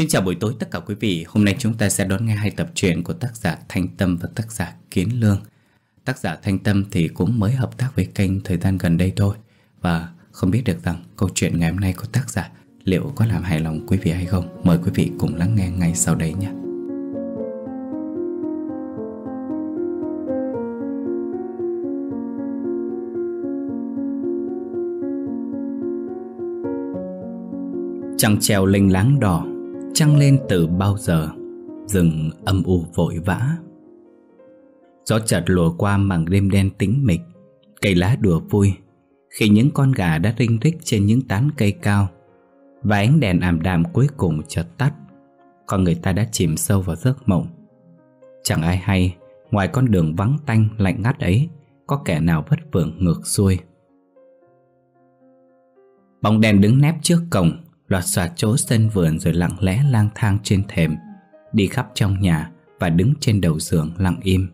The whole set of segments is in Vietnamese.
Xin chào buổi tối tất cả quý vị Hôm nay chúng ta sẽ đón nghe hai tập truyện của tác giả Thanh Tâm và tác giả Kiến Lương Tác giả Thanh Tâm thì cũng mới hợp tác với kênh thời gian gần đây thôi Và không biết được rằng câu chuyện ngày hôm nay của tác giả liệu có làm hài lòng quý vị hay không Mời quý vị cùng lắng nghe ngay sau đây nhé Trăng treo lênh láng đỏ trăng lên từ bao giờ Rừng âm u vội vã Gió chợt lùa qua mảng đêm đen tĩnh mịch Cây lá đùa vui Khi những con gà đã rinh rích trên những tán cây cao Và ánh đèn ảm đạm cuối cùng chợt tắt Con người ta đã chìm sâu vào giấc mộng Chẳng ai hay Ngoài con đường vắng tanh lạnh ngắt ấy Có kẻ nào vất vưởng ngược xuôi Bóng đèn đứng nép trước cổng Lọt xòa chỗ sân vườn rồi lặng lẽ lang thang trên thềm Đi khắp trong nhà và đứng trên đầu giường lặng im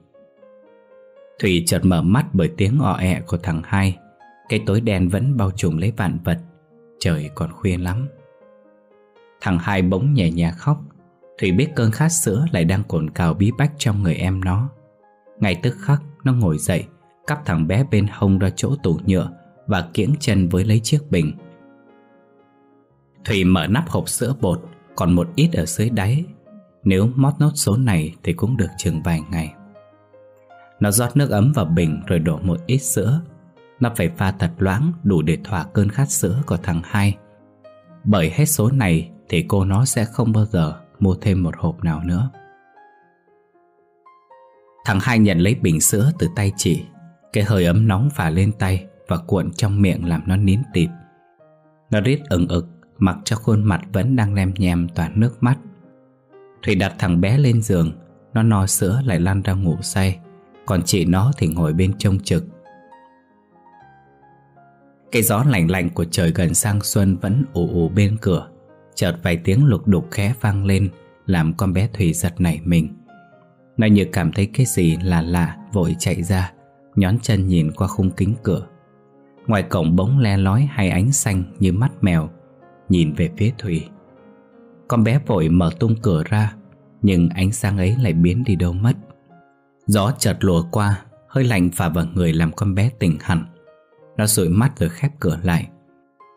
Thủy chợt mở mắt bởi tiếng ọ ẹ của thằng hai Cái tối đen vẫn bao trùm lấy vạn vật Trời còn khuya lắm Thằng hai bỗng nhẹ nhẹ khóc Thủy biết cơn khát sữa lại đang cồn cào bí bách trong người em nó Ngay tức khắc nó ngồi dậy Cắp thằng bé bên hông ra chỗ tủ nhựa Và kiễng chân với lấy chiếc bình Thủy mở nắp hộp sữa bột Còn một ít ở dưới đáy Nếu mót nốt số này thì cũng được chừng vài ngày Nó rót nước ấm vào bình rồi đổ một ít sữa Nó phải pha thật loãng đủ để thỏa cơn khát sữa của thằng hai Bởi hết số này thì cô nó sẽ không bao giờ mua thêm một hộp nào nữa Thằng hai nhận lấy bình sữa từ tay chị Cái hơi ấm nóng phả lên tay Và cuộn trong miệng làm nó nín tịp Nó rít ừng ực Mặc cho khuôn mặt vẫn đang lem nhem toàn nước mắt Thủy đặt thằng bé lên giường Nó no sữa lại lăn ra ngủ say Còn chị nó thì ngồi bên trông trực Cái gió lạnh lạnh của trời gần sang xuân vẫn ủ ủ bên cửa Chợt vài tiếng lục đục khẽ vang lên Làm con bé Thủy giật nảy mình Nó như cảm thấy cái gì là lạ Vội chạy ra Nhón chân nhìn qua khung kính cửa Ngoài cổng bóng le lói hay ánh xanh như mắt mèo nhìn về phía Thủy. Con bé vội mở tung cửa ra, nhưng ánh sáng ấy lại biến đi đâu mất. Gió chợt lùa qua, hơi lạnh phả vào người làm con bé tỉnh hẳn. Nó dụi mắt rồi khép cửa lại.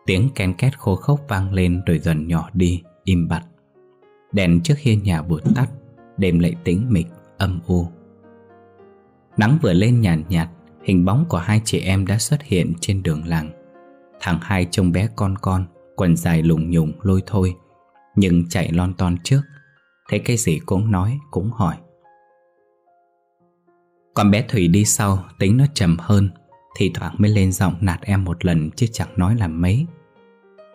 Tiếng ken két khô khốc vang lên rồi dần nhỏ đi, im bặt. Đèn trước hiên nhà vừa tắt, đêm lại tĩnh mịch, âm u. Nắng vừa lên nhàn nhạt, nhạt, hình bóng của hai chị em đã xuất hiện trên đường làng. Thằng hai trông bé con con, Quần dài lùng nhùng lôi thôi Nhưng chạy lon ton trước Thấy cái gì cũng nói cũng hỏi Còn bé Thủy đi sau Tính nó trầm hơn Thì thoảng mới lên giọng nạt em một lần Chứ chẳng nói là mấy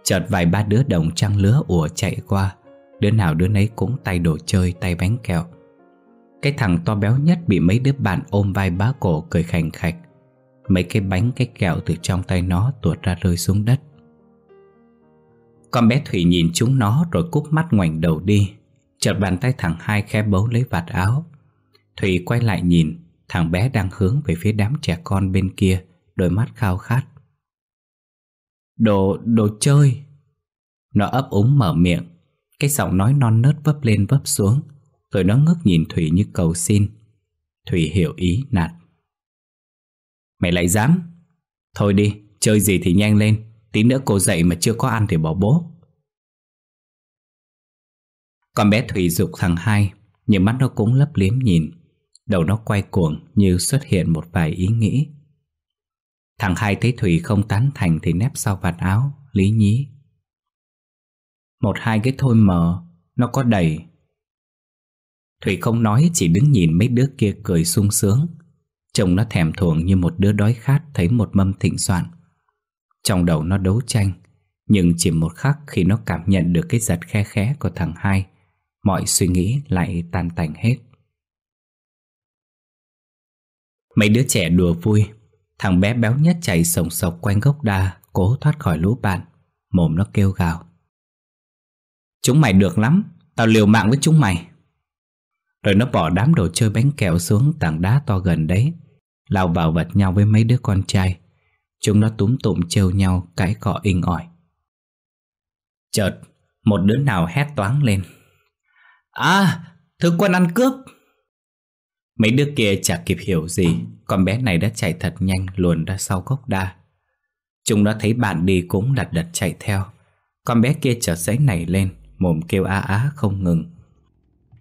Chợt vài ba đứa đồng trăng lứa ùa chạy qua Đứa nào đứa nấy cũng tay đồ chơi Tay bánh kẹo Cái thằng to béo nhất bị mấy đứa bạn ôm vai bá cổ cười khành khạch Mấy cái bánh cái kẹo từ trong tay nó tuột ra rơi xuống đất con bé Thủy nhìn chúng nó rồi cúp mắt ngoảnh đầu đi Chợt bàn tay thằng hai khẽ bấu lấy vạt áo Thủy quay lại nhìn Thằng bé đang hướng về phía đám trẻ con bên kia Đôi mắt khao khát Đồ, đồ chơi Nó ấp úng mở miệng Cái giọng nói non nớt vấp lên vấp xuống Rồi nó ngước nhìn Thủy như cầu xin Thủy hiểu ý nạt Mày lại dám Thôi đi, chơi gì thì nhanh lên Tí nữa cô dậy mà chưa có ăn thì bỏ bố Con bé Thủy dục thằng hai Nhưng mắt nó cũng lấp liếm nhìn Đầu nó quay cuồng như xuất hiện một vài ý nghĩ Thằng hai thấy Thủy không tán thành Thì nép sau vạt áo Lý nhí Một hai cái thôi mờ Nó có đầy Thủy không nói chỉ đứng nhìn mấy đứa kia cười sung sướng Trông nó thèm thuồng như một đứa đói khát Thấy một mâm thịnh soạn trong đầu nó đấu tranh Nhưng chỉ một khắc khi nó cảm nhận được cái giật khe khẽ của thằng hai Mọi suy nghĩ lại tan tành hết Mấy đứa trẻ đùa vui Thằng bé béo nhất chạy sồng sộc quanh gốc đa Cố thoát khỏi lũ bạn Mồm nó kêu gào Chúng mày được lắm Tao liều mạng với chúng mày Rồi nó bỏ đám đồ chơi bánh kẹo xuống tảng đá to gần đấy Lao vào vật nhau với mấy đứa con trai Chúng nó túm tụm trêu nhau cãi cọ inh ỏi Chợt Một đứa nào hét toáng lên À Thứ quân ăn cướp Mấy đứa kia chả kịp hiểu gì Con bé này đã chạy thật nhanh luồn ra sau gốc đa Chúng đã thấy bạn đi cũng đặt đật chạy theo Con bé kia chợt sẽ nảy lên Mồm kêu á á không ngừng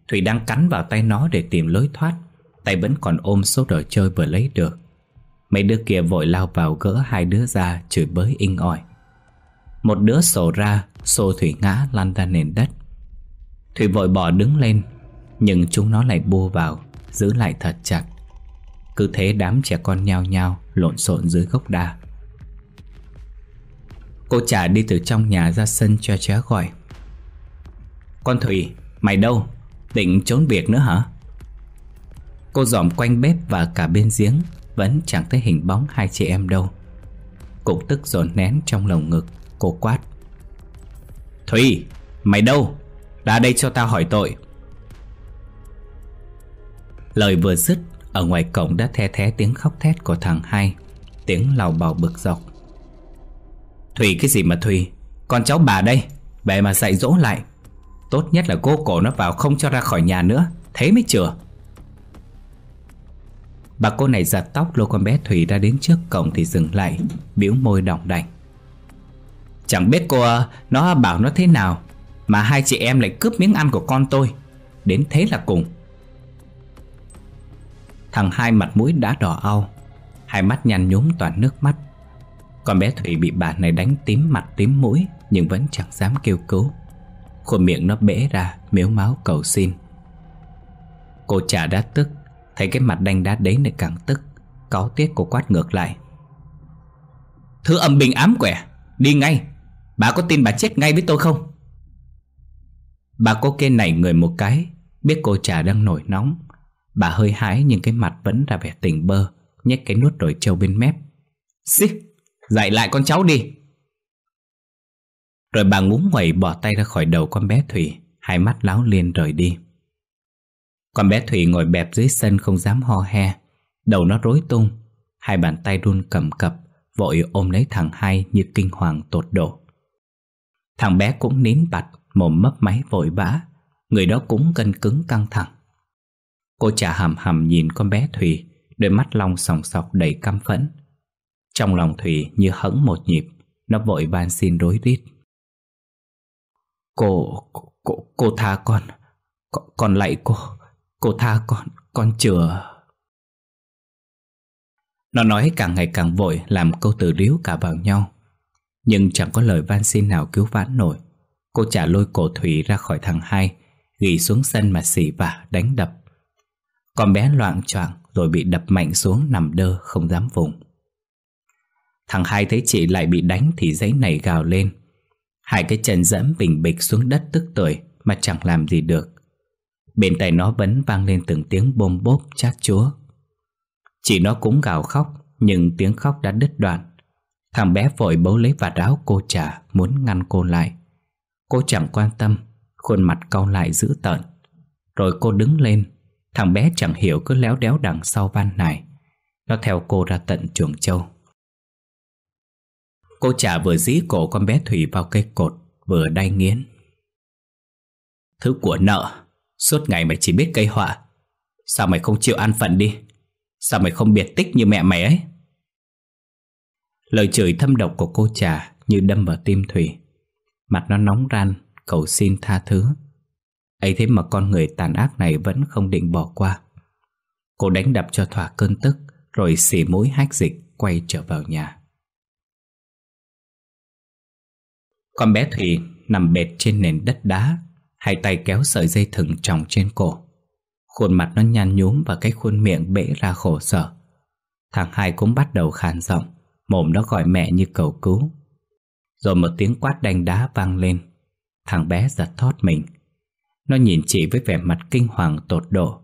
Thủy đang cắn vào tay nó để tìm lối thoát Tay vẫn còn ôm số đồ chơi vừa lấy được Mấy đứa kia vội lao vào gỡ hai đứa ra chửi bới inh ỏi Một đứa sổ ra, xô Thủy ngã lăn ra nền đất Thủy vội bỏ đứng lên Nhưng chúng nó lại bô vào, giữ lại thật chặt Cứ thế đám trẻ con nhao nhao lộn xộn dưới gốc đa Cô trả đi từ trong nhà ra sân cho ché gọi Con Thủy, mày đâu? Định trốn việc nữa hả? Cô dòm quanh bếp và cả bên giếng vẫn chẳng thấy hình bóng hai chị em đâu Cũng tức dồn nén trong lồng ngực Cô quát Thùy mày đâu Ra đây cho tao hỏi tội Lời vừa dứt Ở ngoài cổng đã the thé tiếng khóc thét của thằng hai Tiếng lào bào bực dọc Thùy cái gì mà Thùy Con cháu bà đây Về mà dạy dỗ lại Tốt nhất là cô cổ nó vào không cho ra khỏi nhà nữa Thế mới chừa Bà cô này giật tóc lôi con bé Thủy ra đến trước cổng thì dừng lại Biểu môi đỏng đành Chẳng biết cô nó bảo nó thế nào Mà hai chị em lại cướp miếng ăn của con tôi Đến thế là cùng Thằng hai mặt mũi đã đỏ au Hai mắt nhăn nhúm toàn nước mắt Con bé Thủy bị bà này đánh tím mặt tím mũi Nhưng vẫn chẳng dám kêu cứu Khuôn miệng nó bể ra Miếu máu cầu xin Cô trả đã tức Thấy cái mặt đanh đá đấy này càng tức Có tiết cô quát ngược lại Thứ âm bình ám quẻ Đi ngay Bà có tin bà chết ngay với tôi không Bà cô kê nảy người một cái Biết cô trà đang nổi nóng Bà hơi hái nhưng cái mặt vẫn ra vẻ tỉnh bơ nhếch cái nuốt đổi trâu bên mép Xí Dạy lại con cháu đi Rồi bà ngúng nguẩy bỏ tay ra khỏi đầu con bé Thủy Hai mắt láo liền rời đi con bé Thủy ngồi bẹp dưới sân không dám ho he Đầu nó rối tung Hai bàn tay run cầm cập Vội ôm lấy thằng hai như kinh hoàng tột độ Thằng bé cũng nín bạch Mồm mấp máy vội vã Người đó cũng cân cứng căng thẳng Cô trả hầm hầm nhìn con bé Thủy Đôi mắt long sòng sọc đầy căm phẫn Trong lòng Thủy như hững một nhịp Nó vội van xin rối rít Cô, cô, cô tha con Con, con lạy cô Cô tha con, con chừa Nó nói càng ngày càng vội Làm câu từ ríu cả vào nhau Nhưng chẳng có lời van xin nào cứu vãn nổi Cô trả lôi cổ Thủy ra khỏi thằng hai Ghi xuống sân mà xỉ vả đánh đập Con bé loạn choạng Rồi bị đập mạnh xuống nằm đơ không dám vùng Thằng hai thấy chị lại bị đánh Thì giấy này gào lên Hai cái chân dẫm bình bịch xuống đất tức tuổi Mà chẳng làm gì được Bên tai nó vẫn vang lên từng tiếng bôm bốp chát chúa Chị nó cũng gào khóc Nhưng tiếng khóc đã đứt đoạn Thằng bé vội bấu lấy và đáo cô trả Muốn ngăn cô lại Cô chẳng quan tâm Khuôn mặt cau lại giữ tợn Rồi cô đứng lên Thằng bé chẳng hiểu cứ léo đéo đằng sau van này Nó theo cô ra tận chuồng châu Cô trả vừa dí cổ con bé Thủy vào cây cột Vừa đay nghiến Thứ của nợ Suốt ngày mày chỉ biết gây họa Sao mày không chịu an phận đi Sao mày không biệt tích như mẹ mày ấy Lời chửi thâm độc của cô trà Như đâm vào tim Thủy Mặt nó nóng ran Cầu xin tha thứ ấy thế mà con người tàn ác này Vẫn không định bỏ qua Cô đánh đập cho thỏa cơn tức Rồi xỉ mũi hách dịch Quay trở vào nhà Con bé Thủy nằm bệt trên nền đất đá Hai tay kéo sợi dây thừng tròng trên cổ Khuôn mặt nó nhăn nhúm và cái khuôn miệng bể ra khổ sở Thằng hai cũng bắt đầu khàn giọng Mồm nó gọi mẹ như cầu cứu Rồi một tiếng quát đanh đá vang lên Thằng bé giật thót mình Nó nhìn chị với vẻ mặt kinh hoàng tột độ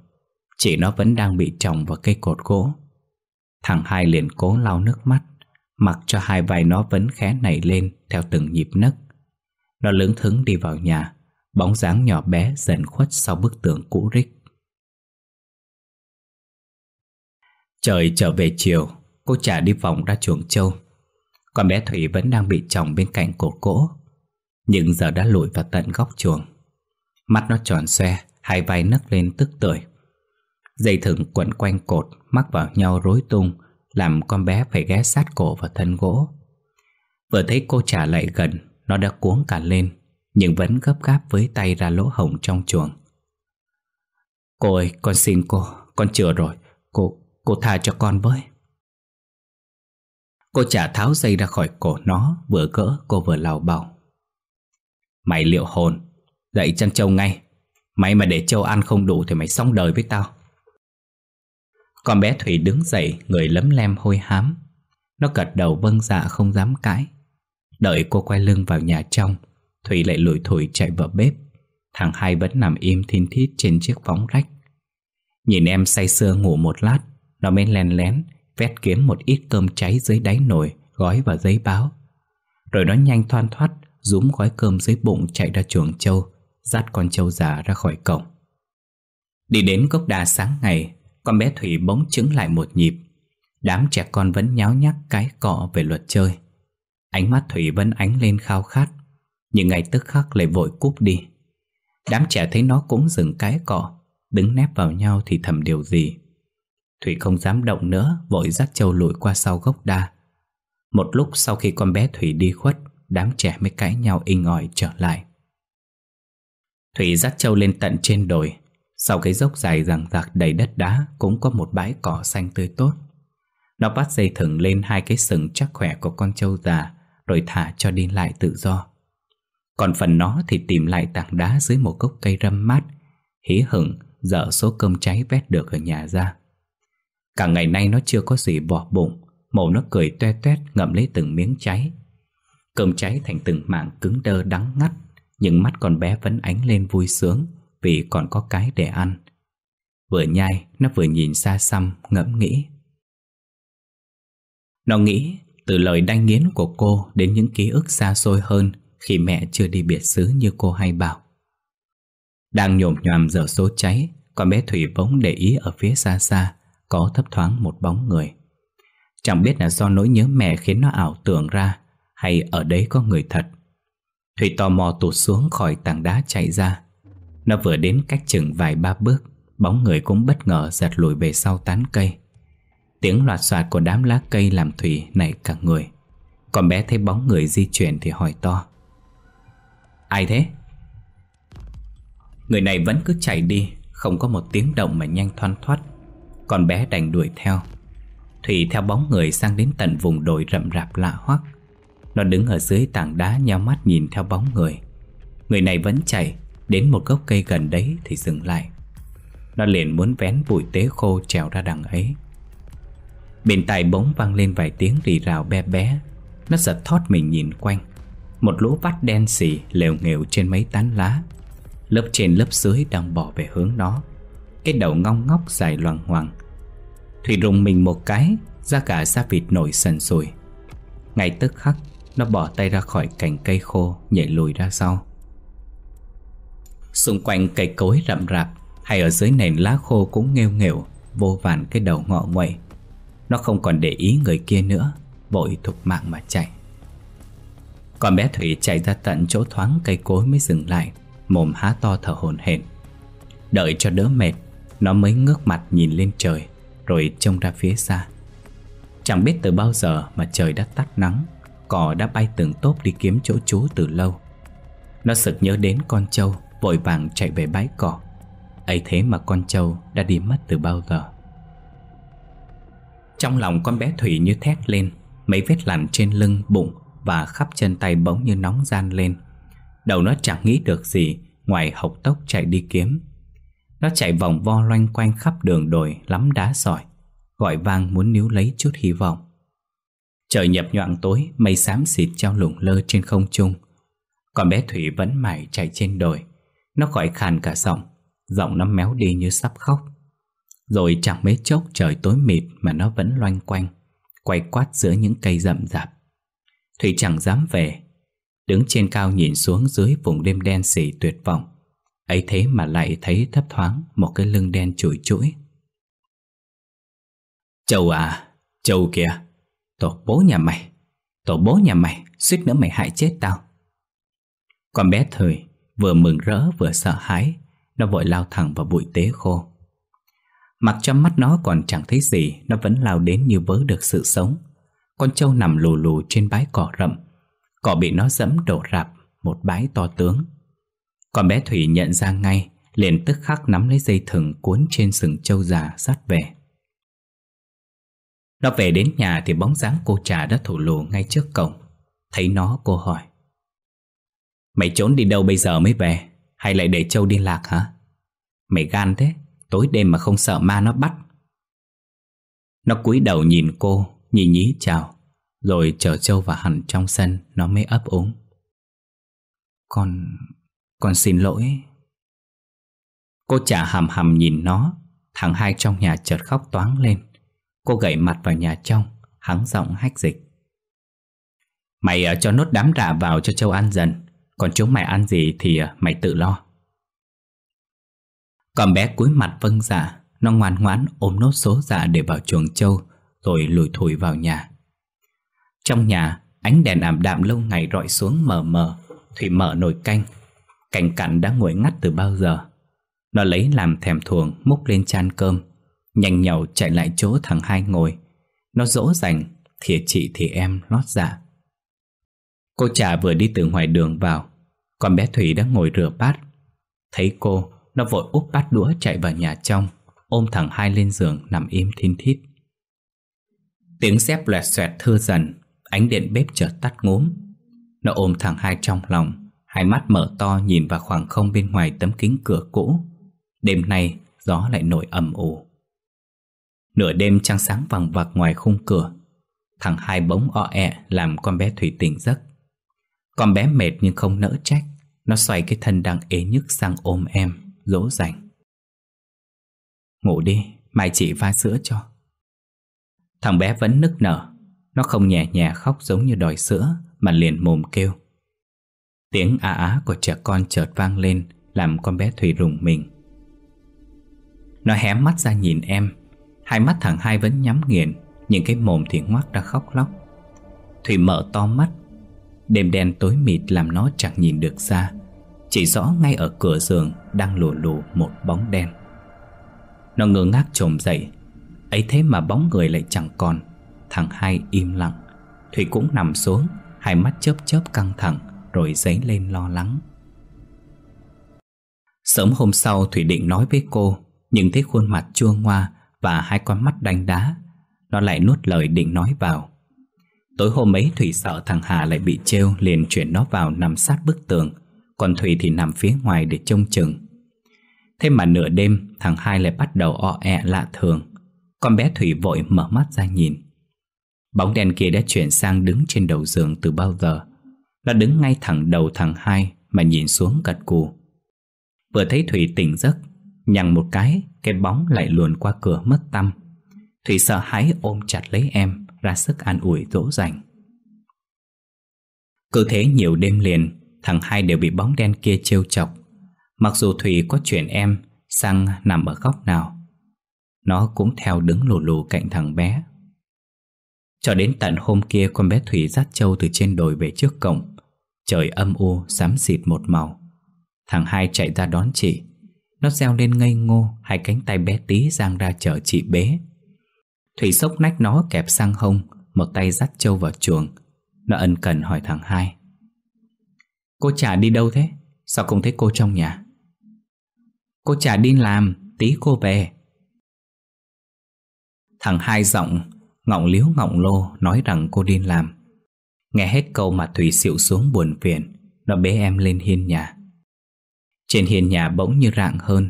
Chị nó vẫn đang bị tròng vào cây cột gỗ Thằng hai liền cố lau nước mắt Mặc cho hai vai nó vẫn khẽ nảy lên Theo từng nhịp nấc Nó lững thững đi vào nhà Bóng dáng nhỏ bé dần khuất sau bức tường cũ rích Trời trở về chiều Cô trả đi vòng ra chuồng châu Con bé Thủy vẫn đang bị chồng bên cạnh cổ cỗ Nhưng giờ đã lùi vào tận góc chuồng Mắt nó tròn xoe Hai vai nấc lên tức tưởi Dây thừng quấn quanh cột Mắc vào nhau rối tung Làm con bé phải ghé sát cổ vào thân gỗ Vừa thấy cô trả lại gần Nó đã cuống cả lên nhưng vẫn gấp gáp với tay ra lỗ hổng trong chuồng Cô ơi con xin cô Con chừa rồi Cô cô tha cho con với Cô trả tháo dây ra khỏi cổ nó Vừa gỡ cô vừa lào bào Mày liệu hồn Dậy chăn trâu ngay Mày mà để trâu ăn không đủ thì mày xong đời với tao Con bé Thủy đứng dậy Người lấm lem hôi hám Nó gật đầu vâng dạ không dám cãi Đợi cô quay lưng vào nhà trong Thủy lại lủi thủi chạy vào bếp Thằng hai vẫn nằm im thiên thít trên chiếc võng rách Nhìn em say sưa ngủ một lát Nó mới len lén Vét kiếm một ít cơm cháy dưới đáy nồi Gói vào giấy báo Rồi nó nhanh thoan thoát Dúm gói cơm dưới bụng chạy ra chuồng trâu Dắt con trâu già ra khỏi cổng Đi đến cốc đà sáng ngày Con bé Thủy bỗng chứng lại một nhịp Đám trẻ con vẫn nháo nhác cái cọ về luật chơi Ánh mắt Thủy vẫn ánh lên khao khát nhưng ngay tức khắc lại vội cúp đi Đám trẻ thấy nó cũng dừng cái cọ Đứng nép vào nhau thì thầm điều gì Thủy không dám động nữa Vội dắt châu lùi qua sau gốc đa Một lúc sau khi con bé Thủy đi khuất Đám trẻ mới cãi nhau inh ỏi trở lại Thủy dắt châu lên tận trên đồi Sau cái dốc dài rằng rạc đầy đất đá Cũng có một bãi cỏ xanh tươi tốt Nó bắt dây thừng lên hai cái sừng chắc khỏe của con trâu già Rồi thả cho đi lại tự do còn phần nó thì tìm lại tảng đá dưới một gốc cây râm mát Hí hửng dở số cơm cháy vét được ở nhà ra Cả ngày nay nó chưa có gì bỏ bụng Mồm nó cười toe toét ngậm lấy từng miếng cháy Cơm cháy thành từng mảng cứng đơ đắng ngắt Nhưng mắt con bé vẫn ánh lên vui sướng Vì còn có cái để ăn Vừa nhai nó vừa nhìn xa xăm ngẫm nghĩ Nó nghĩ từ lời đanh nghiến của cô Đến những ký ức xa xôi hơn khi mẹ chưa đi biệt xứ như cô hay bảo. Đang nhổm nhòm dở số cháy, con bé Thủy bỗng để ý ở phía xa xa, có thấp thoáng một bóng người. Chẳng biết là do nỗi nhớ mẹ khiến nó ảo tưởng ra, hay ở đấy có người thật. Thủy tò mò tụt xuống khỏi tảng đá chạy ra. Nó vừa đến cách chừng vài ba bước, bóng người cũng bất ngờ giật lùi về sau tán cây. Tiếng loạt soạt của đám lá cây làm Thủy nảy cả người. Còn bé thấy bóng người di chuyển thì hỏi to Ai thế? Người này vẫn cứ chạy đi Không có một tiếng động mà nhanh thoăn thoát Con bé đành đuổi theo Thủy theo bóng người sang đến tận vùng đồi rậm rạp lạ hoắc Nó đứng ở dưới tảng đá nheo mắt nhìn theo bóng người Người này vẫn chạy Đến một gốc cây gần đấy thì dừng lại Nó liền muốn vén bụi tế khô trèo ra đằng ấy Bên tai bóng vang lên vài tiếng rì rào bé bé Nó giật thót mình nhìn quanh một lũ vắt đen xỉ lều nghều trên mấy tán lá Lớp trên lớp dưới đang bỏ về hướng đó. Cái đầu ngong ngóc dài loằng hoàng Thủy rùng mình một cái Da cả da vịt nổi sần sùi Ngay tức khắc Nó bỏ tay ra khỏi cành cây khô Nhảy lùi ra sau Xung quanh cây cối rậm rạp Hay ở dưới nền lá khô cũng nghêu nghêu Vô vàn cái đầu ngọ nguậy Nó không còn để ý người kia nữa Vội thục mạng mà chạy còn bé Thủy chạy ra tận chỗ thoáng cây cối mới dừng lại Mồm há to thở hồn hển Đợi cho đỡ mệt Nó mới ngước mặt nhìn lên trời Rồi trông ra phía xa Chẳng biết từ bao giờ mà trời đã tắt nắng Cỏ đã bay từng tốp đi kiếm chỗ trú từ lâu Nó sực nhớ đến con trâu Vội vàng chạy về bãi cỏ ấy thế mà con trâu đã đi mất từ bao giờ Trong lòng con bé Thủy như thét lên Mấy vết lằn trên lưng, bụng và khắp chân tay bỗng như nóng gian lên. Đầu nó chẳng nghĩ được gì ngoài hộc tốc chạy đi kiếm. Nó chạy vòng vo loanh quanh khắp đường đồi lắm đá sỏi, gọi vang muốn níu lấy chút hy vọng. Trời nhập nhoạng tối, mây xám xịt treo lủng lơ trên không trung. Còn bé Thủy vẫn mải chạy trên đồi. Nó gọi khàn cả giọng, giọng nó méo đi như sắp khóc. Rồi chẳng mấy chốc trời tối mịt mà nó vẫn loanh quanh, quay quát giữa những cây rậm rạp. Thủy chẳng dám về Đứng trên cao nhìn xuống dưới vùng đêm đen sì tuyệt vọng ấy thế mà lại thấy thấp thoáng một cái lưng đen chùi chuỗi Châu à, Châu kìa Tổ bố nhà mày Tổ bố nhà mày, suýt nữa mày hại chết tao Con bé thời vừa mừng rỡ vừa sợ hãi Nó vội lao thẳng vào bụi tế khô Mặc cho mắt nó còn chẳng thấy gì Nó vẫn lao đến như vớ được sự sống con trâu nằm lù lù trên bãi cỏ rậm Cỏ bị nó dẫm đổ rạp Một bãi to tướng Con bé Thủy nhận ra ngay Liền tức khắc nắm lấy dây thừng Cuốn trên sừng trâu già sát về Nó về đến nhà thì bóng dáng cô trà đã thủ lù ngay trước cổng Thấy nó cô hỏi Mày trốn đi đâu bây giờ mới về Hay lại để trâu đi lạc hả Mày gan thế Tối đêm mà không sợ ma nó bắt Nó cúi đầu nhìn cô Nhì nhí chào Rồi chở Châu và Hẳn trong sân Nó mới ấp úng Con... con xin lỗi Cô chả hàm hàm nhìn nó Thằng hai trong nhà chợt khóc toáng lên Cô gậy mặt vào nhà trong Hắn giọng hách dịch Mày ờ, cho nốt đám rạ vào cho Châu ăn dần Còn chúng mày ăn gì thì ờ, mày tự lo Còn bé cúi mặt vâng dạ Nó ngoan ngoãn ôm nốt số dạ để vào chuồng Châu rồi lùi thủi vào nhà. Trong nhà, ánh đèn ảm đạm lâu ngày rọi xuống mờ mờ, Thủy mở nồi canh. cảnh cặn đã nguội ngắt từ bao giờ. Nó lấy làm thèm thuồng múc lên chan cơm, nhanh nhậu chạy lại chỗ thằng hai ngồi. Nó dỗ dành, thì chị thì em lót dạ. Cô trà vừa đi từ ngoài đường vào, còn bé Thủy đã ngồi rửa bát. Thấy cô, nó vội úp bát đũa chạy vào nhà trong, ôm thằng hai lên giường nằm im thiên thít. Tiếng dép loẹt xoẹt thưa dần Ánh điện bếp chợt tắt ngốm Nó ôm thằng hai trong lòng Hai mắt mở to nhìn vào khoảng không bên ngoài tấm kính cửa cũ Đêm nay gió lại nổi ầm ủ Nửa đêm trăng sáng vằng vặc ngoài khung cửa Thằng hai bỗng o ẹ e làm con bé Thủy tỉnh giấc Con bé mệt nhưng không nỡ trách Nó xoay cái thân đang ế nhức sang ôm em Dỗ dành Ngủ đi, mai chị pha sữa cho Thằng bé vẫn nức nở Nó không nhẹ nhẹ khóc giống như đòi sữa Mà liền mồm kêu Tiếng á á của trẻ con chợt vang lên Làm con bé thủy rùng mình Nó hé mắt ra nhìn em Hai mắt thằng hai vẫn nhắm nghiền Nhưng cái mồm thì ngoác ra khóc lóc thủy mở to mắt Đêm đen tối mịt làm nó chẳng nhìn được xa Chỉ rõ ngay ở cửa giường Đang lù lù một bóng đen Nó ngơ ngác trồm dậy Ấy thế mà bóng người lại chẳng còn Thằng hai im lặng Thủy cũng nằm xuống Hai mắt chớp chớp căng thẳng Rồi dấy lên lo lắng Sớm hôm sau Thủy định nói với cô Nhưng thấy khuôn mặt chua ngoa Và hai con mắt đánh đá Nó lại nuốt lời định nói vào Tối hôm ấy Thủy sợ thằng Hà lại bị trêu Liền chuyển nó vào nằm sát bức tường Còn Thủy thì nằm phía ngoài để trông chừng Thế mà nửa đêm Thằng hai lại bắt đầu o ẹ e lạ thường con bé Thủy vội mở mắt ra nhìn Bóng đen kia đã chuyển sang đứng trên đầu giường từ bao giờ Nó đứng ngay thẳng đầu thằng hai Mà nhìn xuống gật cù Vừa thấy Thủy tỉnh giấc Nhằng một cái Cái bóng lại luồn qua cửa mất tâm Thủy sợ hãi ôm chặt lấy em Ra sức an ủi dỗ dành Cứ thế nhiều đêm liền Thằng hai đều bị bóng đen kia trêu chọc Mặc dù Thủy có chuyển em Sang nằm ở góc nào nó cũng theo đứng lù lù cạnh thằng bé Cho đến tận hôm kia con bé Thủy dắt châu từ trên đồi về trước cổng Trời âm u, xám xịt một màu Thằng hai chạy ra đón chị Nó reo lên ngây ngô Hai cánh tay bé tí giang ra chở chị bé Thủy sốc nách nó kẹp sang hông Một tay dắt châu vào chuồng Nó ân cần hỏi thằng hai Cô chả đi đâu thế? Sao không thấy cô trong nhà? Cô chả đi làm, tí cô về Thằng hai giọng Ngọng liếu ngọng lô nói rằng cô đi làm Nghe hết câu mà Thủy xịu xuống buồn phiền Nó bế em lên hiên nhà Trên hiên nhà bỗng như rạng hơn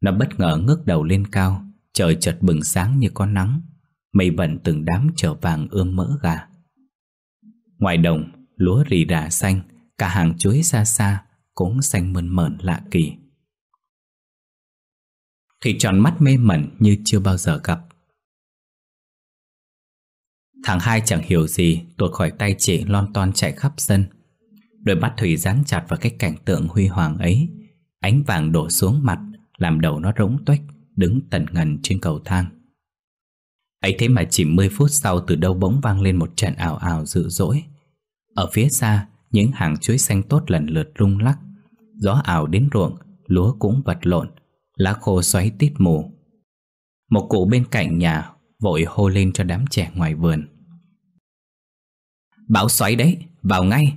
Nó bất ngờ ngước đầu lên cao Trời chợt bừng sáng như con nắng Mây bẩn từng đám trở vàng ươm mỡ gà Ngoài đồng Lúa rì rà xanh Cả hàng chuối xa xa Cũng xanh mơn mởn lạ kỳ Thủy tròn mắt mê mẩn như chưa bao giờ gặp Thằng hai chẳng hiểu gì Tuột khỏi tay chị lon ton chạy khắp sân Đôi mắt Thủy dán chặt vào cái cảnh tượng huy hoàng ấy Ánh vàng đổ xuống mặt Làm đầu nó rỗng tuếch Đứng tần ngần trên cầu thang ấy thế mà chỉ 10 phút sau Từ đâu bỗng vang lên một trận ảo ảo dữ dỗi Ở phía xa Những hàng chuối xanh tốt lần lượt rung lắc Gió ảo đến ruộng Lúa cũng vật lộn Lá khô xoáy tít mù Một cụ bên cạnh nhà Vội hô lên cho đám trẻ ngoài vườn Bão xoáy đấy, vào ngay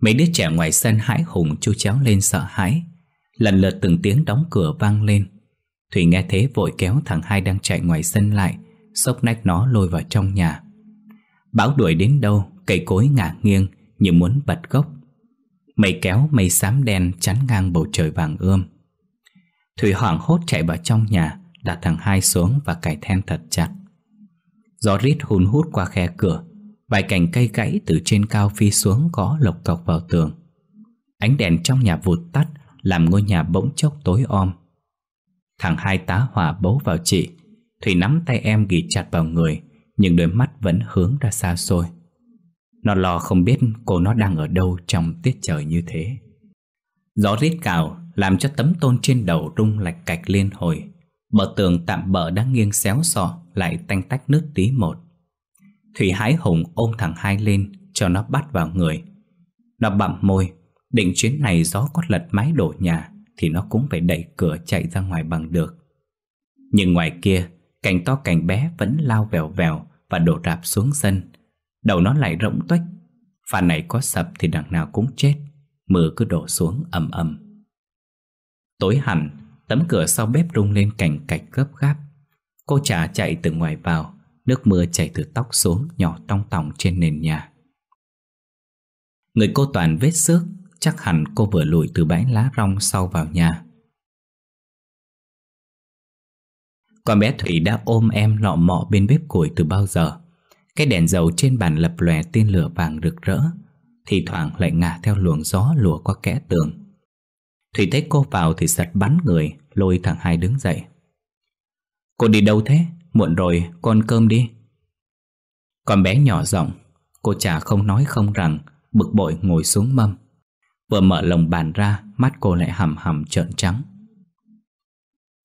Mấy đứa trẻ ngoài sân hãi hùng chu chéo lên sợ hãi Lần lượt từng tiếng đóng cửa vang lên Thủy nghe thế vội kéo thằng hai đang chạy ngoài sân lại Sốc nách nó lôi vào trong nhà Bão đuổi đến đâu Cây cối ngả nghiêng Như muốn bật gốc Mây kéo mây xám đen chắn ngang bầu trời vàng ươm Thủy hoảng hốt chạy vào trong nhà đặt thằng hai xuống và cài then thật chặt. Gió rít hun hút qua khe cửa, vài cành cây gãy từ trên cao phi xuống có lộc cọc vào tường. Ánh đèn trong nhà vụt tắt làm ngôi nhà bỗng chốc tối om. Thằng hai tá hỏa bấu vào chị, Thủy nắm tay em ghi chặt vào người, nhưng đôi mắt vẫn hướng ra xa xôi. Nó lo không biết cô nó đang ở đâu trong tiết trời như thế. Gió rít cào làm cho tấm tôn trên đầu rung lạch cạch liên hồi. Bờ tường tạm bờ đang nghiêng xéo sọ Lại tanh tách nước tí một Thủy hái hùng ôm thằng hai lên Cho nó bắt vào người Nó bặm môi Định chuyến này gió có lật mái đổ nhà Thì nó cũng phải đẩy cửa chạy ra ngoài bằng được Nhưng ngoài kia Cành to cành bé vẫn lao vèo vèo Và đổ rạp xuống sân Đầu nó lại rỗng tuếch Phà này có sập thì đằng nào cũng chết Mưa cứ đổ xuống ầm ầm Tối hẳn Tấm cửa sau bếp rung lên cảnh cạch gấp gáp Cô trả chạy từ ngoài vào Nước mưa chảy từ tóc xuống Nhỏ tong tòng trên nền nhà Người cô toàn vết xước Chắc hẳn cô vừa lùi từ bãi lá rong sau vào nhà Con bé Thủy đã ôm em lọ mọ bên bếp củi từ bao giờ Cái đèn dầu trên bàn lập lòe tên lửa vàng rực rỡ Thì thoảng lại ngả theo luồng gió lùa qua kẽ tường Thủy thấy cô vào thì giật bắn người Lôi thằng hai đứng dậy Cô đi đâu thế? Muộn rồi, con cơm đi Con bé nhỏ giọng Cô chả không nói không rằng Bực bội ngồi xuống mâm Vừa mở lồng bàn ra Mắt cô lại hầm hầm trợn trắng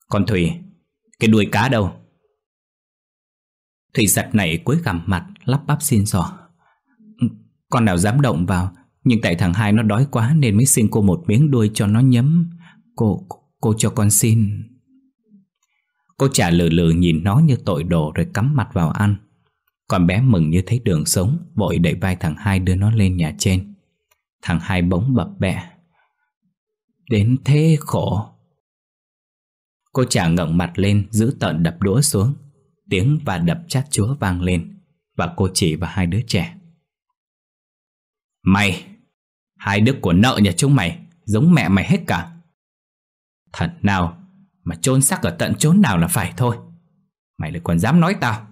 Con Thủy Cái đuôi cá đâu? Thủy giật nảy cuối gằm mặt Lắp bắp xin sỏ Con nào dám động vào nhưng tại thằng hai nó đói quá Nên mới xin cô một miếng đuôi cho nó nhấm Cô, cô cho con xin Cô trả lừa lừa nhìn nó như tội đồ Rồi cắm mặt vào ăn Con bé mừng như thấy đường sống Vội đẩy vai thằng hai đưa nó lên nhà trên Thằng hai bỗng bập bẹ Đến thế khổ Cô trả ngẩng mặt lên Giữ tợn đập đũa xuống Tiếng và đập chát chúa vang lên Và cô chỉ vào hai đứa trẻ Mày Hai đứa của nợ nhà chúng mày Giống mẹ mày hết cả Thật nào Mà chôn xác ở tận chốn nào là phải thôi Mày lại còn dám nói tao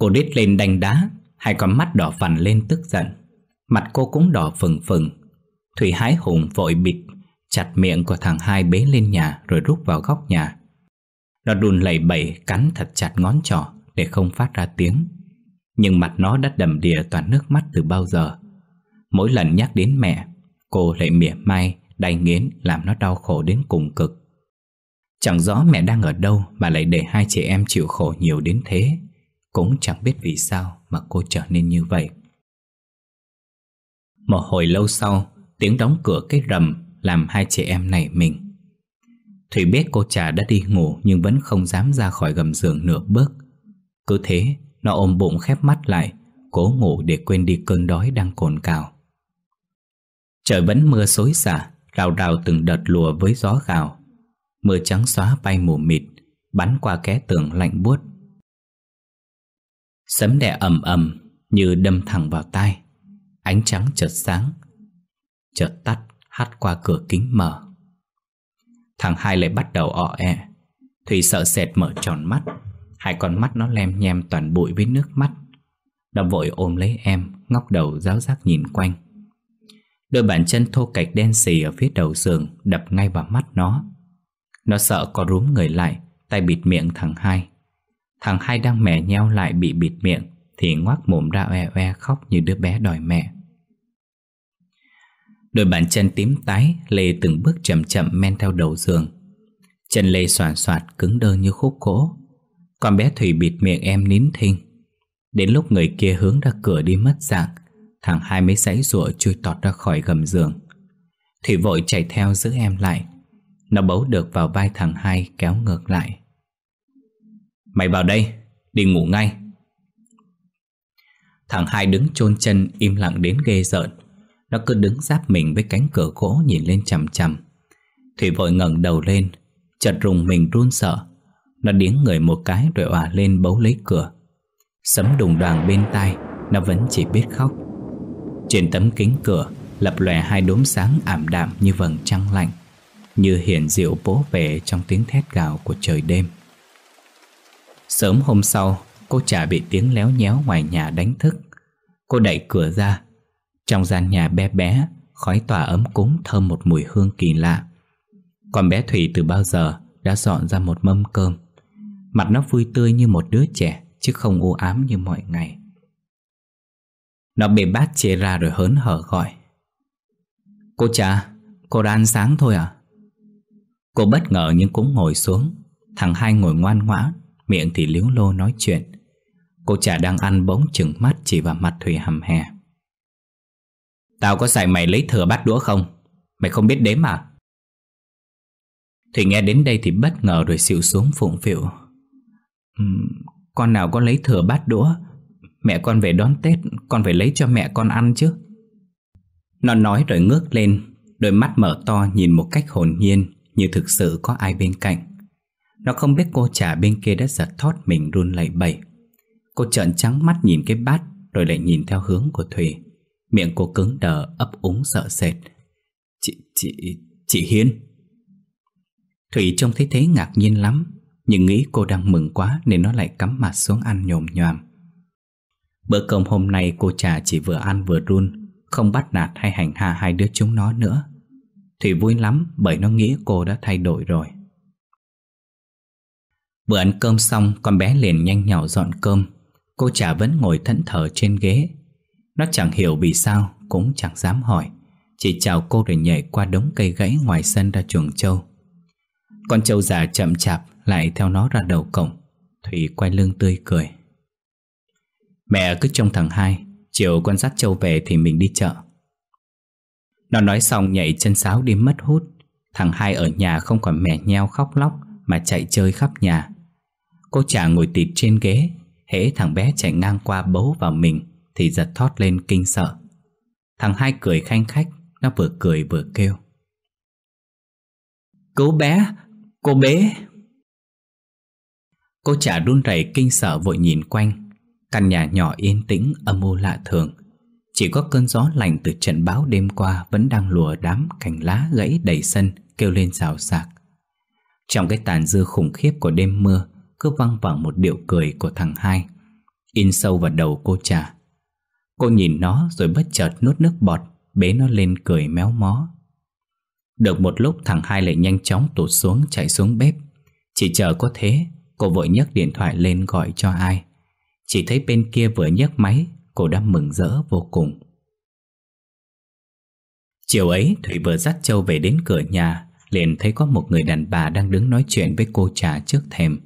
Cô đít lên đánh đá Hai con mắt đỏ vằn lên tức giận Mặt cô cũng đỏ phừng phừng Thủy hái hùng vội bịt Chặt miệng của thằng hai bế lên nhà Rồi rút vào góc nhà Nó đùn lẩy bẩy cắn thật chặt ngón trỏ Để không phát ra tiếng Nhưng mặt nó đã đầm đìa toàn nước mắt từ bao giờ Mỗi lần nhắc đến mẹ Cô lại mỉa mai Đay nghiến làm nó đau khổ đến cùng cực Chẳng rõ mẹ đang ở đâu Mà lại để hai chị em chịu khổ nhiều đến thế Cũng chẳng biết vì sao Mà cô trở nên như vậy Một hồi lâu sau Tiếng đóng cửa cái rầm Làm hai chị em này mình Thủy biết cô trà đã đi ngủ Nhưng vẫn không dám ra khỏi gầm giường nửa bước Cứ thế Nó ôm bụng khép mắt lại Cố ngủ để quên đi cơn đói đang cồn cào Trời vẫn mưa xối xả Rào rào từng đợt lùa với gió gào Mưa trắng xóa bay mù mịt Bắn qua kẽ tường lạnh buốt Sấm đè ầm ầm Như đâm thẳng vào tai Ánh trắng chợt sáng Chợt tắt hắt qua cửa kính mở Thằng hai lại bắt đầu ọ ẹ, e. Thủy sợ sệt mở tròn mắt Hai con mắt nó lem nhem toàn bụi với nước mắt Nó vội ôm lấy em Ngóc đầu giáo giác nhìn quanh Đôi bàn chân thô cạch đen xì ở phía đầu giường đập ngay vào mắt nó. Nó sợ có rúm người lại, tay bịt miệng thằng hai. Thằng hai đang mẻ nheo lại bị bịt miệng thì ngoác mồm ra oe oe khóc như đứa bé đòi mẹ. Đôi bàn chân tím tái lê từng bước chậm chậm men theo đầu giường. Chân lê soàn soạt cứng đơ như khúc gỗ. Con bé Thủy bịt miệng em nín thinh. Đến lúc người kia hướng ra cửa đi mất dạng Thằng hai mới giãy giụa chui tọt ra khỏi gầm giường Thủy vội chạy theo giữ em lại Nó bấu được vào vai thằng hai kéo ngược lại Mày vào đây, đi ngủ ngay Thằng hai đứng chôn chân im lặng đến ghê rợn Nó cứ đứng giáp mình với cánh cửa gỗ nhìn lên chằm chằm Thủy vội ngẩng đầu lên Chợt rùng mình run sợ Nó điếng người một cái rồi òa lên bấu lấy cửa Sấm đùng đoàn bên tai Nó vẫn chỉ biết khóc trên tấm kính cửa lập lòe hai đốm sáng ảm đạm như vầng trăng lạnh Như hiển diệu bố về trong tiếng thét gào của trời đêm Sớm hôm sau, cô chả bị tiếng léo nhéo ngoài nhà đánh thức Cô đẩy cửa ra Trong gian nhà bé bé, khói tỏa ấm cúng thơm một mùi hương kỳ lạ Còn bé Thủy từ bao giờ đã dọn ra một mâm cơm Mặt nó vui tươi như một đứa trẻ Chứ không u ám như mọi ngày nó bê bát chia ra rồi hớn hở gọi Cô cha, cô đã ăn sáng thôi à? Cô bất ngờ nhưng cũng ngồi xuống Thằng hai ngồi ngoan ngoãn Miệng thì liếu lô nói chuyện Cô chả đang ăn bỗng chừng mắt chỉ vào mặt thủy hầm hè Tao có dạy mày lấy thừa bát đũa không? Mày không biết đếm à? thủy nghe đến đây thì bất ngờ rồi xịu xuống phụng phịu uhm, Con nào có lấy thừa bát đũa Mẹ con về đón Tết Con phải lấy cho mẹ con ăn chứ Nó nói rồi ngước lên Đôi mắt mở to nhìn một cách hồn nhiên Như thực sự có ai bên cạnh Nó không biết cô trả bên kia đã giật thót mình run lẩy bẩy Cô trợn trắng mắt nhìn cái bát Rồi lại nhìn theo hướng của Thủy Miệng cô cứng đờ ấp úng sợ sệt Chị, chị, chị hiên. Thủy trông thấy thế ngạc nhiên lắm Nhưng nghĩ cô đang mừng quá Nên nó lại cắm mặt xuống ăn nhồm nhòm Bữa cơm hôm nay cô trà chỉ vừa ăn vừa run Không bắt nạt hay hành hạ hai đứa chúng nó nữa Thủy vui lắm bởi nó nghĩ cô đã thay đổi rồi bữa ăn cơm xong con bé liền nhanh nhỏ dọn cơm Cô trà vẫn ngồi thẫn thờ trên ghế Nó chẳng hiểu vì sao cũng chẳng dám hỏi Chỉ chào cô rồi nhảy qua đống cây gãy ngoài sân ra chuồng trâu Con trâu già chậm chạp lại theo nó ra đầu cổng Thủy quay lưng tươi cười Mẹ cứ trông thằng hai Chiều quan sát Châu về thì mình đi chợ Nó nói xong nhảy chân sáo đi mất hút Thằng hai ở nhà không còn mẹ nheo khóc lóc Mà chạy chơi khắp nhà Cô chả ngồi tịt trên ghế Hễ thằng bé chạy ngang qua bấu vào mình Thì giật thót lên kinh sợ Thằng hai cười khanh khách Nó vừa cười vừa kêu Cứu bé Cô bé Cô chả đun rẩy kinh sợ vội nhìn quanh Căn nhà nhỏ yên tĩnh âm u lạ thường Chỉ có cơn gió lạnh từ trận báo đêm qua Vẫn đang lùa đám cành lá gãy đầy sân Kêu lên rào rạc Trong cái tàn dư khủng khiếp của đêm mưa Cứ văng vẳng một điệu cười của thằng hai In sâu vào đầu cô trà Cô nhìn nó rồi bất chợt nuốt nước bọt Bế nó lên cười méo mó Được một lúc thằng hai lại nhanh chóng tụt xuống chạy xuống bếp Chỉ chờ có thế Cô vội nhấc điện thoại lên gọi cho ai chỉ thấy bên kia vừa nhấc máy Cô đã mừng rỡ vô cùng Chiều ấy Thủy vừa dắt Châu về đến cửa nhà Liền thấy có một người đàn bà đang đứng nói chuyện với cô trà trước thềm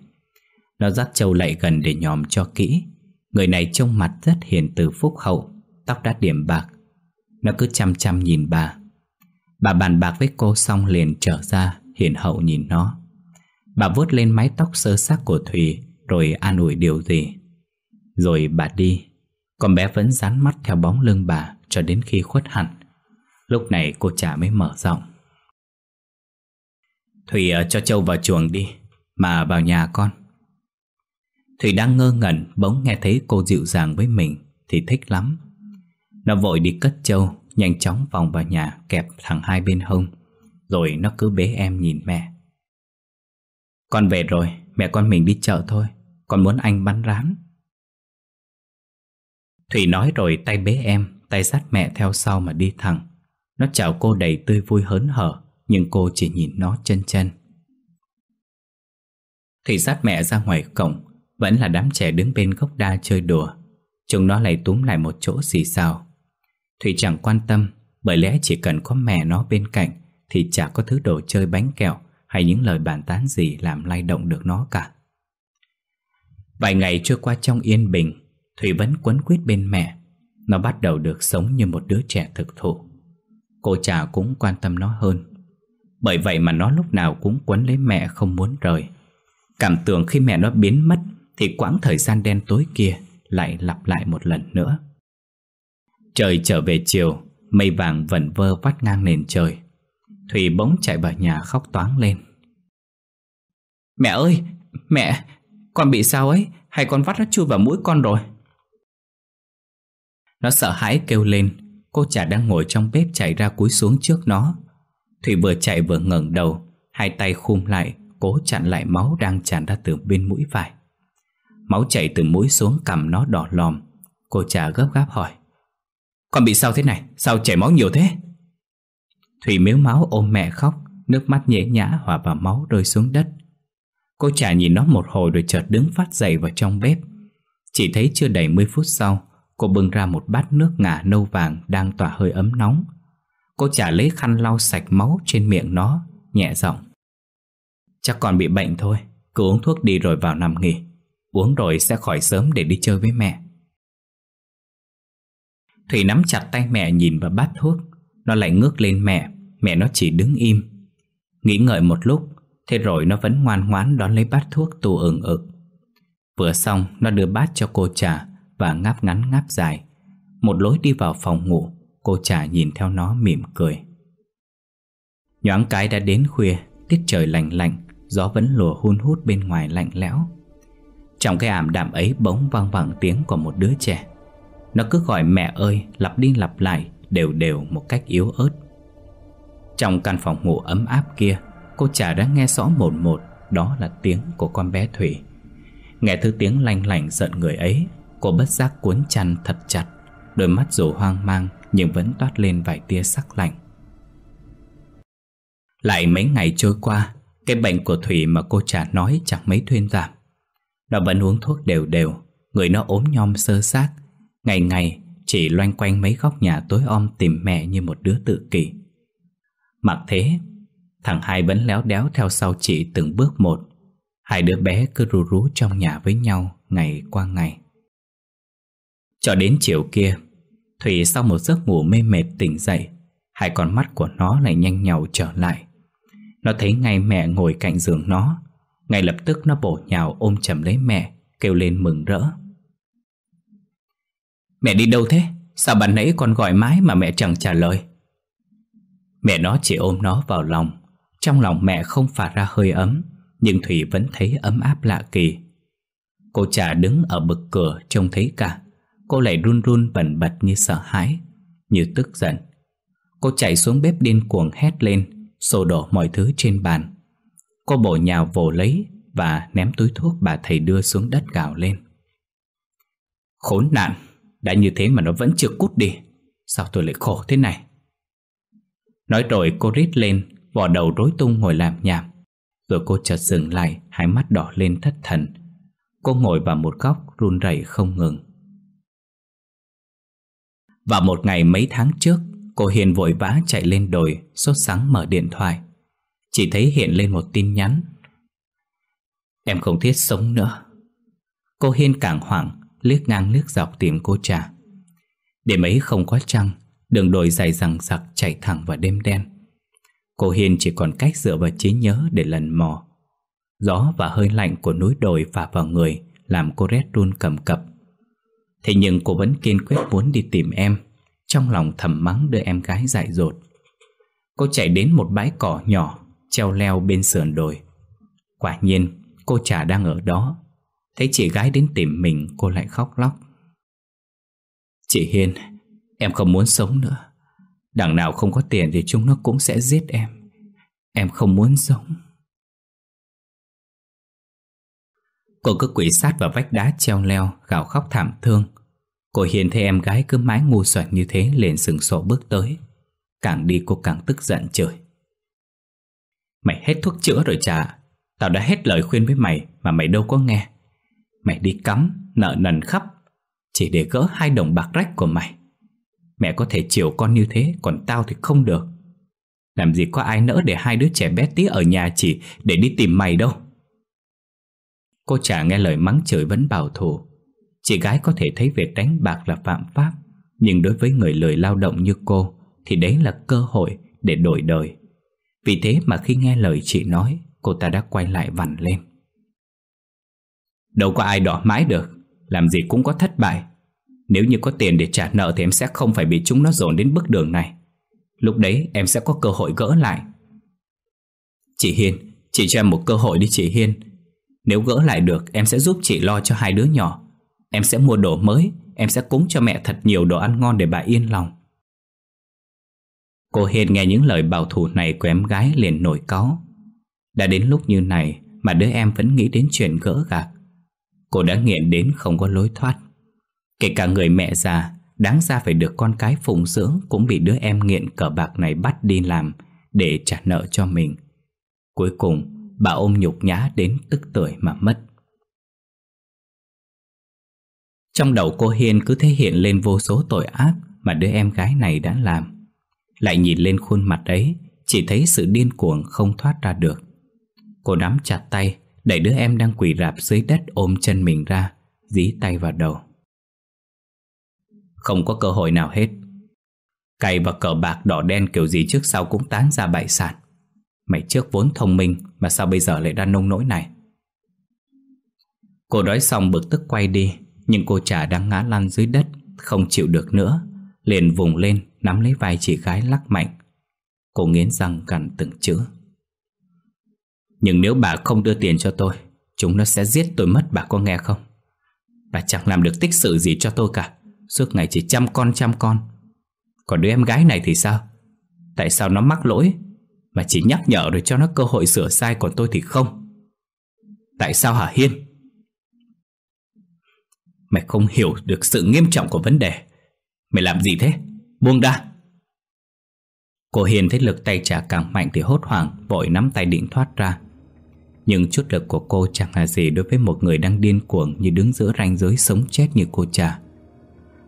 Nó dắt Châu lại gần để nhòm cho kỹ Người này trông mặt rất hiền từ phúc hậu Tóc đã điểm bạc Nó cứ chăm chăm nhìn bà Bà bàn bạc với cô xong liền trở ra Hiền hậu nhìn nó Bà vuốt lên mái tóc sơ xác của Thùy Rồi an ủi điều gì rồi bà đi Con bé vẫn dán mắt theo bóng lưng bà Cho đến khi khuất hẳn Lúc này cô trả mới mở giọng Thủy ờ, cho Châu vào chuồng đi Mà vào nhà con Thủy đang ngơ ngẩn Bỗng nghe thấy cô dịu dàng với mình Thì thích lắm Nó vội đi cất Châu Nhanh chóng vòng vào nhà kẹp thằng hai bên hông Rồi nó cứ bế em nhìn mẹ Con về rồi Mẹ con mình đi chợ thôi Con muốn anh bắn rán Thủy nói rồi tay bế em Tay dắt mẹ theo sau mà đi thẳng Nó chào cô đầy tươi vui hớn hở Nhưng cô chỉ nhìn nó chân chân Thủy dắt mẹ ra ngoài cổng Vẫn là đám trẻ đứng bên gốc đa chơi đùa Chúng nó lại túm lại một chỗ xì xào Thủy chẳng quan tâm Bởi lẽ chỉ cần có mẹ nó bên cạnh Thì chả có thứ đồ chơi bánh kẹo Hay những lời bàn tán gì làm lay động được nó cả Vài ngày trôi qua trong yên bình Thủy vẫn quấn quýt bên mẹ Nó bắt đầu được sống như một đứa trẻ thực thụ Cô trà cũng quan tâm nó hơn Bởi vậy mà nó lúc nào cũng quấn lấy mẹ không muốn rời Cảm tưởng khi mẹ nó biến mất Thì quãng thời gian đen tối kia Lại lặp lại một lần nữa Trời trở về chiều Mây vàng vẩn vơ vắt ngang nền trời Thủy bỗng chạy vào nhà khóc toáng lên Mẹ ơi, mẹ, con bị sao ấy Hay con vắt nó chui vào mũi con rồi nó sợ hãi kêu lên Cô trà đang ngồi trong bếp chạy ra cúi xuống trước nó Thủy vừa chạy vừa ngẩng đầu Hai tay khum lại Cố chặn lại máu đang tràn ra từ bên mũi vải. Máu chảy từ mũi xuống cầm nó đỏ lòm Cô trà gấp gáp hỏi Con bị sao thế này Sao chảy máu nhiều thế Thủy miếu máu ôm mẹ khóc Nước mắt nhễ nhã hòa vào máu rơi xuống đất Cô trà nhìn nó một hồi rồi chợt đứng phát dậy vào trong bếp Chỉ thấy chưa đầy 10 phút sau Cô bưng ra một bát nước ngả nâu vàng đang tỏa hơi ấm nóng. Cô trả lấy khăn lau sạch máu trên miệng nó, nhẹ giọng. Chắc còn bị bệnh thôi, cứ uống thuốc đi rồi vào nằm nghỉ. Uống rồi sẽ khỏi sớm để đi chơi với mẹ. Thủy nắm chặt tay mẹ nhìn vào bát thuốc. Nó lại ngước lên mẹ, mẹ nó chỉ đứng im. Nghĩ ngợi một lúc, thế rồi nó vẫn ngoan ngoãn đón lấy bát thuốc tù ừng ực. Vừa xong, nó đưa bát cho cô trả và ngáp ngắn ngáp dài. Một lối đi vào phòng ngủ, cô chả nhìn theo nó mỉm cười. Nhoáng cái đã đến khuya, tiết trời lạnh lạnh, gió vẫn lùa hun hút bên ngoài lạnh lẽo. Trong cái ảm đạm ấy bỗng vang vẳng tiếng của một đứa trẻ. Nó cứ gọi mẹ ơi, lặp đi lặp lại, đều đều một cách yếu ớt. Trong căn phòng ngủ ấm áp kia, cô chả đã nghe rõ một một, đó là tiếng của con bé Thủy. Nghe thứ tiếng lanh lảnh giận người ấy Cô bất giác cuốn chăn thật chặt Đôi mắt dù hoang mang Nhưng vẫn toát lên vài tia sắc lạnh Lại mấy ngày trôi qua Cái bệnh của Thủy mà cô chả nói chẳng mấy thuyên giảm Nó vẫn uống thuốc đều đều Người nó ốm nhom sơ xác Ngày ngày chỉ loanh quanh mấy góc nhà tối om tìm mẹ như một đứa tự kỷ Mặc thế Thằng hai vẫn léo đéo theo sau chị từng bước một Hai đứa bé cứ rú rú trong nhà với nhau ngày qua ngày cho đến chiều kia Thủy sau một giấc ngủ mê mệt tỉnh dậy Hai con mắt của nó lại nhanh nhào trở lại Nó thấy ngay mẹ ngồi cạnh giường nó Ngay lập tức nó bổ nhào ôm chầm lấy mẹ Kêu lên mừng rỡ Mẹ đi đâu thế? Sao bạn nãy con gọi mãi mà mẹ chẳng trả lời? Mẹ nó chỉ ôm nó vào lòng Trong lòng mẹ không phả ra hơi ấm Nhưng Thủy vẫn thấy ấm áp lạ kỳ Cô trà đứng ở bực cửa trông thấy cả Cô lại run run bẩn bật như sợ hãi Như tức giận Cô chạy xuống bếp điên cuồng hét lên Xô đổ mọi thứ trên bàn Cô bổ nhào vồ lấy Và ném túi thuốc bà thầy đưa xuống đất gào lên Khốn nạn Đã như thế mà nó vẫn chưa cút đi Sao tôi lại khổ thế này Nói rồi cô rít lên vò đầu rối tung ngồi làm nhảm Rồi cô chợt dừng lại Hai mắt đỏ lên thất thần Cô ngồi vào một góc run rẩy không ngừng và một ngày mấy tháng trước Cô Hiền vội vã chạy lên đồi Sốt sáng mở điện thoại Chỉ thấy hiện lên một tin nhắn Em không thiết sống nữa Cô Hiền càng hoảng Liếc ngang nước dọc tìm cô trà Đêm ấy không có trăng Đường đồi dài rằng giặc chạy thẳng vào đêm đen Cô Hiền chỉ còn cách dựa vào trí nhớ để lần mò Gió và hơi lạnh của núi đồi phả vào người Làm cô rét run cầm cập Thế nhưng cô vẫn kiên quyết muốn đi tìm em Trong lòng thầm mắng đứa em gái dại dột Cô chạy đến một bãi cỏ nhỏ Treo leo bên sườn đồi Quả nhiên cô chả đang ở đó Thấy chị gái đến tìm mình Cô lại khóc lóc Chị Hiên Em không muốn sống nữa Đằng nào không có tiền thì chúng nó cũng sẽ giết em Em không muốn sống Cô cứ quỷ sát vào vách đá treo leo Gào khóc thảm thương Cô hiền thấy em gái cứ mãi ngu xuẩn như thế Liền sừng sổ bước tới Càng đi cô càng tức giận trời. Mày hết thuốc chữa rồi chả Tao đã hết lời khuyên với mày Mà mày đâu có nghe Mày đi cắm, nợ nần khắp Chỉ để gỡ hai đồng bạc rách của mày Mẹ có thể chiều con như thế Còn tao thì không được Làm gì có ai nỡ để hai đứa trẻ bé tí ở nhà chỉ Để đi tìm mày đâu Cô chả nghe lời mắng chửi vẫn bảo thủ Chị gái có thể thấy việc đánh bạc là phạm pháp Nhưng đối với người lười lao động như cô Thì đấy là cơ hội để đổi đời Vì thế mà khi nghe lời chị nói Cô ta đã quay lại vằn lên Đâu có ai đỏ mãi được Làm gì cũng có thất bại Nếu như có tiền để trả nợ Thì em sẽ không phải bị chúng nó dồn đến bước đường này Lúc đấy em sẽ có cơ hội gỡ lại Chị Hiên Chị cho em một cơ hội đi chị Hiên nếu gỡ lại được em sẽ giúp chị lo cho hai đứa nhỏ Em sẽ mua đồ mới Em sẽ cúng cho mẹ thật nhiều đồ ăn ngon để bà yên lòng Cô Hiền nghe những lời bảo thủ này của em gái liền nổi cáu Đã đến lúc như này mà đứa em vẫn nghĩ đến chuyện gỡ gạc Cô đã nghiện đến không có lối thoát Kể cả người mẹ già Đáng ra phải được con cái phụng dưỡng Cũng bị đứa em nghiện cờ bạc này bắt đi làm Để trả nợ cho mình Cuối cùng Bà ôm nhục nhã đến tức tuổi mà mất Trong đầu cô Hiên cứ thể hiện lên vô số tội ác Mà đứa em gái này đã làm Lại nhìn lên khuôn mặt ấy Chỉ thấy sự điên cuồng không thoát ra được Cô nắm chặt tay Đẩy đứa em đang quỳ rạp dưới đất ôm chân mình ra Dí tay vào đầu Không có cơ hội nào hết Cày và cờ bạc đỏ đen kiểu gì trước sau cũng tán ra bại sản Mày trước vốn thông minh Mà sao bây giờ lại đang nông nỗi này Cô nói xong bực tức quay đi Nhưng cô chả đang ngã lăn dưới đất Không chịu được nữa Liền vùng lên nắm lấy vai chị gái lắc mạnh Cô nghiến răng gằn từng chữ Nhưng nếu bà không đưa tiền cho tôi Chúng nó sẽ giết tôi mất bà có nghe không Bà chẳng làm được tích sự gì cho tôi cả Suốt ngày chỉ chăm con chăm con Còn đứa em gái này thì sao Tại sao nó mắc lỗi mà chỉ nhắc nhở rồi cho nó cơ hội sửa sai Còn tôi thì không Tại sao hả Hiên Mày không hiểu được sự nghiêm trọng của vấn đề Mày làm gì thế Buông ra Cô Hiền thấy lực tay trả càng mạnh thì hốt hoảng Vội nắm tay định thoát ra Nhưng chút lực của cô chẳng là gì Đối với một người đang điên cuồng Như đứng giữa ranh giới sống chết như cô trà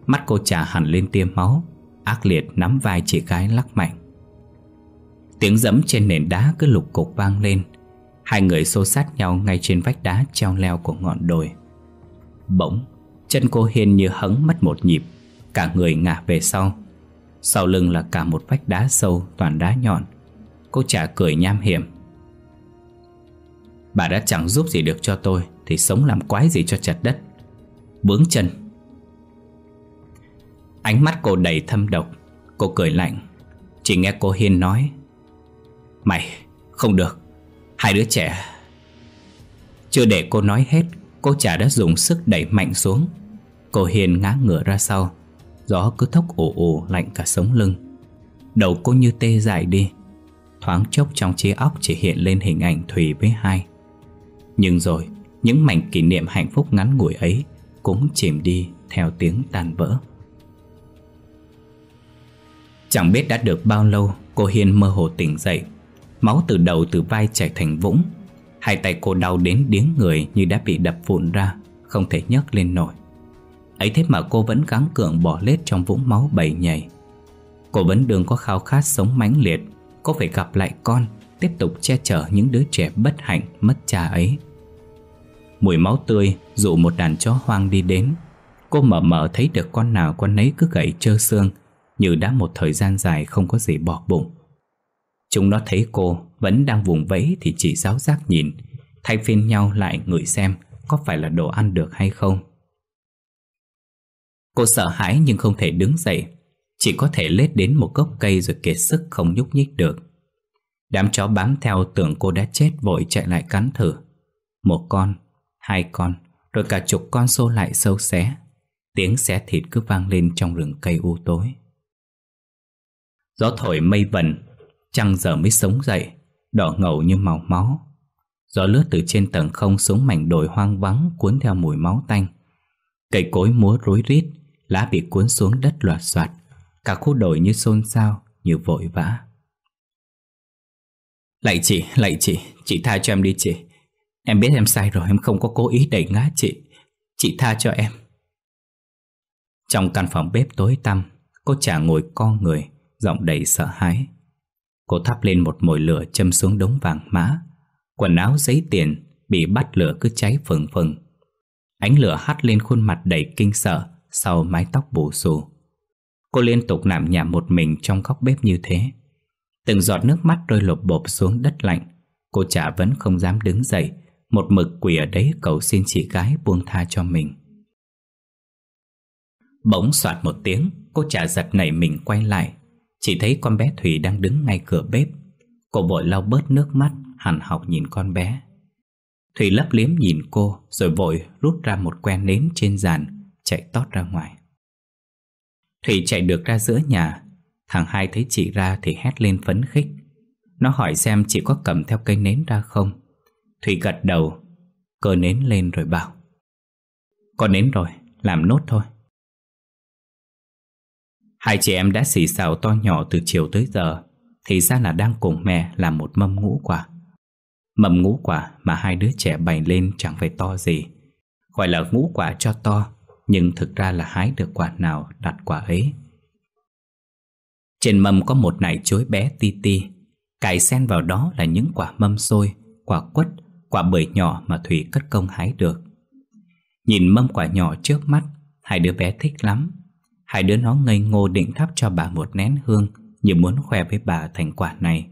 Mắt cô trà hẳn lên tiêm máu Ác liệt nắm vai chị gái lắc mạnh Tiếng dẫm trên nền đá cứ lục cục vang lên Hai người xô sát nhau ngay trên vách đá treo leo của ngọn đồi Bỗng, chân cô Hiên như hấn mất một nhịp Cả người ngả về sau Sau lưng là cả một vách đá sâu toàn đá nhọn Cô trả cười nham hiểm Bà đã chẳng giúp gì được cho tôi Thì sống làm quái gì cho chặt đất Bướng chân Ánh mắt cô đầy thâm độc Cô cười lạnh Chỉ nghe cô Hiên nói Mày, không được Hai đứa trẻ Chưa để cô nói hết Cô chả đã dùng sức đẩy mạnh xuống Cô Hiền ngã ngửa ra sau Gió cứ thốc ồ ồ lạnh cả sống lưng Đầu cô như tê dại đi Thoáng chốc trong trí óc chỉ hiện lên hình ảnh Thùy với hai Nhưng rồi Những mảnh kỷ niệm hạnh phúc ngắn ngủi ấy Cũng chìm đi theo tiếng tàn vỡ Chẳng biết đã được bao lâu Cô Hiên mơ hồ tỉnh dậy Máu từ đầu từ vai chảy thành vũng Hai tay cô đau đến điếng người như đã bị đập vụn ra Không thể nhấc lên nổi Ấy thế mà cô vẫn gắng cường bỏ lết trong vũng máu bầy nhảy Cô vẫn đương có khao khát sống mãnh liệt Cô phải gặp lại con Tiếp tục che chở những đứa trẻ bất hạnh mất cha ấy Mùi máu tươi dụ một đàn chó hoang đi đến Cô mờ mờ thấy được con nào con nấy cứ gãy trơ xương Như đã một thời gian dài không có gì bỏ bụng Chúng nó thấy cô vẫn đang vùng vẫy thì chỉ giáo giác nhìn, thay phiên nhau lại ngửi xem có phải là đồ ăn được hay không. Cô sợ hãi nhưng không thể đứng dậy, chỉ có thể lết đến một gốc cây rồi kiệt sức không nhúc nhích được. Đám chó bám theo tưởng cô đã chết vội chạy lại cắn thử. Một con, hai con, rồi cả chục con xô lại sâu xé. Tiếng xé thịt cứ vang lên trong rừng cây u tối. Gió thổi mây vần Trăng giờ mới sống dậy Đỏ ngầu như màu máu Gió lướt từ trên tầng không xuống mảnh đồi hoang vắng Cuốn theo mùi máu tanh Cây cối múa rối rít Lá bị cuốn xuống đất loạt soạt Cả khu đồi như xôn xao Như vội vã Lạy chị, lạy chị Chị tha cho em đi chị Em biết em sai rồi, em không có cố ý đẩy ngã chị Chị tha cho em Trong căn phòng bếp tối tăm Cô chả ngồi con người Giọng đầy sợ hãi Cô thắp lên một mồi lửa châm xuống đống vàng mã Quần áo giấy tiền Bị bắt lửa cứ cháy phừng phừng Ánh lửa hắt lên khuôn mặt đầy kinh sợ Sau mái tóc bù xù Cô liên tục nằm nhảm một mình Trong góc bếp như thế Từng giọt nước mắt rơi lột bột xuống đất lạnh Cô chả vẫn không dám đứng dậy Một mực quỷ ở đấy cầu xin chị gái buông tha cho mình Bỗng soạt một tiếng Cô chả giật nảy mình quay lại chỉ thấy con bé Thủy đang đứng ngay cửa bếp Cô vội lau bớt nước mắt Hẳn học nhìn con bé Thủy lấp liếm nhìn cô Rồi vội rút ra một que nến trên giàn Chạy tót ra ngoài Thủy chạy được ra giữa nhà Thằng hai thấy chị ra thì hét lên phấn khích Nó hỏi xem chị có cầm theo cây nến ra không Thủy gật đầu Cơ nến lên rồi bảo Có nến rồi, làm nốt thôi Hai chị em đã xì xào to nhỏ từ chiều tới giờ Thì ra là đang cùng mẹ làm một mâm ngũ quả Mâm ngũ quả mà hai đứa trẻ bày lên chẳng phải to gì Gọi là ngũ quả cho to Nhưng thực ra là hái được quả nào đặt quả ấy Trên mâm có một nải chuối bé ti ti Cài sen vào đó là những quả mâm xôi Quả quất, quả bưởi nhỏ mà Thủy cất công hái được Nhìn mâm quả nhỏ trước mắt Hai đứa bé thích lắm Hai đứa nó ngây ngô định thắp cho bà một nén hương Như muốn khoe với bà thành quả này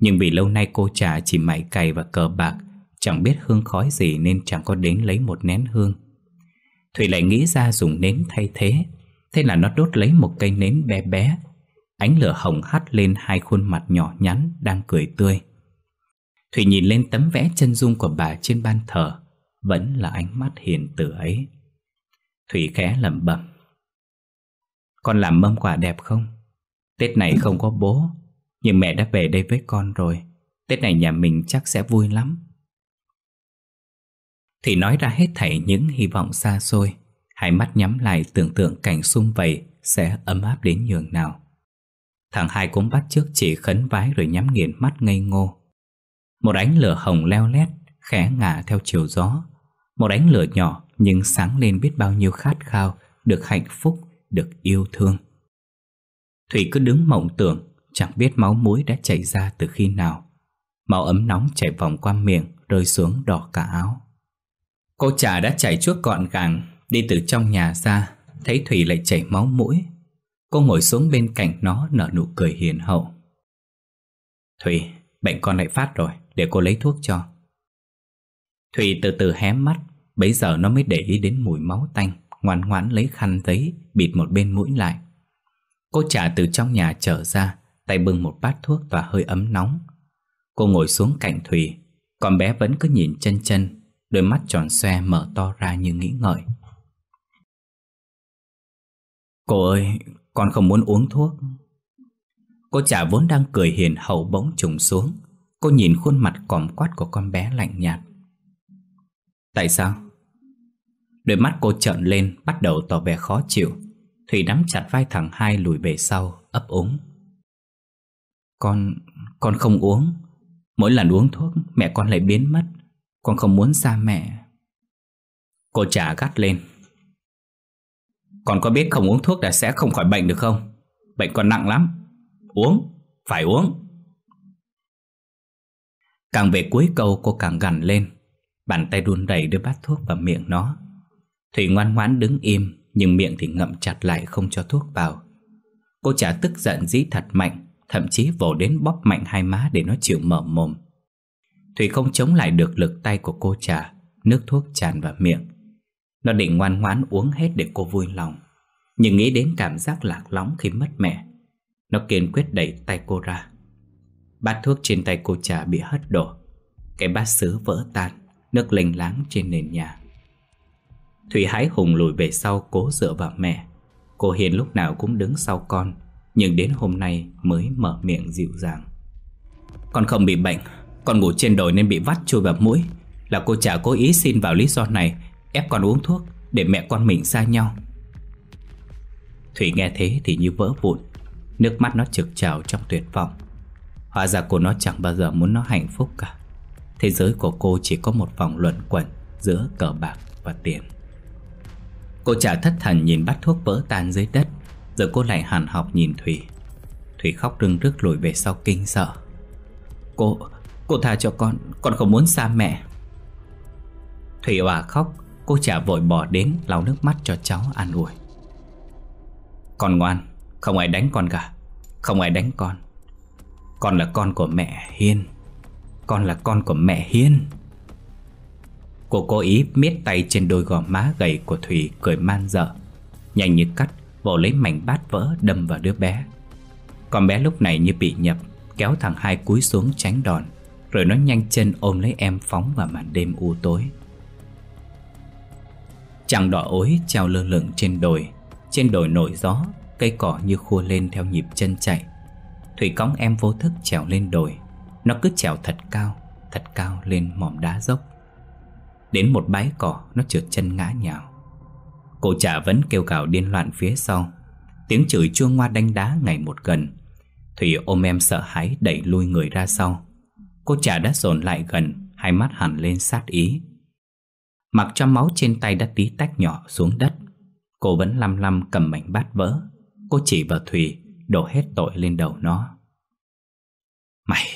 Nhưng vì lâu nay cô trà chỉ mải cày và cờ bạc Chẳng biết hương khói gì nên chẳng có đến lấy một nén hương Thủy lại nghĩ ra dùng nến thay thế Thế là nó đốt lấy một cây nến bé bé Ánh lửa hồng hắt lên hai khuôn mặt nhỏ nhắn đang cười tươi Thủy nhìn lên tấm vẽ chân dung của bà trên ban thờ Vẫn là ánh mắt hiền từ ấy Thủy khẽ lẩm bẩm con làm mâm quà đẹp không? Tết này không có bố Nhưng mẹ đã về đây với con rồi Tết này nhà mình chắc sẽ vui lắm Thì nói ra hết thảy những hy vọng xa xôi Hai mắt nhắm lại tưởng tượng cảnh xung vầy Sẽ ấm áp đến nhường nào Thằng hai cũng bắt trước chỉ khấn vái Rồi nhắm nghiền mắt ngây ngô Một ánh lửa hồng leo lét Khẽ ngả theo chiều gió Một ánh lửa nhỏ nhưng sáng lên biết bao nhiêu khát khao Được hạnh phúc được yêu thương. Thủy cứ đứng mộng tưởng, chẳng biết máu mũi đã chảy ra từ khi nào. Máu ấm nóng chảy vòng qua miệng, rơi xuống đỏ cả áo. Cô trà đã chảy chuốt gọn gàng, đi từ trong nhà ra, thấy Thủy lại chảy máu mũi. Cô ngồi xuống bên cạnh nó nở nụ cười hiền hậu. Thủy, bệnh con lại phát rồi, để cô lấy thuốc cho. Thủy từ từ hé mắt, bây giờ nó mới để ý đến mùi máu tanh ngoan ngoãn lấy khăn giấy bịt một bên mũi lại. Cô trả từ trong nhà trở ra, tay bưng một bát thuốc và hơi ấm nóng. Cô ngồi xuống cạnh thủy. con bé vẫn cứ nhìn chân chân, đôi mắt tròn xoe mở to ra như nghĩ ngợi. Cô ơi, con không muốn uống thuốc. Cô trả vốn đang cười hiền hậu bỗng trùng xuống. Cô nhìn khuôn mặt còm quát của con bé lạnh nhạt. Tại sao? Đôi mắt cô trợn lên bắt đầu tỏ vẻ khó chịu Thủy nắm chặt vai thằng hai lùi về sau ấp úng Con... con không uống Mỗi lần uống thuốc mẹ con lại biến mất Con không muốn xa mẹ Cô trả gắt lên Con có biết không uống thuốc là sẽ không khỏi bệnh được không? Bệnh con nặng lắm Uống, phải uống Càng về cuối câu cô càng gằn lên Bàn tay đun đầy đưa bát thuốc vào miệng nó Thủy ngoan ngoãn đứng im Nhưng miệng thì ngậm chặt lại không cho thuốc vào Cô chả tức giận dí thật mạnh Thậm chí vồ đến bóp mạnh hai má để nó chịu mở mồm Thủy không chống lại được lực tay của cô trà Nước thuốc tràn vào miệng Nó định ngoan ngoãn uống hết để cô vui lòng Nhưng nghĩ đến cảm giác lạc lõng khi mất mẹ Nó kiên quyết đẩy tay cô ra Bát thuốc trên tay cô trà bị hất đổ Cái bát sứ vỡ tan Nước lênh láng trên nền nhà Thủy hái hùng lùi về sau cố dựa vào mẹ Cô Hiền lúc nào cũng đứng sau con Nhưng đến hôm nay mới mở miệng dịu dàng Con không bị bệnh Con ngủ trên đồi nên bị vắt chui vào mũi Là cô chả cố ý xin vào lý do này Ép con uống thuốc để mẹ con mình xa nhau Thủy nghe thế thì như vỡ vụn Nước mắt nó trực trào trong tuyệt vọng Hóa ra cô nó chẳng bao giờ muốn nó hạnh phúc cả Thế giới của cô chỉ có một vòng luận quẩn giữa cờ bạc và tiền Cô trả thất thần nhìn bát thuốc vỡ tan dưới đất Rồi cô lại hàn học nhìn Thủy Thủy khóc rưng rức lùi về sau kinh sợ Cô, cô tha cho con, con không muốn xa mẹ Thủy hòa khóc, cô trả vội bỏ đến lau nước mắt cho cháu an ủi Con ngoan, không ai đánh con cả Không ai đánh con Con là con của mẹ Hiên Con là con của mẹ Hiên Cô cố ý miết tay trên đôi gò má gầy của thủy cười man dở Nhanh như cắt Vỗ lấy mảnh bát vỡ đâm vào đứa bé Con bé lúc này như bị nhập Kéo thằng hai cúi xuống tránh đòn Rồi nó nhanh chân ôm lấy em phóng vào màn đêm u tối chàng đỏ ối treo lơ lửng trên đồi Trên đồi nổi gió Cây cỏ như khua lên theo nhịp chân chạy Thủy cõng em vô thức trèo lên đồi Nó cứ trèo thật cao Thật cao lên mỏm đá dốc Đến một bãi cỏ nó trượt chân ngã nhào Cô chả vẫn kêu gào điên loạn phía sau Tiếng chửi chua ngoa đánh đá ngày một gần Thủy ôm em sợ hãi đẩy lui người ra sau Cô chả đã dồn lại gần Hai mắt hẳn lên sát ý Mặc cho máu trên tay đã tí tách nhỏ xuống đất Cô vẫn lăm lăm cầm mảnh bát vỡ Cô chỉ vào Thủy Đổ hết tội lên đầu nó Mày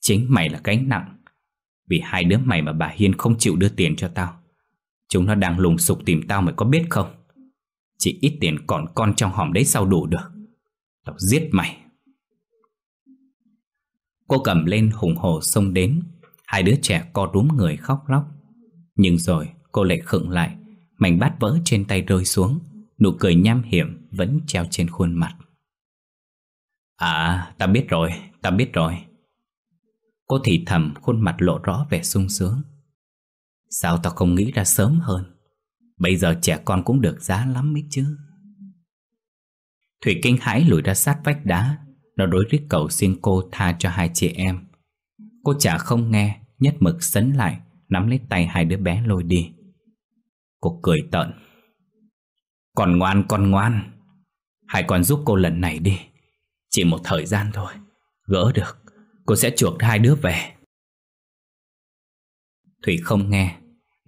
Chính mày là gánh nặng vì hai đứa mày mà bà Hiên không chịu đưa tiền cho tao Chúng nó đang lùng sục tìm tao mày có biết không Chỉ ít tiền còn con trong hòm đấy sao đủ được Tao giết mày Cô cầm lên hùng hồ sông đến Hai đứa trẻ co rúm người khóc lóc Nhưng rồi cô lại khựng lại Mảnh bát vỡ trên tay rơi xuống Nụ cười nham hiểm vẫn treo trên khuôn mặt À ta biết rồi Ta biết rồi Cô thì thầm khuôn mặt lộ rõ vẻ sung sướng Sao tao không nghĩ ra sớm hơn Bây giờ trẻ con cũng được giá lắm ấy chứ Thủy kinh hãi lùi ra sát vách đá Nó đối rít cầu xin cô tha cho hai chị em Cô chả không nghe Nhất mực sấn lại Nắm lấy tay hai đứa bé lôi đi Cô cười tận Còn ngoan con ngoan Hãy còn giúp cô lần này đi Chỉ một thời gian thôi Gỡ được Cô sẽ chuộc hai đứa về Thủy không nghe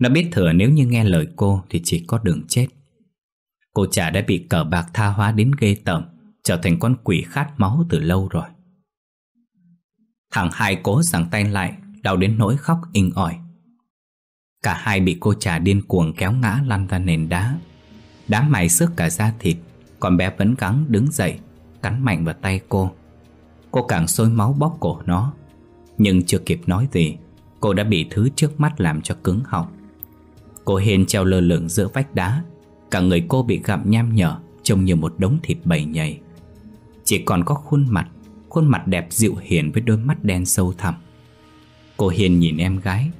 Nó biết thừa nếu như nghe lời cô Thì chỉ có đường chết Cô chả đã bị cờ bạc tha hóa đến ghê tởm Trở thành con quỷ khát máu từ lâu rồi Thằng hai cố giằng tay lại Đau đến nỗi khóc inh ỏi Cả hai bị cô trà điên cuồng kéo ngã lăn ra nền đá Đá mài xước cả da thịt Còn bé vẫn gắng đứng dậy Cắn mạnh vào tay cô Cô càng sôi máu bóp cổ nó Nhưng chưa kịp nói gì Cô đã bị thứ trước mắt làm cho cứng họng Cô Hiền treo lơ lửng giữa vách đá Cả người cô bị gặm nham nhở Trông như một đống thịt bầy nhầy Chỉ còn có khuôn mặt Khuôn mặt đẹp dịu hiền với đôi mắt đen sâu thẳm Cô Hiền nhìn em gái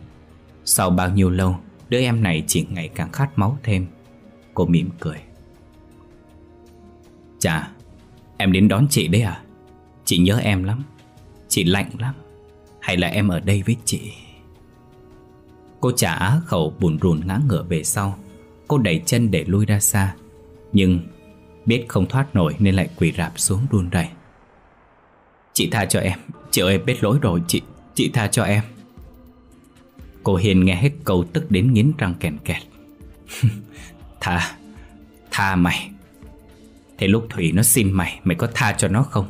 Sau bao nhiêu lâu Đứa em này chỉ ngày càng khát máu thêm Cô mỉm cười Chà Em đến đón chị đấy à Chị nhớ em lắm Chị lạnh lắm Hay là em ở đây với chị Cô trả á khẩu bùn rùn ngã ngửa về sau Cô đẩy chân để lui ra xa Nhưng biết không thoát nổi Nên lại quỳ rạp xuống run rẩy. Chị tha cho em Chị ơi biết lỗi rồi chị Chị tha cho em Cô Hiền nghe hết câu tức đến nghiến răng kèn kẹt Tha Tha mày Thế lúc Thủy nó xin mày Mày có tha cho nó không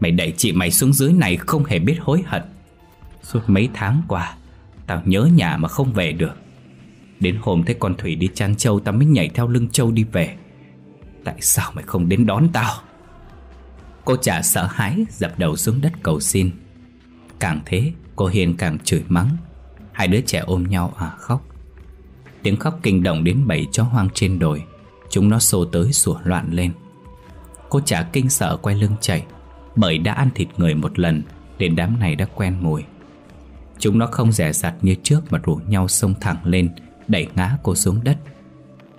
Mày đẩy chị mày xuống dưới này không hề biết hối hận Suốt mấy tháng qua Tao nhớ nhà mà không về được Đến hôm thấy con Thủy đi chăn châu Tao mới nhảy theo lưng châu đi về Tại sao mày không đến đón tao Cô chả sợ hãi Dập đầu xuống đất cầu xin Càng thế cô Hiền càng chửi mắng Hai đứa trẻ ôm nhau à khóc Tiếng khóc kinh động đến bảy chó hoang trên đồi Chúng nó xô tới sủa loạn lên Cô chả kinh sợ quay lưng chạy bởi đã ăn thịt người một lần nên đám này đã quen mùi. Chúng nó không rẻ rặt như trước mà rủ nhau xông thẳng lên, đẩy ngã cô xuống đất.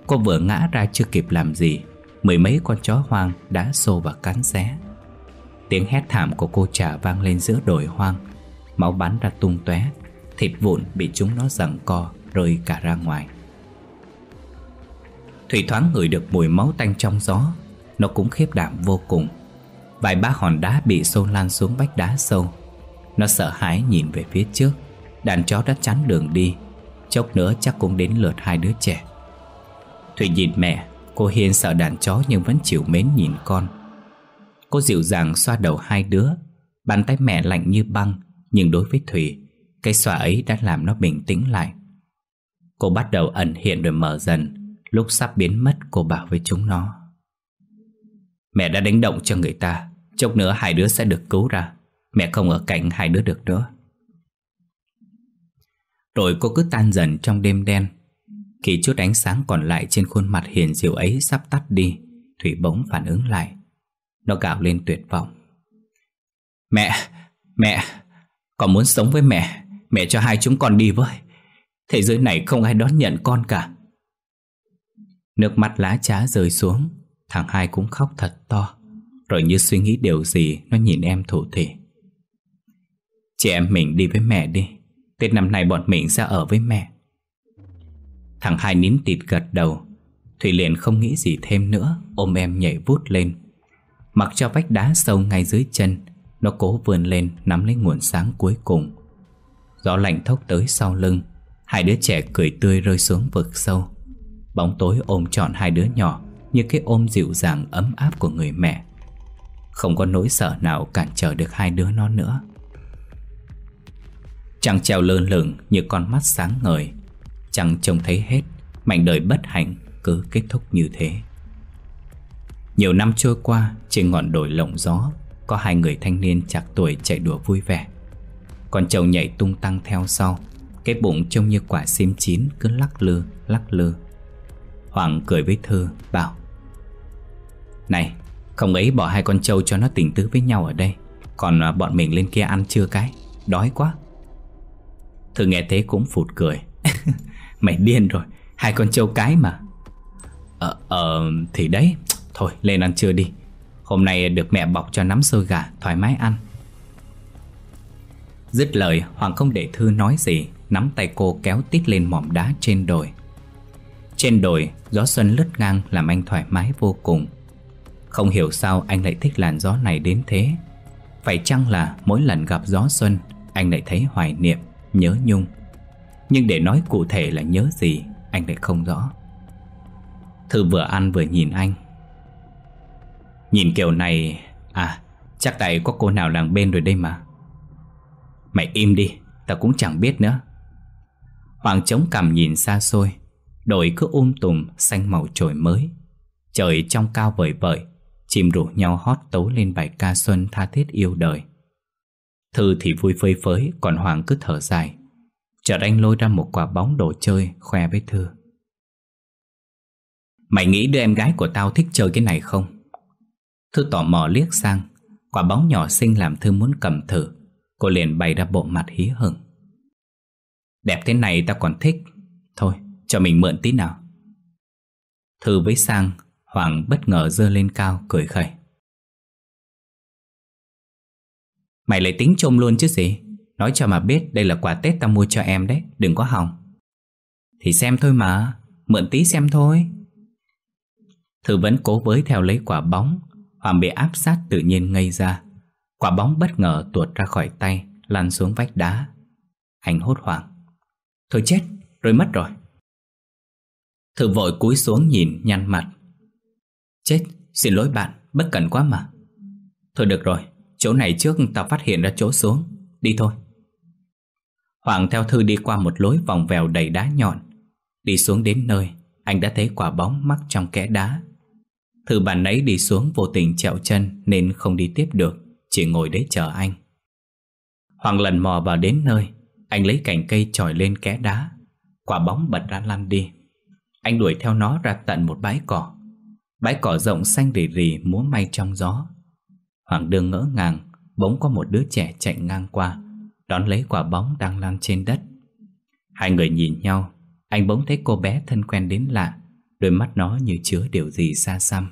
Cô vừa ngã ra chưa kịp làm gì, mười mấy con chó hoang đã xô và cắn xé. Tiếng hét thảm của cô trả vang lên giữa đồi hoang, máu bắn ra tung tóe, thịt vụn bị chúng nó giằng co rơi cả ra ngoài. Thủy thoáng ngửi được mùi máu tanh trong gió, nó cũng khiếp đảm vô cùng. Vài bác hòn đá bị xô lan xuống vách đá sâu Nó sợ hãi nhìn về phía trước Đàn chó đã chắn đường đi Chốc nữa chắc cũng đến lượt hai đứa trẻ Thủy nhìn mẹ Cô Hiên sợ đàn chó nhưng vẫn chịu mến nhìn con Cô dịu dàng xoa đầu hai đứa Bàn tay mẹ lạnh như băng Nhưng đối với Thủy Cái xoa ấy đã làm nó bình tĩnh lại Cô bắt đầu ẩn hiện rồi mở dần Lúc sắp biến mất cô bảo với chúng nó Mẹ đã đánh động cho người ta Chốc nữa hai đứa sẽ được cứu ra Mẹ không ở cạnh hai đứa được nữa Rồi cô cứ tan dần trong đêm đen Khi chút ánh sáng còn lại trên khuôn mặt hiền diệu ấy sắp tắt đi Thủy bỗng phản ứng lại Nó gào lên tuyệt vọng Mẹ, mẹ, con muốn sống với mẹ Mẹ cho hai chúng con đi với Thế giới này không ai đón nhận con cả Nước mắt lá trá rơi xuống Thằng hai cũng khóc thật to rồi như suy nghĩ điều gì Nó nhìn em thủ thỉ Chị em mình đi với mẹ đi Tết năm nay bọn mình sẽ ở với mẹ Thằng hai nín tịt gật đầu Thủy liền không nghĩ gì thêm nữa Ôm em nhảy vút lên Mặc cho vách đá sâu ngay dưới chân Nó cố vươn lên nắm lấy nguồn sáng cuối cùng Gió lạnh thốc tới sau lưng Hai đứa trẻ cười tươi rơi xuống vực sâu Bóng tối ôm trọn hai đứa nhỏ Như cái ôm dịu dàng ấm áp của người mẹ không có nỗi sợ nào cản trở được hai đứa nó nữa Chàng treo lơ lửng như con mắt sáng ngời Chàng trông thấy hết Mảnh đời bất hạnh cứ kết thúc như thế Nhiều năm trôi qua Trên ngọn đồi lộng gió Có hai người thanh niên chạc tuổi chạy đùa vui vẻ Con trâu nhảy tung tăng theo sau Cái bụng trông như quả sim chín Cứ lắc lư, lắc lư Hoàng cười với Thư bảo Này, không ấy bỏ hai con trâu cho nó tình tứ với nhau ở đây Còn à, bọn mình lên kia ăn chưa cái Đói quá Thư nghe thế cũng phụt cười. cười, Mày điên rồi Hai con trâu cái mà Ờ, ờ thì đấy Thôi lên ăn trưa đi Hôm nay được mẹ bọc cho nắm sôi gà Thoải mái ăn Dứt lời Hoàng không để Thư nói gì Nắm tay cô kéo tít lên mỏm đá trên đồi Trên đồi Gió xuân lướt ngang làm anh thoải mái vô cùng không hiểu sao anh lại thích làn gió này đến thế Phải chăng là mỗi lần gặp gió xuân Anh lại thấy hoài niệm, nhớ nhung Nhưng để nói cụ thể là nhớ gì Anh lại không rõ Thư vừa ăn vừa nhìn anh Nhìn kiểu này À chắc tại có cô nào làng bên rồi đây mà Mày im đi Ta cũng chẳng biết nữa Hoàng chống cằm nhìn xa xôi đội cứ um tùm xanh màu trồi mới Trời trong cao vời vời chìm rủ nhau hót tấu lên bài ca xuân tha thiết yêu đời Thư thì vui phơi phới Còn Hoàng cứ thở dài Chợt anh lôi ra một quả bóng đồ chơi Khoe với Thư Mày nghĩ đứa em gái của tao thích chơi cái này không? Thư tò mò liếc sang Quả bóng nhỏ xinh làm Thư muốn cầm thử Cô liền bày ra bộ mặt hí hửng Đẹp thế này tao còn thích Thôi cho mình mượn tí nào Thư với Sang Hoàng bất ngờ dơ lên cao cười khẩy Mày lấy tính trông luôn chứ gì Nói cho mà biết đây là quà Tết tao mua cho em đấy Đừng có hỏng Thì xem thôi mà Mượn tí xem thôi Thư vẫn cố với theo lấy quả bóng Hoàng bị áp sát tự nhiên ngây ra Quả bóng bất ngờ tuột ra khỏi tay lăn xuống vách đá Anh hốt hoảng Thôi chết, rơi mất rồi Thư vội cúi xuống nhìn nhăn mặt Chết, xin lỗi bạn, bất cẩn quá mà Thôi được rồi, chỗ này trước tao phát hiện ra chỗ xuống Đi thôi Hoàng theo Thư đi qua một lối vòng vèo đầy đá nhọn Đi xuống đến nơi Anh đã thấy quả bóng mắc trong kẽ đá Thư bàn nãy đi xuống vô tình trẹo chân Nên không đi tiếp được Chỉ ngồi đấy chờ anh Hoàng lần mò vào đến nơi Anh lấy cành cây tròi lên kẽ đá Quả bóng bật ra lăn đi Anh đuổi theo nó ra tận một bãi cỏ Bãi cỏ rộng xanh rì rì múa may trong gió Hoàng đương ngỡ ngàng Bỗng có một đứa trẻ chạy ngang qua Đón lấy quả bóng đang lăn trên đất Hai người nhìn nhau Anh bỗng thấy cô bé thân quen đến lạ Đôi mắt nó như chứa điều gì xa xăm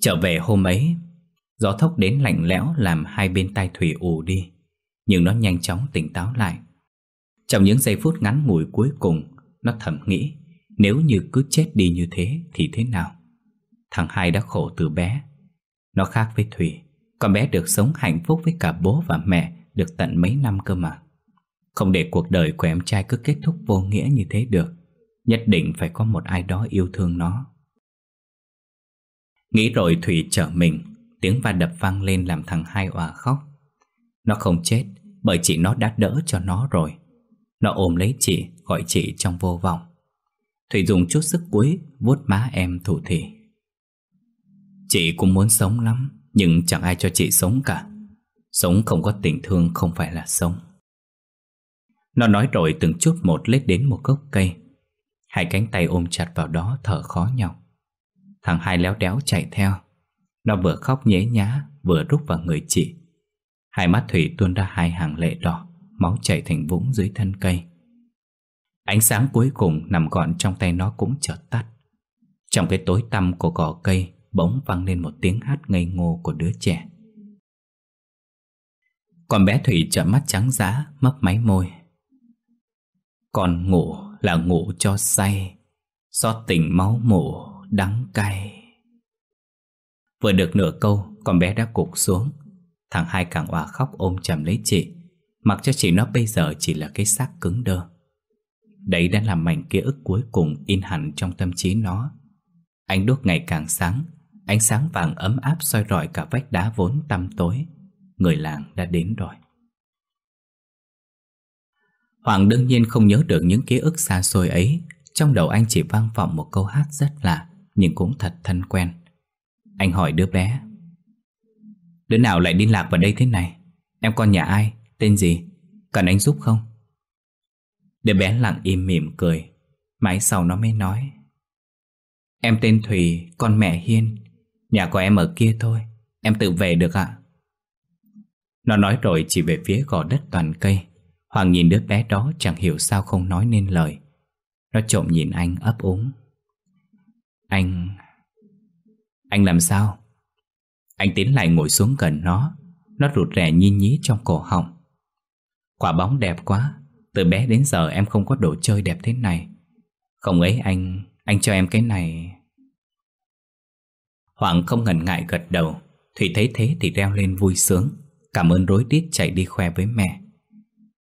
Trở về hôm ấy Gió thốc đến lạnh lẽo Làm hai bên tai Thủy ù đi Nhưng nó nhanh chóng tỉnh táo lại Trong những giây phút ngắn ngủi cuối cùng Nó thầm nghĩ nếu như cứ chết đi như thế thì thế nào? Thằng hai đã khổ từ bé. Nó khác với Thủy, con bé được sống hạnh phúc với cả bố và mẹ được tận mấy năm cơ mà. Không để cuộc đời của em trai cứ kết thúc vô nghĩa như thế được. Nhất định phải có một ai đó yêu thương nó. Nghĩ rồi Thủy trở mình, tiếng va đập vang lên làm thằng hai òa khóc. Nó không chết bởi chị nó đã đỡ cho nó rồi. Nó ôm lấy chị, gọi chị trong vô vọng. Thủy dùng chút sức cuối vuốt má em thủ thỉ Chị cũng muốn sống lắm Nhưng chẳng ai cho chị sống cả Sống không có tình thương không phải là sống Nó nói rồi từng chút một lết đến một gốc cây Hai cánh tay ôm chặt vào đó thở khó nhọc Thằng hai léo đéo chạy theo Nó vừa khóc nhế nhá Vừa rút vào người chị Hai mắt Thủy tuôn ra hai hàng lệ đỏ Máu chảy thành vũng dưới thân cây Ánh sáng cuối cùng nằm gọn trong tay nó cũng chợt tắt Trong cái tối tăm của cỏ cây Bỗng vang lên một tiếng hát ngây ngô của đứa trẻ Con bé Thủy trợn mắt trắng giá Mấp máy môi Còn ngủ là ngủ cho say Do tình máu mủ đắng cay Vừa được nửa câu Con bé đã cục xuống Thằng hai càng òa khóc ôm chầm lấy chị Mặc cho chị nó bây giờ chỉ là cái xác cứng đơ Đấy đã là mảnh ký ức cuối cùng in hẳn trong tâm trí nó Ánh đốt ngày càng sáng Ánh sáng vàng ấm áp soi rọi cả vách đá vốn tăm tối Người làng đã đến rồi Hoàng đương nhiên không nhớ được những ký ức xa xôi ấy Trong đầu anh chỉ vang vọng một câu hát rất lạ Nhưng cũng thật thân quen Anh hỏi đứa bé Đứa nào lại đi lạc vào đây thế này Em con nhà ai, tên gì Cần anh giúp không để bé lặng im mỉm cười Mãi sau nó mới nói Em tên Thùy, con mẹ Hiên Nhà của em ở kia thôi Em tự về được ạ Nó nói rồi chỉ về phía gò đất toàn cây Hoàng nhìn đứa bé đó chẳng hiểu sao không nói nên lời Nó trộm nhìn anh ấp úng Anh... Anh làm sao? Anh tiến lại ngồi xuống gần nó Nó rụt rè nhi nhí trong cổ họng Quả bóng đẹp quá từ bé đến giờ em không có đồ chơi đẹp thế này Không ấy anh Anh cho em cái này Hoàng không ngần ngại gật đầu Thủy thấy thế thì reo lên vui sướng Cảm ơn rối tiết chạy đi khoe với mẹ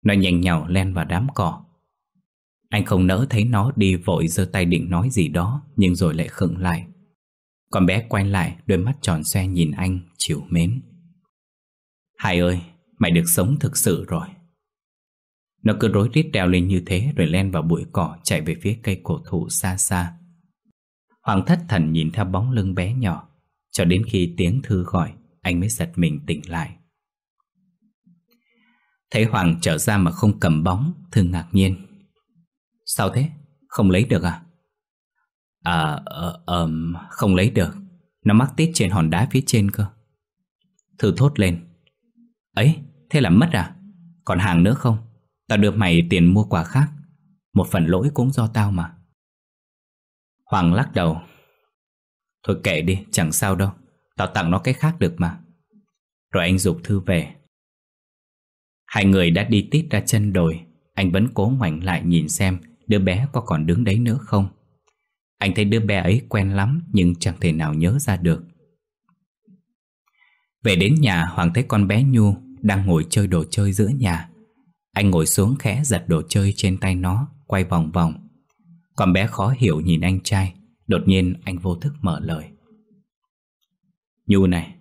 Nó nhanh nhào len vào đám cỏ Anh không nỡ thấy nó đi vội giơ tay định nói gì đó Nhưng rồi lại khựng lại Con bé quay lại đôi mắt tròn xoe nhìn anh chịu mến Hải ơi, mày được sống thực sự rồi nó cứ rối rít trèo lên như thế rồi len vào bụi cỏ chạy về phía cây cổ thụ xa xa. Hoàng thất thần nhìn theo bóng lưng bé nhỏ, cho đến khi tiếng thư gọi, anh mới giật mình tỉnh lại. Thấy Hoàng trở ra mà không cầm bóng, thư ngạc nhiên. Sao thế? Không lấy được à? À, ờ, à, không lấy được. Nó mắc tít trên hòn đá phía trên cơ. Thư thốt lên. Ấy, thế là mất à? Còn hàng nữa không? Tao đưa mày tiền mua quà khác Một phần lỗi cũng do tao mà Hoàng lắc đầu Thôi kệ đi, chẳng sao đâu Tao tặng nó cái khác được mà Rồi anh dục Thư về Hai người đã đi tít ra chân đồi Anh vẫn cố ngoảnh lại nhìn xem Đứa bé có còn đứng đấy nữa không Anh thấy đứa bé ấy quen lắm Nhưng chẳng thể nào nhớ ra được Về đến nhà Hoàng thấy con bé Nhu Đang ngồi chơi đồ chơi giữa nhà anh ngồi xuống khẽ giật đồ chơi trên tay nó Quay vòng vòng Con bé khó hiểu nhìn anh trai Đột nhiên anh vô thức mở lời Nhu này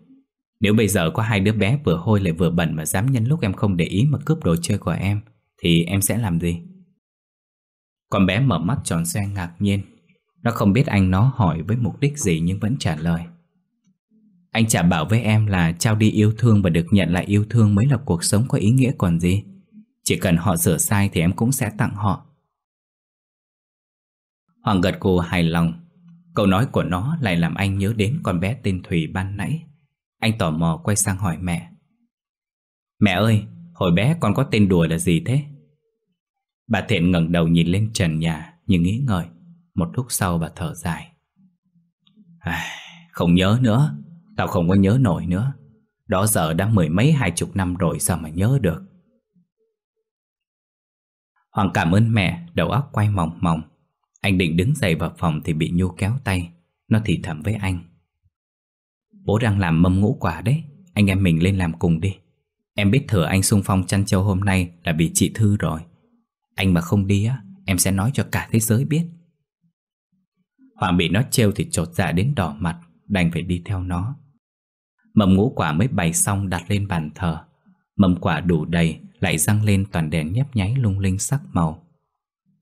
Nếu bây giờ có hai đứa bé vừa hôi lại vừa bẩn Mà dám nhân lúc em không để ý mà cướp đồ chơi của em Thì em sẽ làm gì Con bé mở mắt tròn xoe ngạc nhiên Nó không biết anh nó hỏi với mục đích gì Nhưng vẫn trả lời Anh chả bảo với em là trao đi yêu thương và được nhận lại yêu thương mới là cuộc sống có ý nghĩa còn gì chỉ cần họ sửa sai thì em cũng sẽ tặng họ Hoàng gật cô hài lòng Câu nói của nó lại làm anh nhớ đến con bé tên thủy ban nãy Anh tò mò quay sang hỏi mẹ Mẹ ơi, hồi bé con có tên đùa là gì thế? Bà Thiện ngẩng đầu nhìn lên trần nhà như nghĩ ngợi Một lúc sau bà thở dài Không nhớ nữa, tao không có nhớ nổi nữa Đó giờ đã mười mấy hai chục năm rồi sao mà nhớ được Hoàng cảm ơn mẹ, đầu óc quay mỏng mỏng. Anh định đứng dậy vào phòng thì bị Nhu kéo tay. Nó thì thầm với anh. Bố đang làm mâm ngũ quả đấy, anh em mình lên làm cùng đi. Em biết thừa anh sung phong chăn châu hôm nay là vì chị Thư rồi. Anh mà không đi á, em sẽ nói cho cả thế giới biết. Hoàng bị nó trêu thì trột dạ đến đỏ mặt, đành phải đi theo nó. Mầm ngũ quả mới bày xong đặt lên bàn thờ. Mầm quả đủ đầy, lại răng lên toàn đèn nhấp nháy lung linh sắc màu.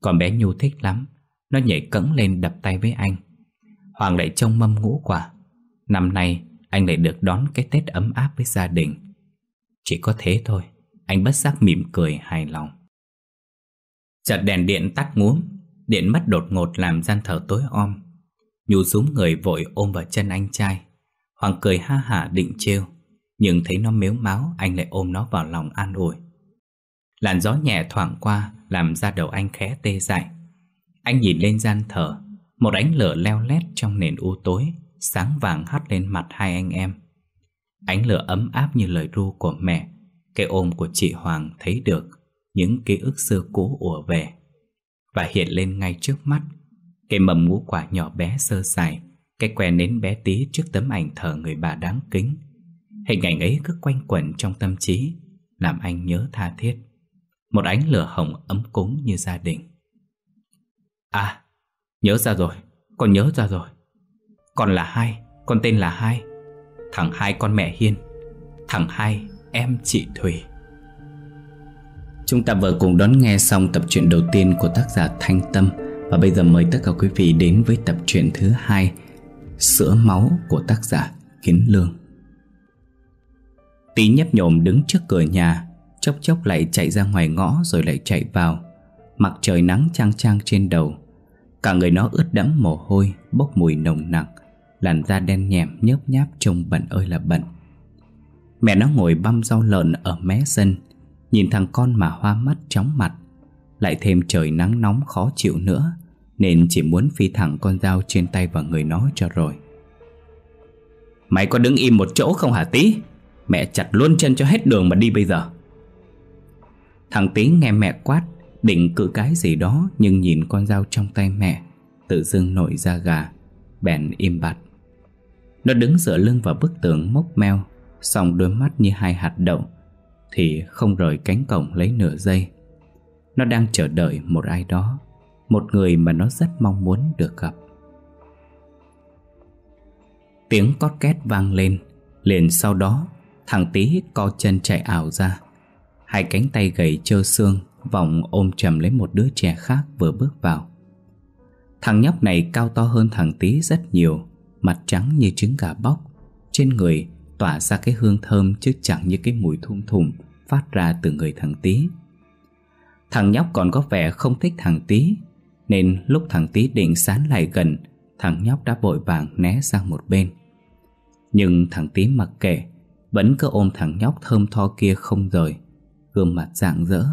Còn bé Nhu thích lắm, nó nhảy cẫng lên đập tay với anh. Hoàng lại trông mâm ngũ quả. Năm nay, anh lại được đón cái Tết ấm áp với gia đình. Chỉ có thế thôi, anh bất giác mỉm cười hài lòng. Chợt đèn điện tắt ngúm, điện mất đột ngột làm gian thờ tối om. Nhu xuống người vội ôm vào chân anh trai. Hoàng cười ha hả định trêu, nhưng thấy nó mếu máu anh lại ôm nó vào lòng an ủi. Làn gió nhẹ thoảng qua Làm ra đầu anh khẽ tê dại Anh nhìn lên gian thở Một ánh lửa leo lét trong nền u tối Sáng vàng hắt lên mặt hai anh em Ánh lửa ấm áp như lời ru của mẹ Cái ôm của chị Hoàng thấy được Những ký ức xưa cũ ùa về Và hiện lên ngay trước mắt Cái mầm ngũ quả nhỏ bé sơ sài Cái que nến bé tí trước tấm ảnh thờ người bà đáng kính Hình ảnh ấy cứ quanh quẩn trong tâm trí Làm anh nhớ tha thiết một ánh lửa hồng ấm cúng như gia đình À Nhớ ra rồi Con nhớ ra rồi Con là hai Con tên là hai Thằng hai con mẹ Hiên Thằng hai em chị Thùy Chúng ta vừa cùng đón nghe xong tập truyện đầu tiên của tác giả Thanh Tâm Và bây giờ mời tất cả quý vị đến với tập truyện thứ hai Sữa máu của tác giả Kiến Lương Tí nhấp nhổm đứng trước cửa nhà Chốc chốc lại chạy ra ngoài ngõ rồi lại chạy vào mặt trời nắng trang trang trên đầu Cả người nó ướt đẫm mồ hôi Bốc mùi nồng nặc Làn da đen nhẹm nhớp nháp trông bận ơi là bận. Mẹ nó ngồi băm rau lợn ở mé sân Nhìn thằng con mà hoa mắt chóng mặt Lại thêm trời nắng nóng khó chịu nữa Nên chỉ muốn phi thẳng con dao trên tay vào người nó cho rồi Mày có đứng im một chỗ không hả tí Mẹ chặt luôn chân cho hết đường mà đi bây giờ Thằng Tí nghe mẹ quát Định cự cái gì đó Nhưng nhìn con dao trong tay mẹ Tự dưng nổi ra gà Bèn im bặt Nó đứng dựa lưng vào bức tường mốc meo Xong đôi mắt như hai hạt đậu Thì không rời cánh cổng lấy nửa giây Nó đang chờ đợi một ai đó Một người mà nó rất mong muốn được gặp Tiếng cót két vang lên Liền sau đó Thằng tí co chân chạy ảo ra Hai cánh tay gầy trơ xương Vòng ôm chầm lấy một đứa trẻ khác vừa bước vào Thằng nhóc này cao to hơn thằng tí rất nhiều Mặt trắng như trứng gà bóc Trên người tỏa ra cái hương thơm Chứ chẳng như cái mùi thum thùm Phát ra từ người thằng tí Thằng nhóc còn có vẻ không thích thằng tí Nên lúc thằng tí định sán lại gần Thằng nhóc đã vội vàng né sang một bên Nhưng thằng tí mặc kệ Vẫn cứ ôm thằng nhóc thơm tho kia không rời gương mặt rạng rỡ,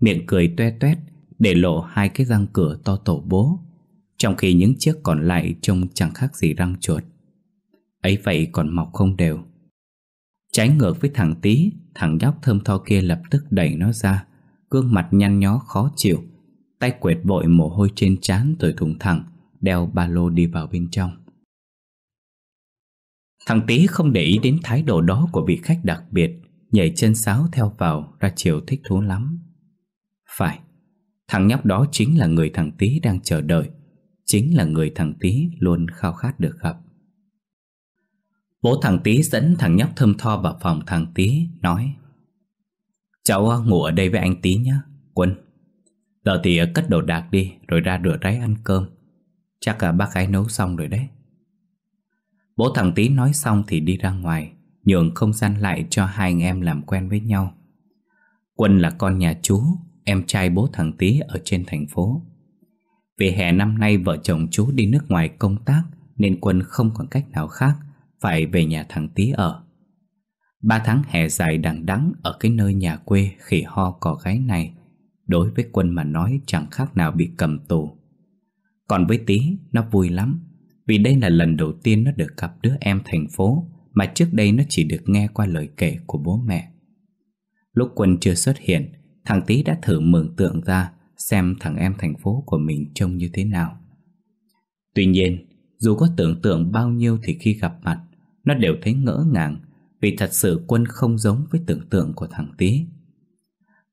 miệng cười toe toét để lộ hai cái răng cửa to tổ bố, trong khi những chiếc còn lại trông chẳng khác gì răng chuột. Ấy vậy còn mọc không đều. Trái ngược với thằng tí, thằng nhóc thơm tho kia lập tức đẩy nó ra, gương mặt nhăn nhó khó chịu, tay quệt vội mồ hôi trên trán rồi thùng thẳng, đeo ba lô đi vào bên trong. Thằng tí không để ý đến thái độ đó của vị khách đặc biệt Nhảy chân sáo theo vào ra chiều thích thú lắm Phải Thằng nhóc đó chính là người thằng tí đang chờ đợi Chính là người thằng tí luôn khao khát được gặp Bố thằng tí dẫn thằng nhóc thơm tho vào phòng thằng tí Nói Cháu à, ngủ ở đây với anh tí nhé Quân Giờ thì à, cất đồ đạc đi Rồi ra rửa ráy ăn cơm Chắc là bác gái nấu xong rồi đấy Bố thằng tí nói xong thì đi ra ngoài nhường không gian lại cho hai anh em làm quen với nhau. Quân là con nhà chú, em trai bố thằng Tý ở trên thành phố. Về hè năm nay vợ chồng chú đi nước ngoài công tác nên Quân không còn cách nào khác phải về nhà thằng Tý ở. Ba tháng hè dài đằng đẵng ở cái nơi nhà quê khỉ ho cò gái này đối với Quân mà nói chẳng khác nào bị cầm tù. Còn với Tý nó vui lắm vì đây là lần đầu tiên nó được gặp đứa em thành phố mà trước đây nó chỉ được nghe qua lời kể của bố mẹ. Lúc Quân chưa xuất hiện, thằng Tý đã thử mường tượng ra xem thằng em thành phố của mình trông như thế nào. Tuy nhiên, dù có tưởng tượng bao nhiêu thì khi gặp mặt, nó đều thấy ngỡ ngàng vì thật sự Quân không giống với tưởng tượng của thằng Tý.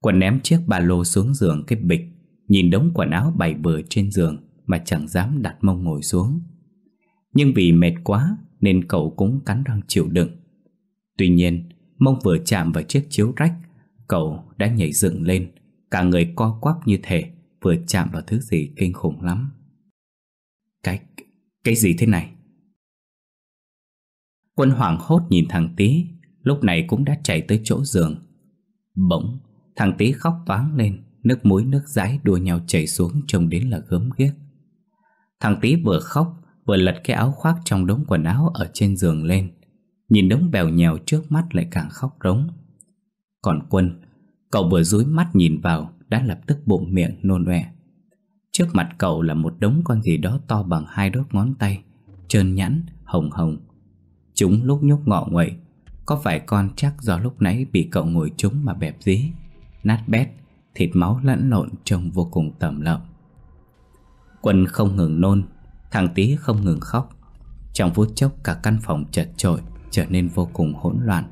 Quân ném chiếc ba lô xuống giường cái bịch, nhìn đống quần áo bày bừa trên giường mà chẳng dám đặt mông ngồi xuống. Nhưng vì mệt quá nên cậu cũng cắn răng chịu đựng. Tuy nhiên, mông vừa chạm vào chiếc chiếu rách, cậu đã nhảy dựng lên, cả người co quắp như thể vừa chạm vào thứ gì kinh khủng lắm. Cái... cái gì thế này? Quân hoảng hốt nhìn thằng Tý, lúc này cũng đã chạy tới chỗ giường. Bỗng, thằng Tý khóc toáng lên, nước muối nước rái đua nhau chảy xuống trông đến là gớm ghiếc. Thằng Tý vừa khóc Vừa lật cái áo khoác trong đống quần áo ở trên giường lên Nhìn đống bèo nhèo trước mắt lại càng khóc rống Còn quân Cậu vừa dúi mắt nhìn vào Đã lập tức bụng miệng nôn ọe Trước mặt cậu là một đống con gì đó to bằng hai đốt ngón tay Trơn nhẵn, hồng hồng Chúng lúc nhúc ngọ nguậy Có phải con chắc do lúc nãy bị cậu ngồi chúng mà bẹp dí Nát bét, thịt máu lẫn lộn trông vô cùng tẩm lợm Quân không ngừng nôn Thằng tí không ngừng khóc Trong phút chốc cả căn phòng chật chội Trở nên vô cùng hỗn loạn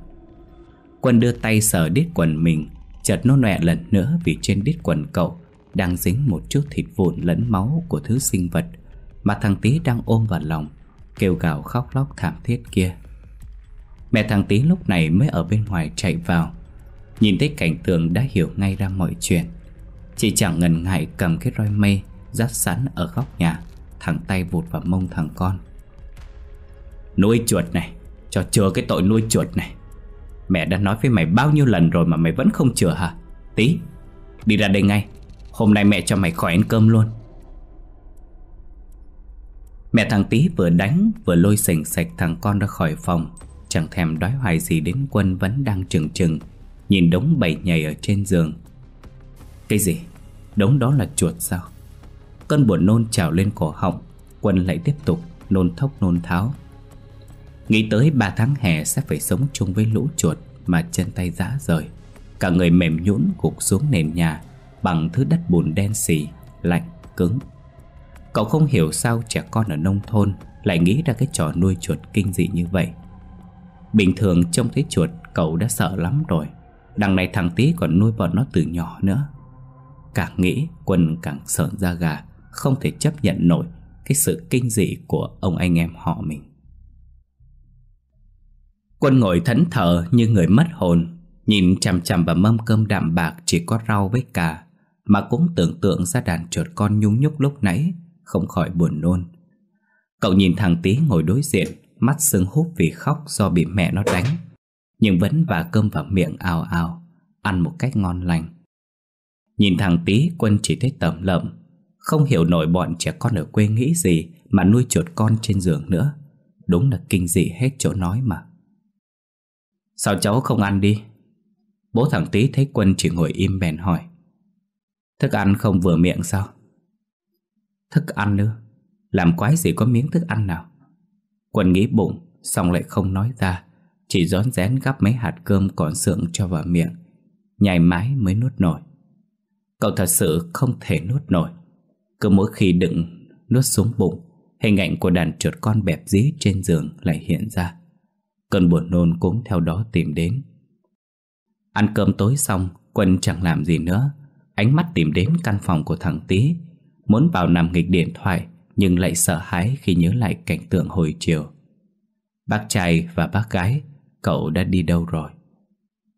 Quân đưa tay sờ đít quần mình Chợt nôn nọe lần nữa Vì trên đít quần cậu Đang dính một chút thịt vụn lẫn máu Của thứ sinh vật Mà thằng tí đang ôm vào lòng Kêu gào khóc lóc thảm thiết kia Mẹ thằng tí lúc này mới ở bên ngoài chạy vào Nhìn thấy cảnh tượng đã hiểu ngay ra mọi chuyện Chị chẳng ngần ngại cầm cái roi mây Dắt sẵn ở góc nhà thẳng tay vụt vào mông thằng con Nuôi chuột này Cho chừa cái tội nuôi chuột này Mẹ đã nói với mày bao nhiêu lần rồi mà mày vẫn không chừa hả Tí Đi ra đây ngay Hôm nay mẹ cho mày khỏi ăn cơm luôn Mẹ thằng Tí vừa đánh vừa lôi sành sạch thằng con ra khỏi phòng Chẳng thèm đói hoài gì đến quân vẫn đang trừng trừng Nhìn đống bầy nhầy ở trên giường Cái gì? Đống đó là chuột sao? Cơn buồn nôn trào lên cổ họng Quân lại tiếp tục nôn thốc nôn tháo Nghĩ tới 3 tháng hè sẽ phải sống chung với lũ chuột Mà chân tay rã rời Cả người mềm nhũn gục xuống nền nhà Bằng thứ đất bùn đen xì Lạnh, cứng Cậu không hiểu sao trẻ con ở nông thôn Lại nghĩ ra cái trò nuôi chuột kinh dị như vậy Bình thường trông thấy chuột Cậu đã sợ lắm rồi Đằng này thằng tí còn nuôi bọn nó từ nhỏ nữa Càng nghĩ Quân càng sợn ra gà không thể chấp nhận nổi cái sự kinh dị của ông anh em họ mình. Quân ngồi thẫn thờ như người mất hồn, nhìn chằm chằm vào mâm cơm đạm bạc chỉ có rau với cà, mà cũng tưởng tượng ra đàn chuột con nhung nhúc lúc nãy, không khỏi buồn nôn. Cậu nhìn thằng tí ngồi đối diện, mắt sưng húp vì khóc do bị mẹ nó đánh, nhưng vẫn và cơm vào miệng ào ào, ăn một cách ngon lành. Nhìn thằng tí quân chỉ thấy tẩm lợm không hiểu nổi bọn trẻ con ở quê nghĩ gì Mà nuôi chuột con trên giường nữa Đúng là kinh dị hết chỗ nói mà Sao cháu không ăn đi Bố thằng tí thấy Quân chỉ ngồi im bèn hỏi Thức ăn không vừa miệng sao Thức ăn nữa Làm quái gì có miếng thức ăn nào Quân nghĩ bụng Xong lại không nói ra Chỉ rón rén gắp mấy hạt cơm còn sượng cho vào miệng Nhai mái mới nuốt nổi Cậu thật sự không thể nuốt nổi cứ mỗi khi đựng nuốt xuống bụng Hình ảnh của đàn chuột con bẹp dí trên giường lại hiện ra Cơn buồn nôn cũng theo đó tìm đến Ăn cơm tối xong Quân chẳng làm gì nữa Ánh mắt tìm đến căn phòng của thằng Tý Muốn vào nằm nghịch điện thoại Nhưng lại sợ hãi khi nhớ lại cảnh tượng hồi chiều Bác trai và bác gái Cậu đã đi đâu rồi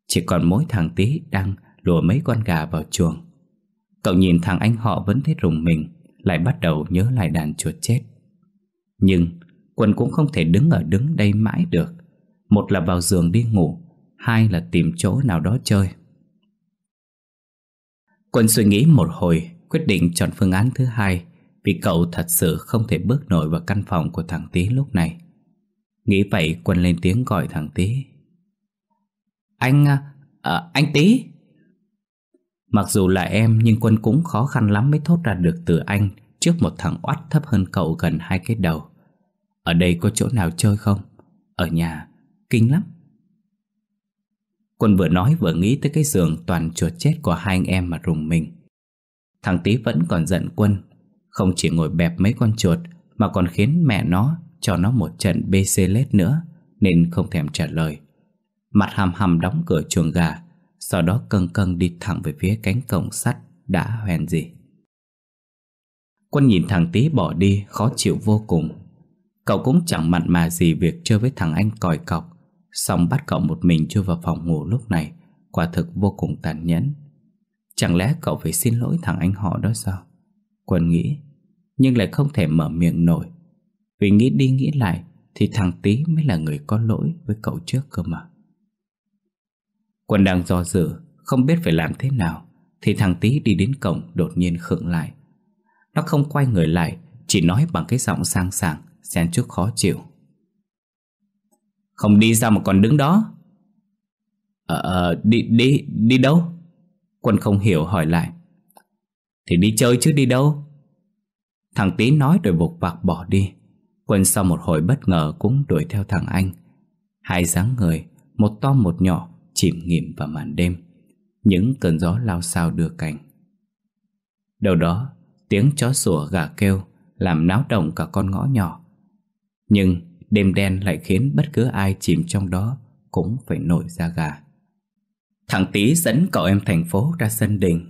Chỉ còn mỗi thằng Tý đang lùa mấy con gà vào chuồng Cậu nhìn thằng anh họ vẫn thấy rùng mình Lại bắt đầu nhớ lại đàn chuột chết Nhưng Quân cũng không thể đứng ở đứng đây mãi được Một là vào giường đi ngủ Hai là tìm chỗ nào đó chơi Quân suy nghĩ một hồi Quyết định chọn phương án thứ hai Vì cậu thật sự không thể bước nổi vào căn phòng của thằng Tý lúc này Nghĩ vậy Quân lên tiếng gọi thằng Tý Anh... À, à anh Tý Mặc dù là em nhưng Quân cũng khó khăn lắm mới thốt ra được từ anh trước một thằng oắt thấp hơn cậu gần hai cái đầu. Ở đây có chỗ nào chơi không? Ở nhà, kinh lắm. Quân vừa nói vừa nghĩ tới cái giường toàn chuột chết của hai anh em mà rùng mình. Thằng tí vẫn còn giận Quân, không chỉ ngồi bẹp mấy con chuột mà còn khiến mẹ nó cho nó một trận bê xê lết nữa nên không thèm trả lời. Mặt hầm hầm đóng cửa chuồng gà sau đó cân cân đi thẳng về phía cánh cổng sắt Đã hoen gì Quân nhìn thằng tí bỏ đi Khó chịu vô cùng Cậu cũng chẳng mặn mà gì việc chơi với thằng anh còi cọc Xong bắt cậu một mình chui vào phòng ngủ lúc này Quả thực vô cùng tàn nhẫn Chẳng lẽ cậu phải xin lỗi thằng anh họ đó sao Quân nghĩ Nhưng lại không thể mở miệng nổi Vì nghĩ đi nghĩ lại Thì thằng tí mới là người có lỗi với cậu trước cơ mà Quân đang do dự Không biết phải làm thế nào Thì thằng Tý đi đến cổng đột nhiên khựng lại Nó không quay người lại Chỉ nói bằng cái giọng sang sảng xen chút khó chịu Không đi ra mà còn đứng đó Ờ, ờ đi, đi, đi đâu? Quân không hiểu hỏi lại Thì đi chơi chứ đi đâu? Thằng Tý nói rồi vục vạc bỏ đi Quân sau một hồi bất ngờ cũng đuổi theo thằng anh Hai dáng người Một to một nhỏ chìm nghiệm vào màn đêm Những cơn gió lao xao đưa cành Đầu đó tiếng chó sủa gà kêu Làm náo động cả con ngõ nhỏ Nhưng đêm đen lại khiến bất cứ ai chìm trong đó Cũng phải nổi ra gà Thằng Tý dẫn cậu em thành phố ra sân đình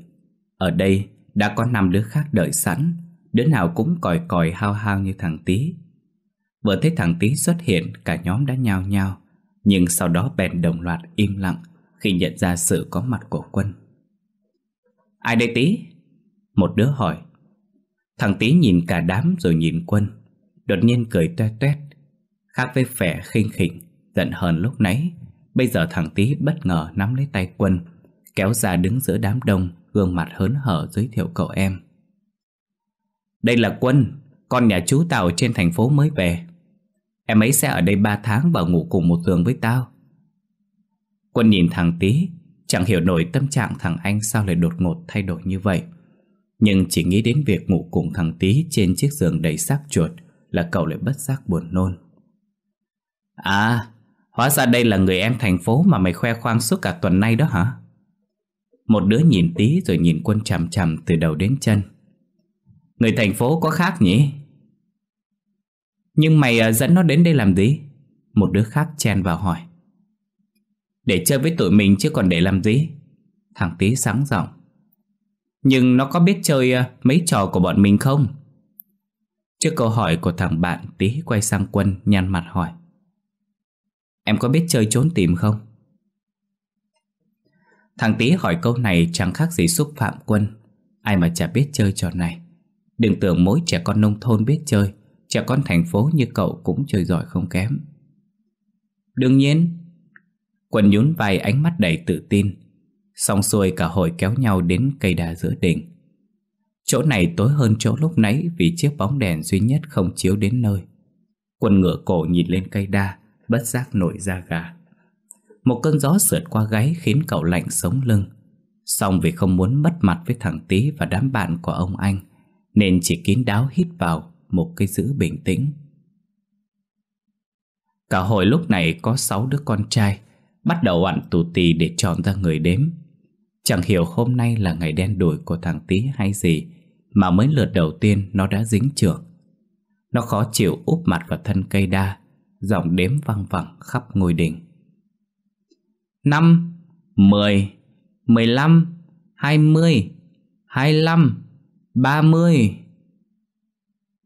Ở đây đã có năm đứa khác đợi sẵn Đứa nào cũng còi còi hao hao như thằng Tý Vừa thấy thằng Tý xuất hiện Cả nhóm đã nhao nhao nhưng sau đó bèn đồng loạt im lặng Khi nhận ra sự có mặt của quân Ai đây tí? Một đứa hỏi Thằng tí nhìn cả đám rồi nhìn quân Đột nhiên cười toe toét Khác với vẻ khinh khỉnh Giận hờn lúc nãy Bây giờ thằng tí bất ngờ nắm lấy tay quân Kéo ra đứng giữa đám đông Gương mặt hớn hở giới thiệu cậu em Đây là quân Con nhà chú Tàu trên thành phố mới về Em ấy sẽ ở đây 3 tháng và ngủ cùng một giường với tao Quân nhìn thằng tí Chẳng hiểu nổi tâm trạng thằng anh sao lại đột ngột thay đổi như vậy Nhưng chỉ nghĩ đến việc ngủ cùng thằng tí trên chiếc giường đầy xác chuột Là cậu lại bất giác buồn nôn À, hóa ra đây là người em thành phố mà mày khoe khoang suốt cả tuần nay đó hả? Một đứa nhìn tí rồi nhìn quân chằm chằm từ đầu đến chân Người thành phố có khác nhỉ? Nhưng mày à, dẫn nó đến đây làm gì? Một đứa khác chen vào hỏi Để chơi với tụi mình chứ còn để làm gì? Thằng tí sáng giọng Nhưng nó có biết chơi à, mấy trò của bọn mình không? Trước câu hỏi của thằng bạn tí quay sang quân nhăn mặt hỏi Em có biết chơi trốn tìm không? Thằng tí hỏi câu này chẳng khác gì xúc phạm quân Ai mà chả biết chơi trò này Đừng tưởng mỗi trẻ con nông thôn biết chơi Trẻ con thành phố như cậu cũng chơi giỏi không kém Đương nhiên Quần nhún vai ánh mắt đầy tự tin Xong xuôi cả hội kéo nhau đến cây đa giữa đỉnh Chỗ này tối hơn chỗ lúc nãy Vì chiếc bóng đèn duy nhất không chiếu đến nơi Quân ngựa cổ nhìn lên cây đa Bất giác nổi da gà Một cơn gió sượt qua gáy Khiến cậu lạnh sống lưng Xong vì không muốn mất mặt với thằng Tý Và đám bạn của ông anh Nên chỉ kín đáo hít vào một cái giữ bình tĩnh. Cả hội lúc này có sáu đứa con trai bắt đầu ăn tù tì để chọn ra người đếm. Chẳng hiểu hôm nay là ngày đen đổi của thằng Tý hay gì mà mới lượt đầu tiên nó đã dính trưởng. Nó khó chịu úp mặt vào thân cây đa, giọng đếm văng vẳng khắp ngôi đình. Năm, mười, mười lăm, hai mươi, hai lăm, ba mươi.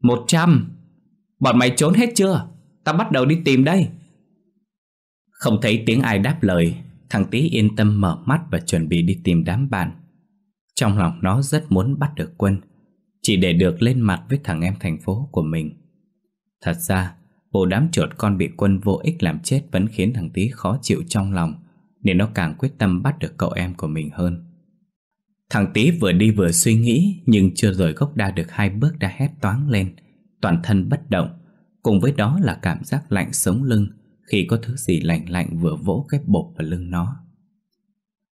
Một trăm Bọn mày trốn hết chưa Tao bắt đầu đi tìm đây Không thấy tiếng ai đáp lời Thằng Tý yên tâm mở mắt và chuẩn bị đi tìm đám bạn Trong lòng nó rất muốn bắt được quân Chỉ để được lên mặt với thằng em thành phố của mình Thật ra Bộ đám chuột con bị quân vô ích làm chết Vẫn khiến thằng Tý khó chịu trong lòng Nên nó càng quyết tâm bắt được cậu em của mình hơn Thằng tí vừa đi vừa suy nghĩ Nhưng chưa rời gốc đa được hai bước đã hét toáng lên Toàn thân bất động Cùng với đó là cảm giác lạnh sống lưng Khi có thứ gì lạnh lạnh vừa vỗ cái bột vào lưng nó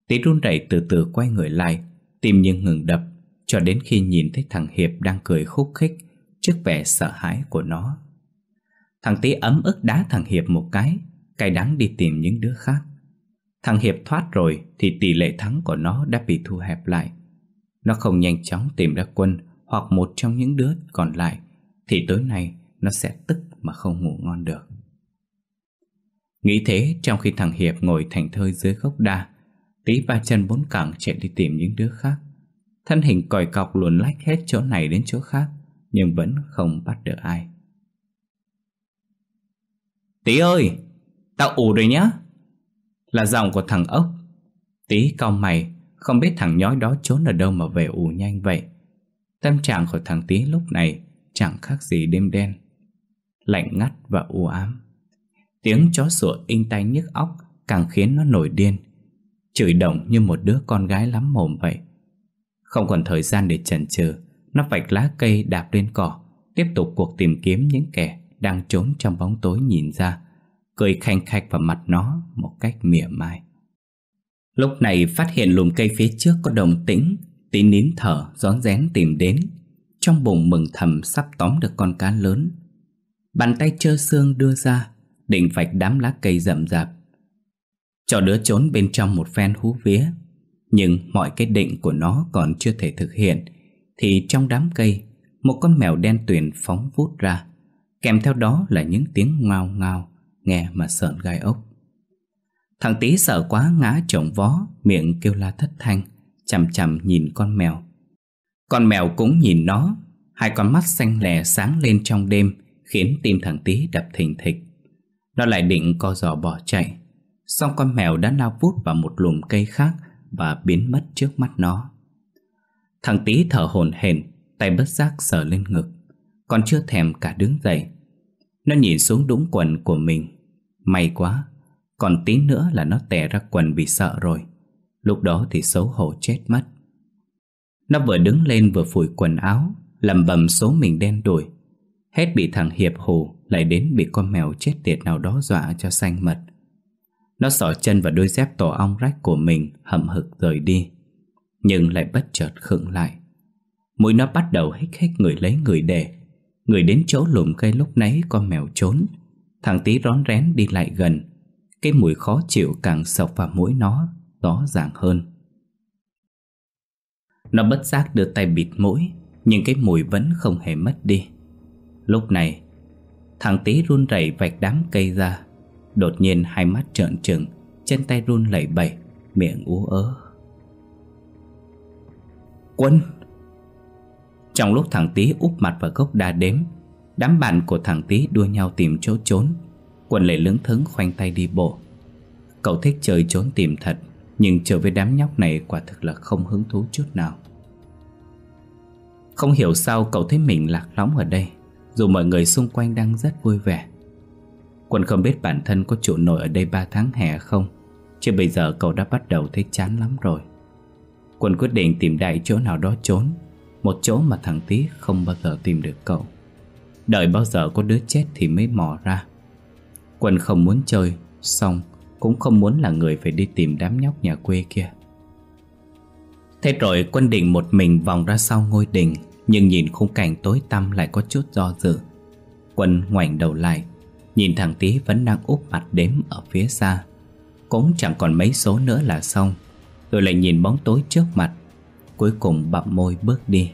Tí run rẩy từ từ quay người lại Tim như ngừng đập Cho đến khi nhìn thấy thằng Hiệp đang cười khúc khích Trước vẻ sợ hãi của nó Thằng tí ấm ức đá thằng Hiệp một cái Cay đắng đi tìm những đứa khác Thằng Hiệp thoát rồi thì tỷ lệ thắng của nó đã bị thu hẹp lại. Nó không nhanh chóng tìm ra quân hoặc một trong những đứa còn lại thì tối nay nó sẽ tức mà không ngủ ngon được. Nghĩ thế trong khi thằng Hiệp ngồi thành thơi dưới gốc đa Tí ba chân bốn cẳng chạy đi tìm những đứa khác Thân hình còi cọc luồn lách hết chỗ này đến chỗ khác Nhưng vẫn không bắt được ai Tí ơi! Tao ủ rồi nhá! Là giọng của thằng ốc Tí cao mày Không biết thằng nhói đó trốn ở đâu mà về ù nhanh vậy Tâm trạng của thằng tí lúc này Chẳng khác gì đêm đen Lạnh ngắt và u ám Tiếng chó sủa in tay nhức óc Càng khiến nó nổi điên Chửi động như một đứa con gái lắm mồm vậy Không còn thời gian để chần chừ Nó vạch lá cây đạp lên cỏ Tiếp tục cuộc tìm kiếm những kẻ Đang trốn trong bóng tối nhìn ra cười khanh khạch vào mặt nó một cách mỉa mai. Lúc này phát hiện lùm cây phía trước có đồng tĩnh, tín nín thở, rón rén tìm đến. Trong bụng mừng thầm sắp tóm được con cá lớn. Bàn tay trơ xương đưa ra, định vạch đám lá cây rậm rạp. Cho đứa trốn bên trong một phen hú vía. Nhưng mọi cái định của nó còn chưa thể thực hiện, thì trong đám cây, một con mèo đen tuyền phóng vút ra. Kèm theo đó là những tiếng ngao ngao nghe mà sợn gai ốc. Thằng tí sợ quá ngã chồng vó, miệng kêu la thất thanh, chằm chằm nhìn con mèo. Con mèo cũng nhìn nó, hai con mắt xanh lè sáng lên trong đêm, khiến tim thằng tí đập thình thịch. Nó lại định co giò bỏ chạy, song con mèo đã lao vút vào một lùm cây khác và biến mất trước mắt nó. Thằng tí thở hổn hển, tay bất giác sờ lên ngực, còn chưa thèm cả đứng dậy. Nó nhìn xuống đúng quần của mình May quá Còn tí nữa là nó tè ra quần vì sợ rồi Lúc đó thì xấu hổ chết mất Nó vừa đứng lên vừa phủi quần áo Lầm bầm số mình đen đuổi Hết bị thằng Hiệp hù Lại đến bị con mèo chết tiệt nào đó dọa cho xanh mật Nó sỏ chân và đôi dép tổ ong rách của mình hậm hực rời đi Nhưng lại bất chợt khựng lại Mũi nó bắt đầu hít hít người lấy người đề, Người đến chỗ lùm cây lúc nấy con mèo trốn Thằng tí rón rén đi lại gần Cái mùi khó chịu càng sộc vào mũi nó Rõ ràng hơn Nó bất giác đưa tay bịt mũi Nhưng cái mùi vẫn không hề mất đi Lúc này Thằng tí run rẩy vạch đám cây ra Đột nhiên hai mắt trợn trừng Chân tay run lẩy bẩy Miệng ú ớ Quân Trong lúc thằng tí úp mặt vào gốc đa đếm Đám bạn của thằng Tí đua nhau tìm chỗ trốn Quần lại lưỡng thững khoanh tay đi bộ Cậu thích chơi trốn tìm thật Nhưng chơi với đám nhóc này quả thực là không hứng thú chút nào Không hiểu sao cậu thấy mình lạc lõng ở đây Dù mọi người xung quanh đang rất vui vẻ Quân không biết bản thân có trụ nổi ở đây 3 tháng hè không Chứ bây giờ cậu đã bắt đầu thấy chán lắm rồi Quân quyết định tìm đại chỗ nào đó trốn Một chỗ mà thằng Tí không bao giờ tìm được cậu Đợi bao giờ có đứa chết thì mới mò ra Quân không muốn chơi Xong cũng không muốn là người phải đi tìm đám nhóc nhà quê kia Thế rồi quân định một mình vòng ra sau ngôi đình Nhưng nhìn khung cảnh tối tăm lại có chút do dự Quân ngoảnh đầu lại Nhìn thằng tí vẫn đang úp mặt đếm ở phía xa Cũng chẳng còn mấy số nữa là xong Rồi lại nhìn bóng tối trước mặt Cuối cùng bặm môi bước đi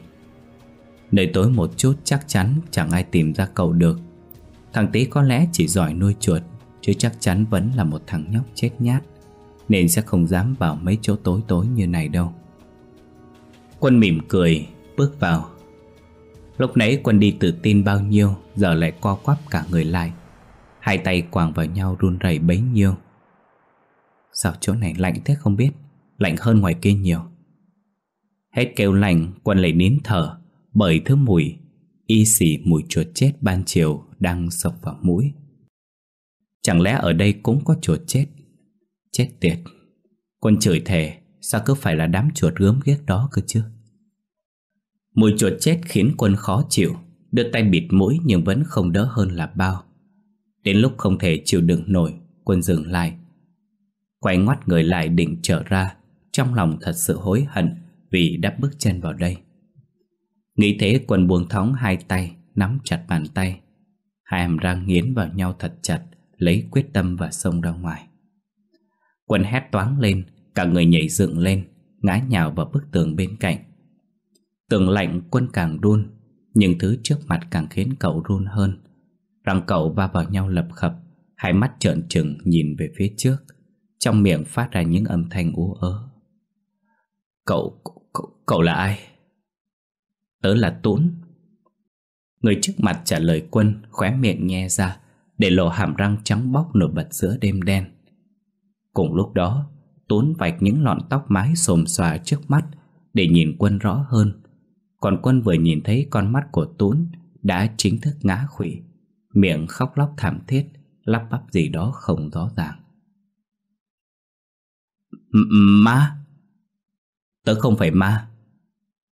Nơi tối một chút chắc chắn chẳng ai tìm ra cậu được Thằng Tý có lẽ chỉ giỏi nuôi chuột Chứ chắc chắn vẫn là một thằng nhóc chết nhát Nên sẽ không dám vào mấy chỗ tối tối như này đâu Quân mỉm cười Bước vào Lúc nãy Quân đi tự tin bao nhiêu Giờ lại co quắp cả người lại Hai tay quàng vào nhau run rẩy bấy nhiêu Sao chỗ này lạnh thế không biết Lạnh hơn ngoài kia nhiều Hết kêu lạnh Quân lại nín thở bởi thứ mùi y xỉ mùi chuột chết ban chiều đang sộc vào mũi. Chẳng lẽ ở đây cũng có chuột chết? Chết tiệt. Quân chửi thề, sao cứ phải là đám chuột gớm ghét đó cơ chứ? Mùi chuột chết khiến quân khó chịu, đưa tay bịt mũi nhưng vẫn không đỡ hơn là bao. Đến lúc không thể chịu đựng nổi, quân dừng lại. Quay ngoắt người lại định trở ra, trong lòng thật sự hối hận vì đã bước chân vào đây. Nghĩ thế quần buông thóng hai tay Nắm chặt bàn tay Hai hàm răng nghiến vào nhau thật chặt Lấy quyết tâm và xông ra ngoài Quân hét toáng lên Cả người nhảy dựng lên Ngã nhào vào bức tường bên cạnh Tường lạnh quân càng run Nhưng thứ trước mặt càng khiến cậu run hơn Răng cậu va vào nhau lập khập Hai mắt trợn trừng nhìn về phía trước Trong miệng phát ra những âm thanh ú ớ Cậu, cậu, cậu là ai? Tớ là Tốn Người trước mặt trả lời quân Khóe miệng nghe ra Để lộ hàm răng trắng bóc nổi bật giữa đêm đen Cùng lúc đó Tốn vạch những lọn tóc mái xồm xòa trước mắt Để nhìn quân rõ hơn Còn quân vừa nhìn thấy con mắt của Tốn Đã chính thức ngã khủy Miệng khóc lóc thảm thiết Lắp bắp gì đó không rõ ràng Ma Tớ không phải ma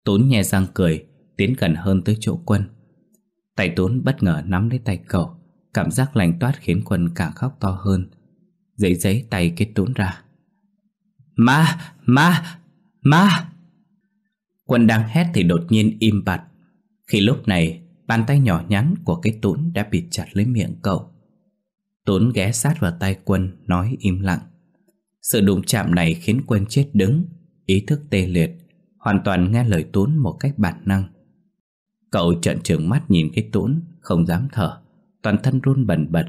Tốn nhè răng cười Tiến gần hơn tới chỗ quân Tay Tốn bất ngờ nắm lấy tay cậu Cảm giác lành toát khiến quân càng khóc to hơn Giấy giấy tay cái Tốn ra Ma, ma, ma Quân đang hét thì đột nhiên im bặt Khi lúc này Bàn tay nhỏ nhắn của cái Tốn đã bịt chặt lấy miệng cậu Tốn ghé sát vào tay quân Nói im lặng Sự đụng chạm này khiến quân chết đứng Ý thức tê liệt Hoàn toàn nghe lời Tốn một cách bản năng Cậu trợn trừng mắt nhìn cái tốn Không dám thở Toàn thân run bần bật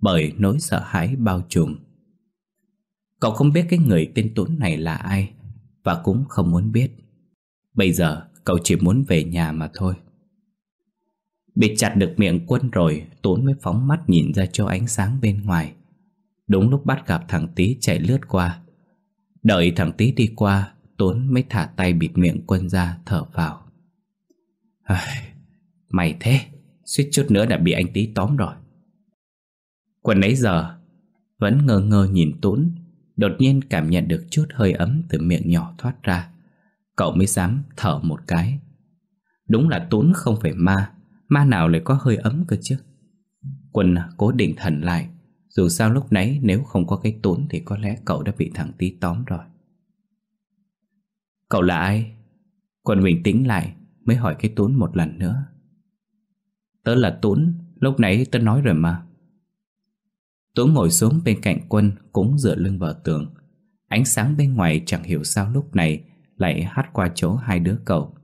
Bởi nỗi sợ hãi bao trùm Cậu không biết cái người tên tốn này là ai Và cũng không muốn biết Bây giờ cậu chỉ muốn về nhà mà thôi Bị chặt được miệng quân rồi Tốn mới phóng mắt nhìn ra cho ánh sáng bên ngoài Đúng lúc bắt gặp thằng Tý chạy lướt qua Đợi thằng Tý đi qua Tốn mới thả tay bịt miệng quân ra thở vào Mày thế Suýt chút nữa đã bị anh tí tóm rồi Quần ấy giờ Vẫn ngơ ngơ nhìn Tũn Đột nhiên cảm nhận được chút hơi ấm Từ miệng nhỏ thoát ra Cậu mới dám thở một cái Đúng là Tún không phải ma Ma nào lại có hơi ấm cơ chứ Quân cố định thần lại Dù sao lúc nãy nếu không có cái Tún Thì có lẽ cậu đã bị thằng Tí tóm rồi Cậu là ai? Quân bình tĩnh lại Mới hỏi cái Tốn một lần nữa Tớ là Tốn Lúc nãy tớ nói rồi mà Tốn ngồi xuống bên cạnh quân Cũng dựa lưng vào tường Ánh sáng bên ngoài chẳng hiểu sao lúc này Lại hát qua chỗ hai đứa cậu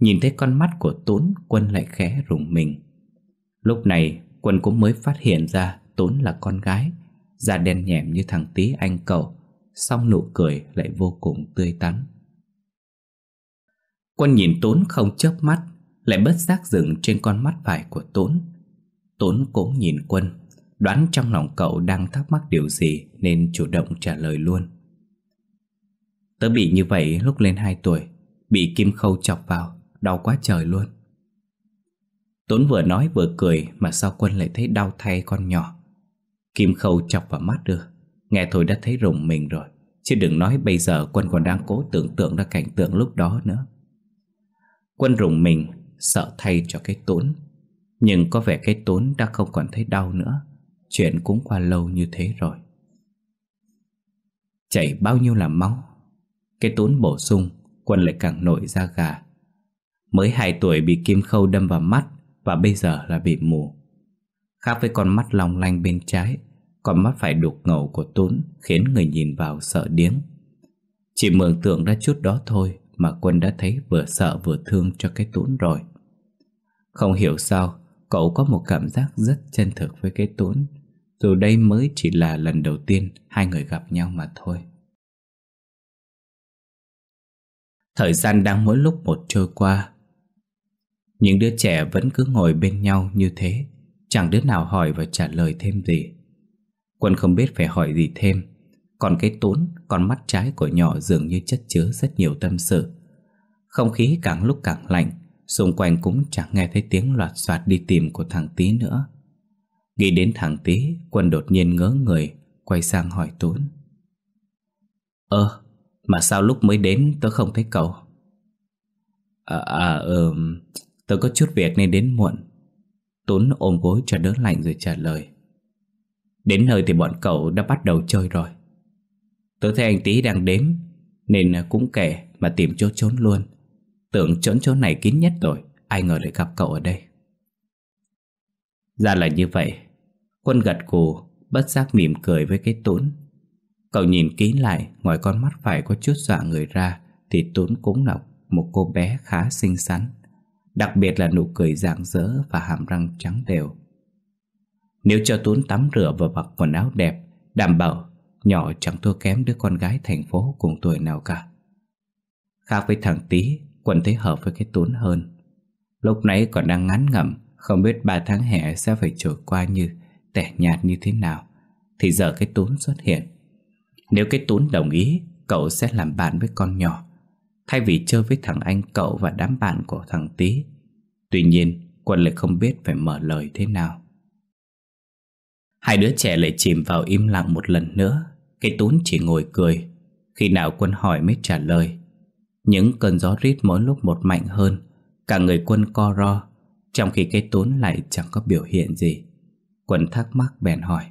Nhìn thấy con mắt của Tốn Quân lại khẽ rùng mình Lúc này Quân cũng mới phát hiện ra Tốn là con gái Da đen nhẹm như thằng tí anh cậu song nụ cười lại vô cùng tươi tắn Quân nhìn Tốn không chớp mắt Lại bớt giác dừng trên con mắt phải của Tốn Tốn cố nhìn Quân Đoán trong lòng cậu đang thắc mắc điều gì Nên chủ động trả lời luôn Tớ bị như vậy lúc lên 2 tuổi Bị kim khâu chọc vào Đau quá trời luôn Tốn vừa nói vừa cười Mà sao Quân lại thấy đau thay con nhỏ Kim khâu chọc vào mắt được Nghe thôi đã thấy rùng mình rồi Chứ đừng nói bây giờ Quân còn đang cố tưởng tượng ra cảnh tượng lúc đó nữa Quân rùng mình Sợ thay cho cái tốn Nhưng có vẻ cái tốn đã không còn thấy đau nữa Chuyện cũng qua lâu như thế rồi Chảy bao nhiêu là máu Cái tốn bổ sung Quân lại càng nổi ra gà Mới 2 tuổi bị kim khâu đâm vào mắt Và bây giờ là bị mù Khác với con mắt long lanh bên trái Con mắt phải đục ngầu của tốn Khiến người nhìn vào sợ điếng Chỉ mường tượng ra chút đó thôi mà Quân đã thấy vừa sợ vừa thương cho cái tũn rồi. Không hiểu sao, cậu có một cảm giác rất chân thực với cái tũn, dù đây mới chỉ là lần đầu tiên hai người gặp nhau mà thôi. Thời gian đang mỗi lúc một trôi qua Những đứa trẻ vẫn cứ ngồi bên nhau như thế Chẳng đứa nào hỏi và trả lời thêm gì Quân không biết phải hỏi gì thêm Còn cái tốn con mắt trái của nhỏ dường như chất chứa rất nhiều tâm sự. Không khí càng lúc càng lạnh, xung quanh cũng chẳng nghe thấy tiếng loạt soạt đi tìm của thằng Tý nữa. Nghĩ đến thằng Tý, Quân đột nhiên ngớ người, quay sang hỏi Tốn. Ơ, mà sao lúc mới đến tớ không thấy cậu? À, à ừ, tớ có chút việc nên đến muộn. Tốn ôm gối cho đỡ lạnh rồi trả lời. Đến nơi thì bọn cậu đã bắt đầu chơi rồi tôi thấy anh tí đang đếm Nên cũng kể mà tìm chỗ trốn luôn Tưởng trốn chỗ này kín nhất rồi Ai ngờ lại gặp cậu ở đây Ra là như vậy Quân gật cù Bất giác mỉm cười với cái tốn Cậu nhìn kín lại Ngoài con mắt phải có chút dọa người ra Thì tốn cũng là một cô bé khá xinh xắn Đặc biệt là nụ cười rạng rỡ Và hàm răng trắng đều Nếu cho tốn tắm rửa và mặc quần áo đẹp Đảm bảo nhỏ chẳng thua kém đứa con gái thành phố cùng tuổi nào cả. Khác với thằng Tý, Quân thấy hợp với cái Tún hơn. Lúc nãy còn đang ngán ngẩm, không biết ba tháng hè sẽ phải trôi qua như tẻ nhạt như thế nào. Thì giờ cái Tún xuất hiện. Nếu cái Tún đồng ý, cậu sẽ làm bạn với con nhỏ. Thay vì chơi với thằng anh cậu và đám bạn của thằng Tý. Tuy nhiên, Quân lại không biết phải mở lời thế nào. Hai đứa trẻ lại chìm vào im lặng một lần nữa cây tún chỉ ngồi cười Khi nào quân hỏi mới trả lời Những cơn gió rít mỗi lúc một mạnh hơn Cả người quân co ro Trong khi cây tún lại chẳng có biểu hiện gì Quân thắc mắc bèn hỏi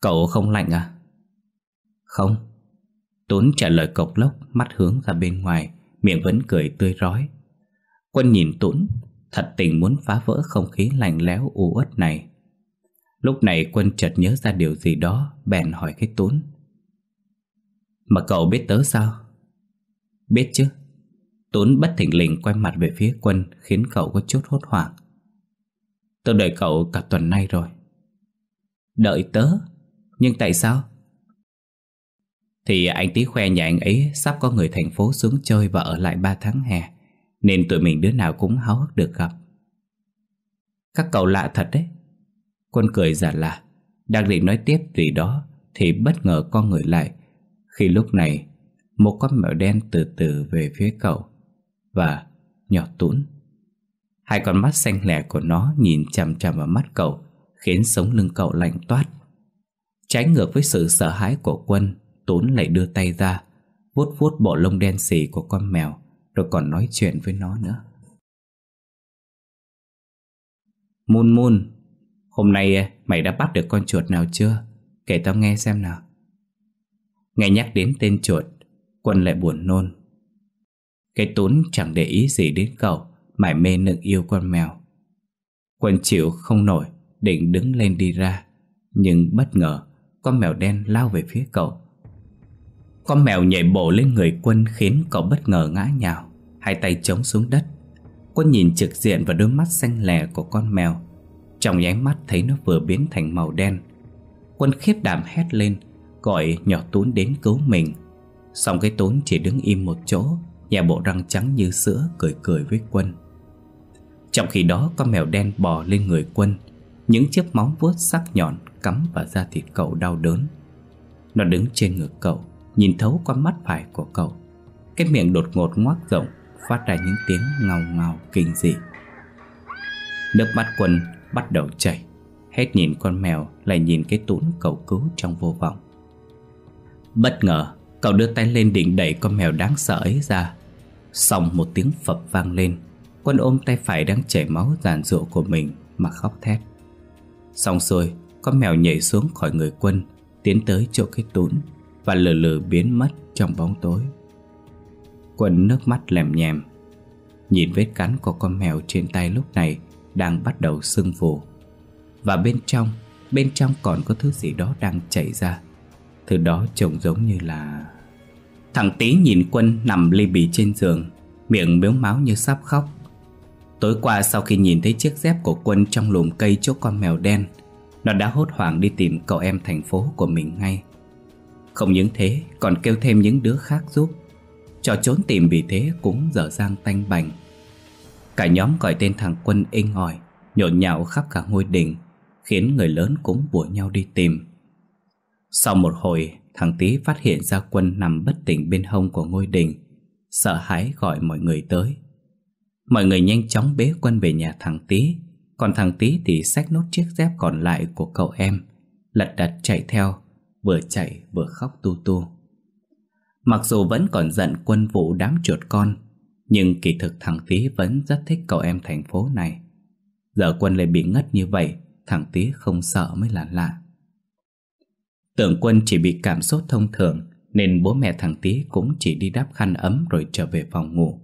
Cậu không lạnh à? Không tốn trả lời cộc lốc Mắt hướng ra bên ngoài Miệng vẫn cười tươi rói Quân nhìn tốn, Thật tình muốn phá vỡ không khí lạnh lẽo u uất này Lúc này Quân chợt nhớ ra điều gì đó Bèn hỏi cái tốn Mà cậu biết tớ sao? Biết chứ Tốn bất thình lình quay mặt về phía Quân Khiến cậu có chút hốt hoảng Tớ đợi cậu cả tuần nay rồi Đợi tớ? Nhưng tại sao? Thì anh tí khoe nhà anh ấy Sắp có người thành phố xuống chơi Và ở lại 3 tháng hè Nên tụi mình đứa nào cũng háo hức được gặp Các cậu lạ thật đấy Quân cười giả lạ Đang định nói tiếp gì đó Thì bất ngờ con người lại Khi lúc này Một con mèo đen từ từ về phía cậu Và nhỏ tũn Hai con mắt xanh lẻ của nó Nhìn chằm chằm vào mắt cậu Khiến sống lưng cậu lạnh toát Trái ngược với sự sợ hãi của quân Tốn lại đưa tay ra vuốt vuốt bộ lông đen xì của con mèo Rồi còn nói chuyện với nó nữa Môn môn Hôm nay à, mày đã bắt được con chuột nào chưa? Kể tao nghe xem nào Nghe nhắc đến tên chuột Quân lại buồn nôn Cái tốn chẳng để ý gì đến cậu Mải mê nựng yêu con mèo Quân chịu không nổi Định đứng lên đi ra Nhưng bất ngờ Con mèo đen lao về phía cậu Con mèo nhảy bổ lên người quân Khiến cậu bất ngờ ngã nhào Hai tay chống xuống đất Quân nhìn trực diện vào đôi mắt xanh lè của con mèo trong nháy mắt thấy nó vừa biến thành màu đen Quân khiếp đảm hét lên Gọi nhỏ tốn đến cứu mình Xong cái tốn chỉ đứng im một chỗ Nhà bộ răng trắng như sữa Cười cười với quân Trong khi đó con mèo đen bò lên người quân Những chiếc móng vuốt sắc nhọn Cắm vào da thịt cậu đau đớn Nó đứng trên ngực cậu Nhìn thấu qua mắt phải của cậu Cái miệng đột ngột ngoác rộng Phát ra những tiếng ngào ngào kinh dị Nước mắt quân bắt đầu chảy Hết nhìn con mèo lại nhìn cái tún cầu cứu trong vô vọng Bất ngờ cậu đưa tay lên định đẩy con mèo đáng sợ ấy ra Xong một tiếng phập vang lên Quân ôm tay phải đang chảy máu giàn rụa của mình mà khóc thét Xong rồi con mèo nhảy xuống khỏi người quân Tiến tới chỗ cái tún và lờ lờ biến mất trong bóng tối Quân nước mắt lèm nhèm Nhìn vết cắn của con mèo trên tay lúc này đang bắt đầu sưng phù Và bên trong, bên trong còn có thứ gì đó đang chảy ra Thứ đó trông giống như là... Thằng Tý nhìn Quân nằm ly bì trên giường Miệng miếu máu như sắp khóc Tối qua sau khi nhìn thấy chiếc dép của Quân trong lùm cây chỗ con mèo đen Nó đã hốt hoảng đi tìm cậu em thành phố của mình ngay Không những thế còn kêu thêm những đứa khác giúp Cho trốn tìm vì thế cũng dở dang tanh bành Cả nhóm gọi tên thằng quân inh ỏi Nhộn nhạo khắp cả ngôi đình Khiến người lớn cũng bủa nhau đi tìm Sau một hồi Thằng Tý phát hiện ra quân nằm bất tỉnh bên hông của ngôi đình Sợ hãi gọi mọi người tới Mọi người nhanh chóng bế quân về nhà thằng Tý Còn thằng Tý thì xách nốt chiếc dép còn lại của cậu em Lật đật chạy theo Vừa chạy vừa khóc tu tu Mặc dù vẫn còn giận quân vụ đám chuột con nhưng kỳ thực thằng Tý vẫn rất thích cậu em thành phố này Giờ quân lại bị ngất như vậy Thằng Tý không sợ mới là lạ Tưởng quân chỉ bị cảm sốt thông thường Nên bố mẹ thằng Tý cũng chỉ đi đắp khăn ấm rồi trở về phòng ngủ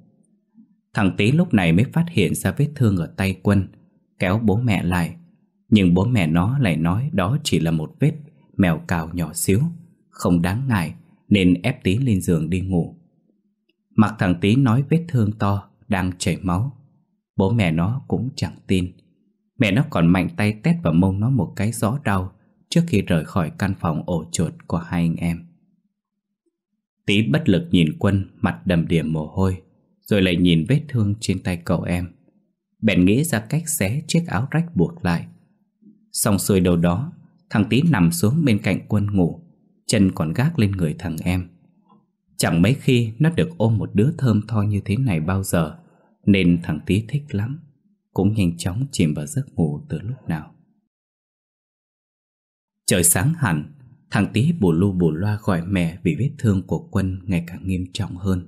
Thằng Tý lúc này mới phát hiện ra vết thương ở tay quân Kéo bố mẹ lại Nhưng bố mẹ nó lại nói đó chỉ là một vết mèo cào nhỏ xíu Không đáng ngại Nên ép Tý lên giường đi ngủ Mặt thằng Tý nói vết thương to Đang chảy máu Bố mẹ nó cũng chẳng tin Mẹ nó còn mạnh tay tét vào mông nó một cái rõ đau Trước khi rời khỏi căn phòng ổ chuột của hai anh em Tý bất lực nhìn quân mặt đầm điểm mồ hôi Rồi lại nhìn vết thương trên tay cậu em Bèn nghĩ ra cách xé chiếc áo rách buộc lại Xong xuôi đầu đó Thằng Tý nằm xuống bên cạnh quân ngủ Chân còn gác lên người thằng em Chẳng mấy khi nó được ôm một đứa thơm tho như thế này bao giờ Nên thằng tí thích lắm Cũng nhanh chóng chìm vào giấc ngủ từ lúc nào Trời sáng hẳn Thằng tí bù lu bù loa gọi mẹ vì vết thương của quân ngày càng nghiêm trọng hơn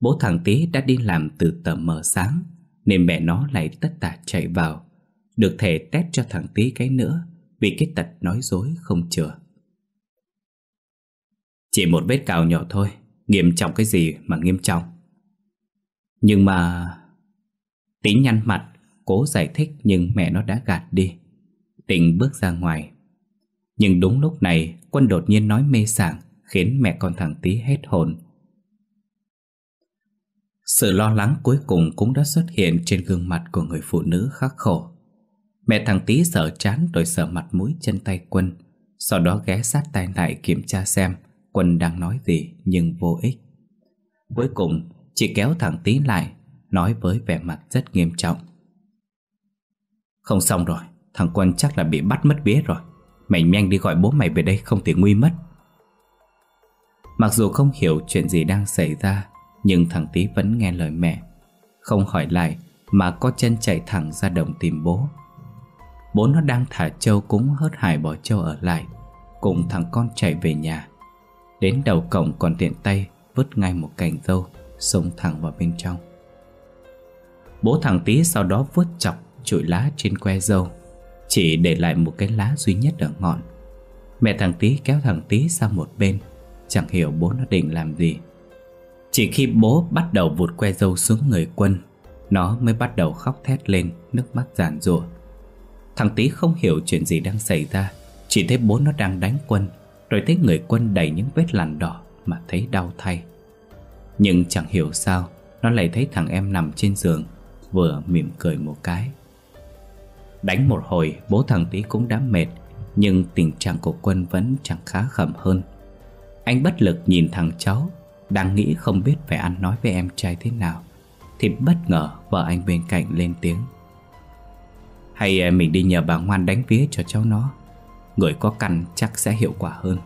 Bố thằng tí đã đi làm từ tờ mờ sáng Nên mẹ nó lại tất tả chạy vào Được thể test cho thằng tí cái nữa Vì cái tật nói dối không chừa chỉ một vết cào nhỏ thôi Nghiêm trọng cái gì mà nghiêm trọng Nhưng mà Tính nhăn mặt Cố giải thích nhưng mẹ nó đã gạt đi Tình bước ra ngoài Nhưng đúng lúc này Quân đột nhiên nói mê sảng Khiến mẹ con thằng tí hết hồn Sự lo lắng cuối cùng cũng đã xuất hiện Trên gương mặt của người phụ nữ khắc khổ Mẹ thằng tí sợ chán Rồi sợ mặt mũi chân tay quân Sau đó ghé sát tai lại kiểm tra xem Quân đang nói gì nhưng vô ích Cuối cùng chị kéo thằng Tý lại Nói với vẻ mặt rất nghiêm trọng Không xong rồi Thằng Quân chắc là bị bắt mất vía rồi Mày nhanh đi gọi bố mày về đây không thì nguy mất Mặc dù không hiểu chuyện gì đang xảy ra Nhưng thằng Tý vẫn nghe lời mẹ Không hỏi lại Mà có chân chạy thẳng ra đồng tìm bố Bố nó đang thả trâu cúng, hớt hải bỏ trâu ở lại Cùng thằng con chạy về nhà Đến đầu cổng còn tiện tay Vứt ngay một cành dâu Xông thẳng vào bên trong Bố thằng tí sau đó vứt chọc Chụi lá trên que dâu Chỉ để lại một cái lá duy nhất ở ngọn Mẹ thằng tí kéo thằng tí sang một bên Chẳng hiểu bố nó định làm gì Chỉ khi bố bắt đầu vụt que dâu xuống người quân Nó mới bắt đầu khóc thét lên Nước mắt giàn rủa Thằng tí không hiểu chuyện gì đang xảy ra Chỉ thấy bố nó đang đánh quân rồi thấy người quân đầy những vết lằn đỏ Mà thấy đau thay Nhưng chẳng hiểu sao Nó lại thấy thằng em nằm trên giường Vừa mỉm cười một cái Đánh một hồi bố thằng tí cũng đã mệt Nhưng tình trạng của quân vẫn chẳng khá khẩm hơn Anh bất lực nhìn thằng cháu Đang nghĩ không biết phải ăn nói với em trai thế nào Thì bất ngờ vợ anh bên cạnh lên tiếng Hay à, mình đi nhờ bà ngoan đánh vía cho cháu nó người có căn chắc sẽ hiệu quả hơn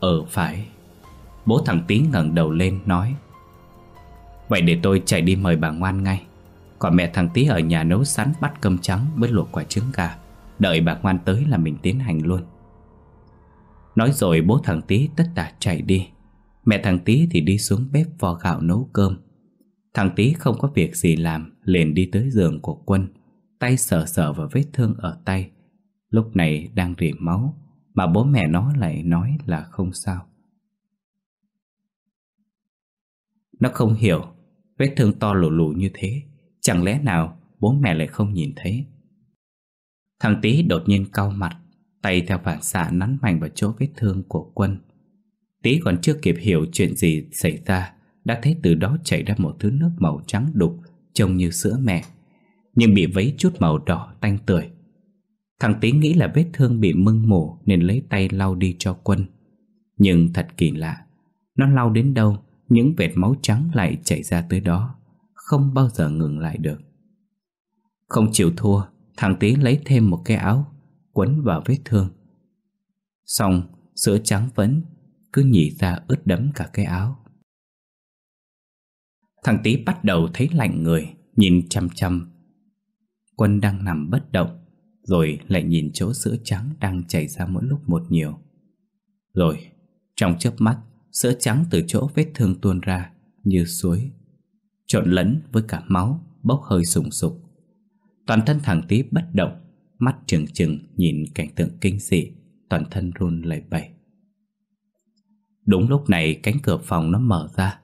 Ờ phải Bố thằng Tí ngẩng đầu lên nói Vậy để tôi chạy đi mời bà ngoan ngay Còn mẹ thằng Tí ở nhà nấu sắn bắt cơm trắng với luộc quả trứng gà Đợi bà ngoan tới là mình tiến hành luôn Nói rồi bố thằng Tí tất cả chạy đi Mẹ thằng Tí thì đi xuống bếp vò gạo nấu cơm Thằng Tí không có việc gì làm Liền đi tới giường của Quân Tay sờ sờ vào vết thương ở tay Lúc này đang rỉ máu Mà bố mẹ nó lại nói là không sao Nó không hiểu Vết thương to lù lù như thế Chẳng lẽ nào bố mẹ lại không nhìn thấy Thằng Tý đột nhiên cau mặt Tay theo phản xạ nắn mạnh vào chỗ vết thương của quân Tý còn chưa kịp hiểu chuyện gì xảy ra Đã thấy từ đó chảy ra một thứ nước màu trắng đục Trông như sữa mẹ Nhưng bị vấy chút màu đỏ tanh tưởi Thằng Tý nghĩ là vết thương bị mưng mủ Nên lấy tay lau đi cho quân Nhưng thật kỳ lạ Nó lau đến đâu Những vệt máu trắng lại chảy ra tới đó Không bao giờ ngừng lại được Không chịu thua Thằng Tý lấy thêm một cái áo Quấn vào vết thương Xong sữa trắng vẫn Cứ nhỉ ra ướt đẫm cả cái áo Thằng Tý bắt đầu thấy lạnh người Nhìn chăm chăm Quân đang nằm bất động rồi lại nhìn chỗ sữa trắng đang chảy ra mỗi lúc một nhiều Rồi, trong chớp mắt Sữa trắng từ chỗ vết thương tuôn ra Như suối Trộn lẫn với cả máu Bốc hơi sùng sục Toàn thân thằng tí bất động Mắt trừng trừng nhìn cảnh tượng kinh dị Toàn thân run lẩy bẩy Đúng lúc này cánh cửa phòng nó mở ra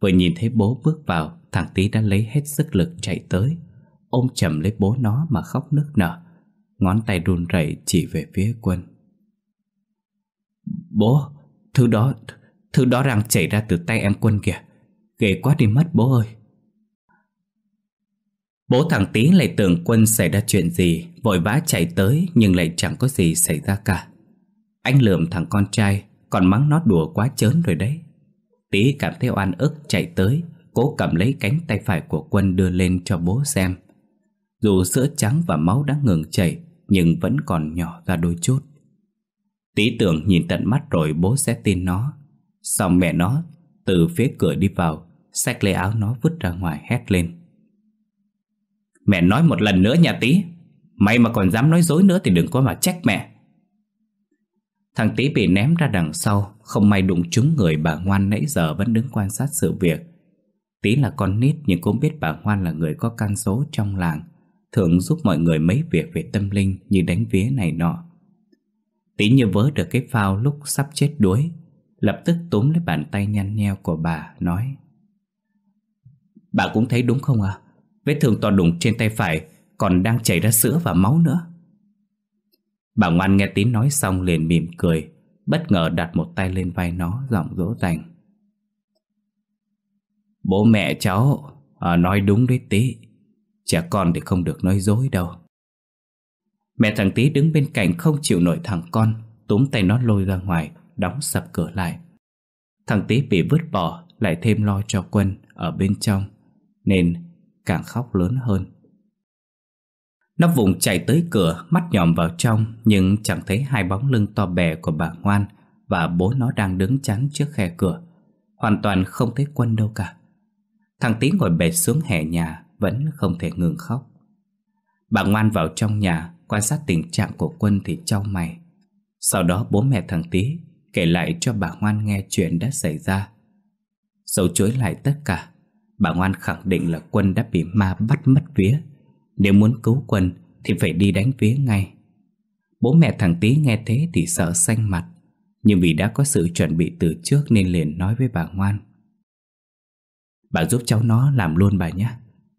Vừa nhìn thấy bố bước vào Thằng tí đã lấy hết sức lực chạy tới Ôm chầm lấy bố nó mà khóc nức nở Ngón tay run rẩy chỉ về phía quân Bố Thứ đó Thứ đó đang chảy ra từ tay em quân kìa Ghê quá đi mất bố ơi Bố thằng Tý lại tưởng quân xảy ra chuyện gì Vội vã chạy tới Nhưng lại chẳng có gì xảy ra cả Anh lườm thằng con trai Còn mắng nó đùa quá chớn rồi đấy Tý cảm thấy oan ức chạy tới Cố cầm lấy cánh tay phải của quân đưa lên cho bố xem Dù sữa trắng và máu đã ngừng chảy nhưng vẫn còn nhỏ ra đôi chút Tí tưởng nhìn tận mắt rồi bố sẽ tin nó Xong mẹ nó Từ phía cửa đi vào Xách lấy áo nó vứt ra ngoài hét lên Mẹ nói một lần nữa nha tí Mày mà còn dám nói dối nữa thì đừng có mà trách mẹ Thằng tí bị ném ra đằng sau Không may đụng trúng người bà ngoan nãy giờ vẫn đứng quan sát sự việc Tí là con nít nhưng cũng biết bà ngoan là người có căn số trong làng thường giúp mọi người mấy việc về tâm linh như đánh vía này nọ. Tí như vớ được cái phao lúc sắp chết đuối, lập tức túm lấy bàn tay nhăn nheo của bà, nói Bà cũng thấy đúng không À? Vết thương to đùng trên tay phải còn đang chảy ra sữa và máu nữa. Bà ngoan nghe tín nói xong liền mỉm cười, bất ngờ đặt một tay lên vai nó giọng dỗ dành. Bố mẹ cháu à, nói đúng đấy tí Trẻ con thì không được nói dối đâu Mẹ thằng tí đứng bên cạnh không chịu nổi thằng con Túm tay nó lôi ra ngoài Đóng sập cửa lại Thằng tí bị vứt bỏ Lại thêm lo cho quân ở bên trong Nên càng khóc lớn hơn Nó vùng chạy tới cửa Mắt nhòm vào trong Nhưng chẳng thấy hai bóng lưng to bè của bà Ngoan Và bố nó đang đứng chắn trước khe cửa Hoàn toàn không thấy quân đâu cả Thằng tí ngồi bệt xuống hè nhà vẫn không thể ngừng khóc. Bà ngoan vào trong nhà quan sát tình trạng của quân thì trao mày. Sau đó bố mẹ thằng Tý kể lại cho bà ngoan nghe chuyện đã xảy ra. Dấu chối lại tất cả, bà ngoan khẳng định là quân đã bị ma bắt mất vía. Nếu muốn cứu quân thì phải đi đánh vía ngay. Bố mẹ thằng Tý nghe thế thì sợ xanh mặt, nhưng vì đã có sự chuẩn bị từ trước nên liền nói với bà ngoan. Bà giúp cháu nó làm luôn bà nhé.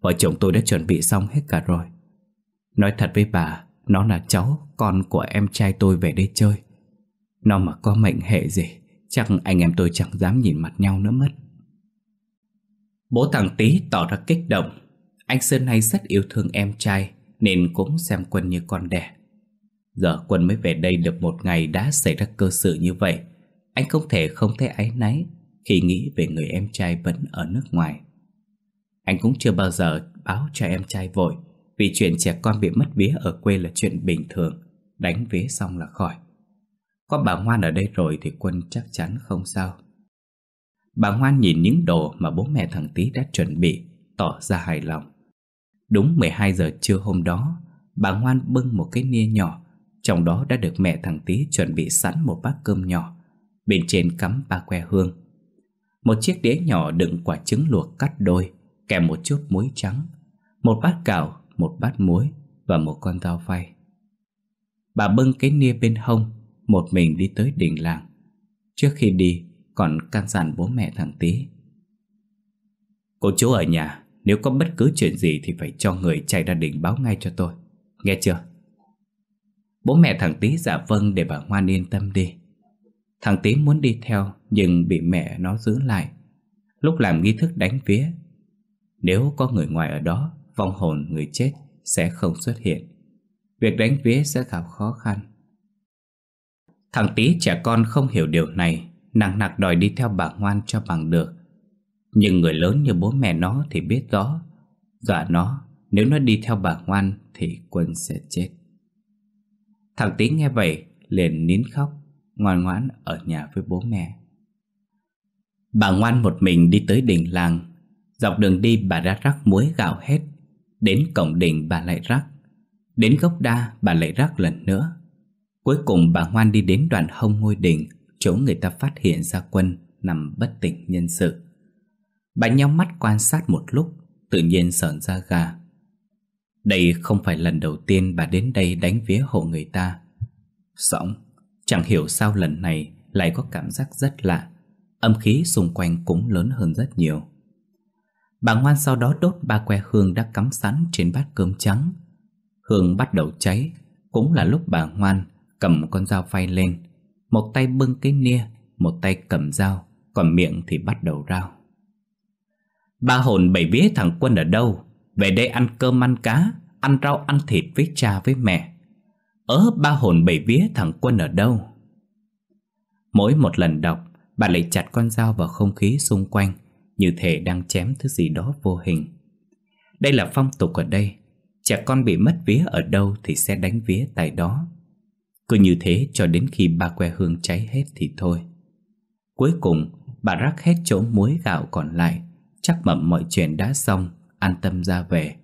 Vợ chồng tôi đã chuẩn bị xong hết cả rồi Nói thật với bà Nó là cháu, con của em trai tôi về đây chơi Nó mà có mệnh hệ gì Chắc anh em tôi chẳng dám nhìn mặt nhau nữa mất Bố thằng Tý tỏ ra kích động Anh Sơn này rất yêu thương em trai Nên cũng xem Quân như con đẻ Giờ Quân mới về đây được một ngày đã xảy ra cơ sự như vậy Anh không thể không thấy áy náy Khi nghĩ về người em trai vẫn ở nước ngoài anh cũng chưa bao giờ báo cho em trai vội Vì chuyện trẻ con bị mất vía ở quê là chuyện bình thường Đánh vía xong là khỏi Có bà Ngoan ở đây rồi thì Quân chắc chắn không sao Bà Ngoan nhìn những đồ mà bố mẹ thằng Tý đã chuẩn bị Tỏ ra hài lòng Đúng 12 giờ trưa hôm đó Bà Ngoan bưng một cái nia nhỏ Trong đó đã được mẹ thằng Tý chuẩn bị sẵn một bát cơm nhỏ Bên trên cắm ba que hương Một chiếc đĩa nhỏ đựng quả trứng luộc cắt đôi kèm một chút muối trắng, một bát cảo, một bát muối và một con dao phay. Bà bưng cái nia bên hông, một mình đi tới đỉnh làng. Trước khi đi, còn can dặn bố mẹ thằng Tí. Cô chú ở nhà, nếu có bất cứ chuyện gì thì phải cho người chạy ra đỉnh báo ngay cho tôi. Nghe chưa? Bố mẹ thằng Tí dạ vâng để bà Ngoan yên tâm đi. Thằng Tí muốn đi theo nhưng bị mẹ nó giữ lại. Lúc làm nghi thức đánh vía nếu có người ngoài ở đó, vong hồn người chết sẽ không xuất hiện. Việc đánh vía sẽ gặp khó khăn. Thằng tí trẻ con không hiểu điều này, nặng nặc đòi đi theo bà ngoan cho bằng được. Nhưng người lớn như bố mẹ nó thì biết rõ, dọa nó, nếu nó đi theo bà ngoan thì quân sẽ chết. Thằng tí nghe vậy liền nín khóc, ngoan ngoãn ở nhà với bố mẹ. Bà ngoan một mình đi tới đỉnh làng Dọc đường đi bà đã rắc muối gạo hết Đến cổng đình bà lại rắc Đến gốc đa bà lại rắc lần nữa Cuối cùng bà ngoan đi đến đoạn hông ngôi đình Chỗ người ta phát hiện ra quân Nằm bất tỉnh nhân sự Bà nhau mắt quan sát một lúc Tự nhiên sợn ra gà Đây không phải lần đầu tiên bà đến đây đánh vía hộ người ta sống Chẳng hiểu sao lần này lại có cảm giác rất lạ Âm khí xung quanh cũng lớn hơn rất nhiều Bà ngoan sau đó đốt ba que hương đã cắm sẵn trên bát cơm trắng Hương bắt đầu cháy Cũng là lúc bà ngoan cầm con dao phay lên Một tay bưng cái nia Một tay cầm dao Còn miệng thì bắt đầu rao Ba hồn bảy vía thằng Quân ở đâu Về đây ăn cơm ăn cá Ăn rau ăn thịt với cha với mẹ Ớ ba hồn bảy vía thằng Quân ở đâu Mỗi một lần đọc Bà lại chặt con dao vào không khí xung quanh như thể đang chém thứ gì đó vô hình. Đây là phong tục ở đây, trẻ con bị mất vía ở đâu thì sẽ đánh vía tại đó. Cứ như thế cho đến khi ba que hương cháy hết thì thôi. Cuối cùng, bà rắc hết chỗ muối gạo còn lại, chắc mẩm mọi chuyện đã xong, an tâm ra về.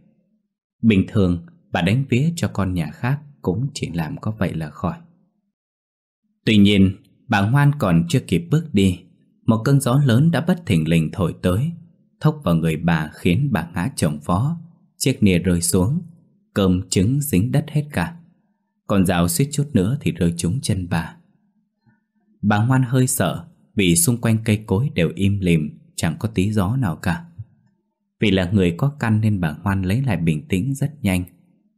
Bình thường, bà đánh vía cho con nhà khác cũng chỉ làm có vậy là khỏi. Tuy nhiên, bà hoan còn chưa kịp bước đi một cơn gió lớn đã bất thình lình thổi tới Thốc vào người bà khiến bà ngã chồng phó, Chiếc nia rơi xuống Cơm trứng dính đất hết cả Còn rào suýt chút nữa thì rơi trúng chân bà Bà ngoan hơi sợ Vì xung quanh cây cối đều im lìm Chẳng có tí gió nào cả Vì là người có căn nên bà ngoan lấy lại bình tĩnh rất nhanh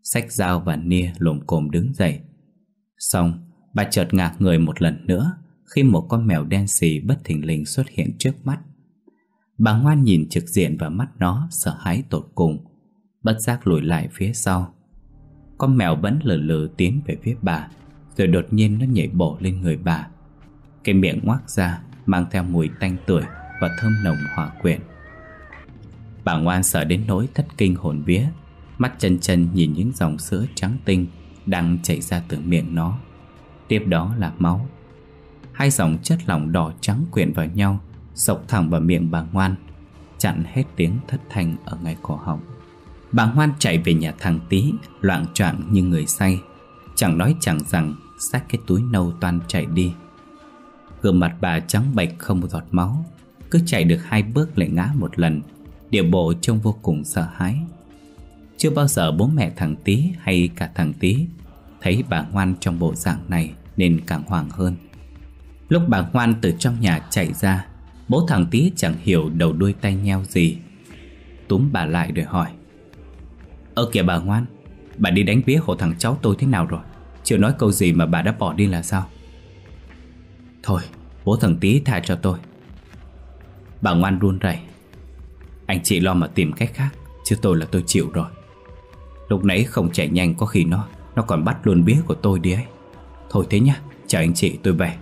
Sách dao và nia lồm cồm đứng dậy Xong bà chợt ngạc người một lần nữa khi một con mèo đen xì bất thình lình xuất hiện trước mắt. Bà ngoan nhìn trực diện vào mắt nó sợ hãi tột cùng, bất giác lùi lại phía sau. Con mèo vẫn lờ lờ tiến về phía bà, rồi đột nhiên nó nhảy bổ lên người bà. Cái miệng ngoác ra mang theo mùi tanh tưởi và thơm nồng hòa quyện. Bà ngoan sợ đến nỗi thất kinh hồn vía, mắt chân chân nhìn những dòng sữa trắng tinh đang chảy ra từ miệng nó. Tiếp đó là máu Hai dòng chất lỏng đỏ trắng quyện vào nhau Sộc thẳng vào miệng bà Ngoan Chặn hết tiếng thất thanh ở ngay cổ họng Bà Ngoan chạy về nhà thằng Tý Loạn choạng như người say Chẳng nói chẳng rằng Xách cái túi nâu toan chạy đi Gương mặt bà trắng bệch không một giọt máu Cứ chạy được hai bước lại ngã một lần điệu bộ trông vô cùng sợ hãi Chưa bao giờ bố mẹ thằng Tý hay cả thằng Tý Thấy bà ngoan trong bộ dạng này Nên càng hoảng hơn Lúc bà Ngoan từ trong nhà chạy ra Bố thằng tí chẳng hiểu đầu đuôi tay nheo gì Túm bà lại rồi hỏi Ơ kìa bà Ngoan Bà đi đánh vía hộ thằng cháu tôi thế nào rồi Chưa nói câu gì mà bà đã bỏ đi là sao Thôi bố thằng tí tha cho tôi Bà Ngoan run rẩy Anh chị lo mà tìm cách khác Chứ tôi là tôi chịu rồi Lúc nãy không chạy nhanh có khi nó Nó còn bắt luôn bía của tôi đi ấy Thôi thế nhá Chào anh chị tôi về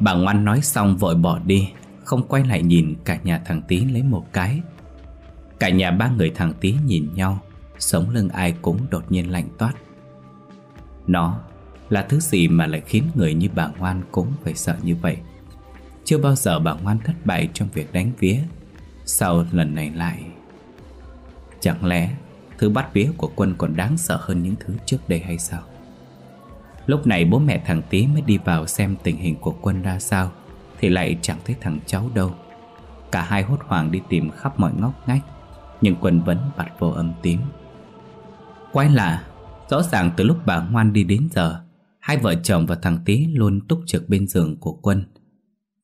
Bà ngoan nói xong vội bỏ đi Không quay lại nhìn cả nhà thằng Tý lấy một cái Cả nhà ba người thằng Tý nhìn nhau Sống lưng ai cũng đột nhiên lạnh toát Nó là thứ gì mà lại khiến người như bà ngoan cũng phải sợ như vậy Chưa bao giờ bà ngoan thất bại trong việc đánh vía Sau lần này lại Chẳng lẽ thứ bắt vía của quân còn đáng sợ hơn những thứ trước đây hay sao Lúc này bố mẹ thằng Tí mới đi vào xem tình hình của quân ra sao Thì lại chẳng thấy thằng cháu đâu Cả hai hốt hoảng đi tìm khắp mọi ngóc ngách Nhưng quân vẫn bật vô âm tím Quái lạ Rõ ràng từ lúc bà Ngoan đi đến giờ Hai vợ chồng và thằng Tí luôn túc trực bên giường của quân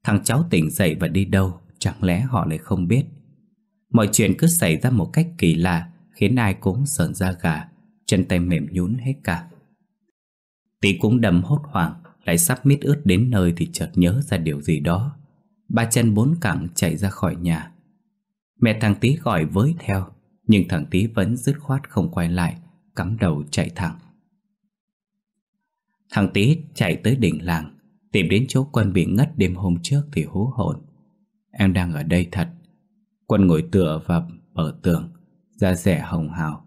Thằng cháu tỉnh dậy và đi đâu Chẳng lẽ họ lại không biết Mọi chuyện cứ xảy ra một cách kỳ lạ Khiến ai cũng sờn da gà Chân tay mềm nhún hết cả Tí cũng đầm hốt hoảng Lại sắp mít ướt đến nơi Thì chợt nhớ ra điều gì đó Ba chân bốn cẳng chạy ra khỏi nhà Mẹ thằng Tí gọi với theo Nhưng thằng Tí vẫn dứt khoát không quay lại Cắm đầu chạy thẳng Thằng Tí chạy tới đỉnh làng Tìm đến chỗ quân bị ngất đêm hôm trước Thì hú hồn Em đang ở đây thật Quân ngồi tựa vào bờ tường Da rẻ hồng hào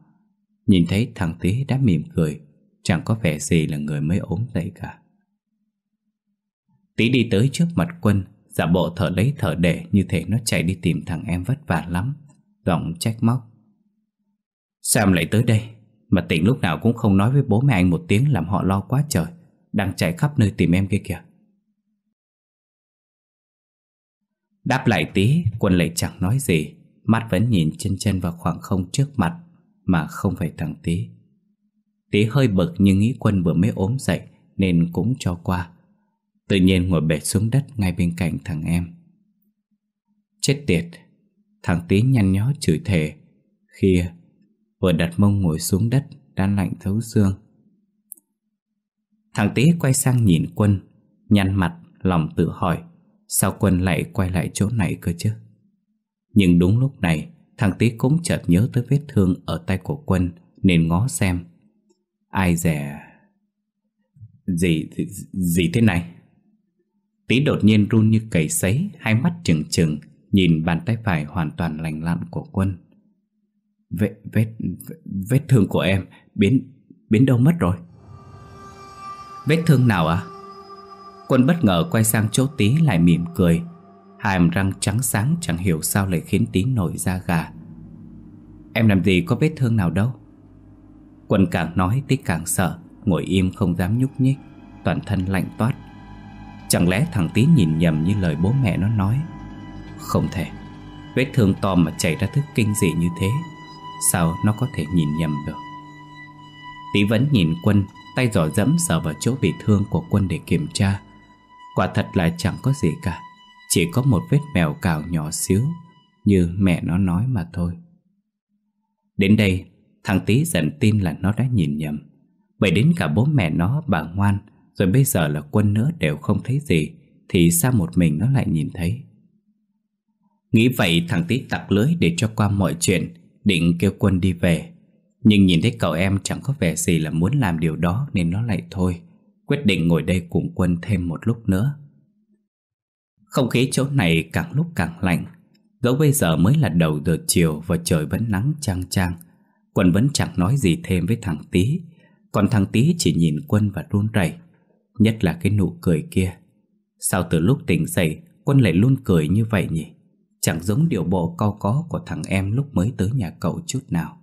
Nhìn thấy thằng Tí đã mỉm cười Chẳng có vẻ gì là người mới ốm dậy cả Tí đi tới trước mặt quân Giả bộ thở lấy thở để Như thể nó chạy đi tìm thằng em vất vả lắm Giọng trách móc Sao lại tới đây Mà tỉnh lúc nào cũng không nói với bố mẹ anh một tiếng Làm họ lo quá trời Đang chạy khắp nơi tìm em kia kìa Đáp lại tí Quân lại chẳng nói gì Mắt vẫn nhìn chân chân vào khoảng không trước mặt Mà không phải thằng tí Tí hơi bực nhưng nghĩ quân vừa mới ốm dậy Nên cũng cho qua Tự nhiên ngồi bệt xuống đất ngay bên cạnh thằng em Chết tiệt Thằng tí nhăn nhó chửi thề Khi vừa đặt mông ngồi xuống đất Đã lạnh thấu xương Thằng tí quay sang nhìn quân Nhăn mặt lòng tự hỏi Sao quân lại quay lại chỗ này cơ chứ Nhưng đúng lúc này Thằng tí cũng chợt nhớ tới vết thương Ở tay của quân Nên ngó xem Ai dè gì, gì, thế này Tí đột nhiên run như cầy sấy Hai mắt trừng trừng Nhìn bàn tay phải hoàn toàn lành lặn của quân Vết, vết, vết thương của em biến, biến đâu mất rồi Vết thương nào à Quân bất ngờ quay sang chỗ tí lại mỉm cười Hàm răng trắng sáng chẳng hiểu sao lại khiến tí nổi da gà Em làm gì có vết thương nào đâu Quân càng nói Tích càng sợ Ngồi im không dám nhúc nhích Toàn thân lạnh toát Chẳng lẽ thằng Tí nhìn nhầm như lời bố mẹ nó nói Không thể Vết thương to mà chảy ra thứ kinh dị như thế Sao nó có thể nhìn nhầm được Tí vẫn nhìn quân Tay giỏ dẫm sờ vào chỗ bị thương của quân để kiểm tra Quả thật là chẳng có gì cả Chỉ có một vết mèo cào nhỏ xíu Như mẹ nó nói mà thôi Đến đây Thằng tí dần tin là nó đã nhìn nhầm bởi đến cả bố mẹ nó, bà Ngoan Rồi bây giờ là quân nữa đều không thấy gì Thì sao một mình nó lại nhìn thấy Nghĩ vậy thằng tí tặc lưới để cho qua mọi chuyện Định kêu quân đi về Nhưng nhìn thấy cậu em chẳng có vẻ gì là muốn làm điều đó Nên nó lại thôi Quyết định ngồi đây cùng quân thêm một lúc nữa Không khí chỗ này càng lúc càng lạnh Dẫu bây giờ mới là đầu giờ chiều Và trời vẫn nắng trang trang Quân vẫn chẳng nói gì thêm với thằng Tý Còn thằng Tý chỉ nhìn Quân và run rẩy Nhất là cái nụ cười kia Sao từ lúc tỉnh dậy Quân lại luôn cười như vậy nhỉ Chẳng giống điệu bộ cao có của thằng em lúc mới tới nhà cậu chút nào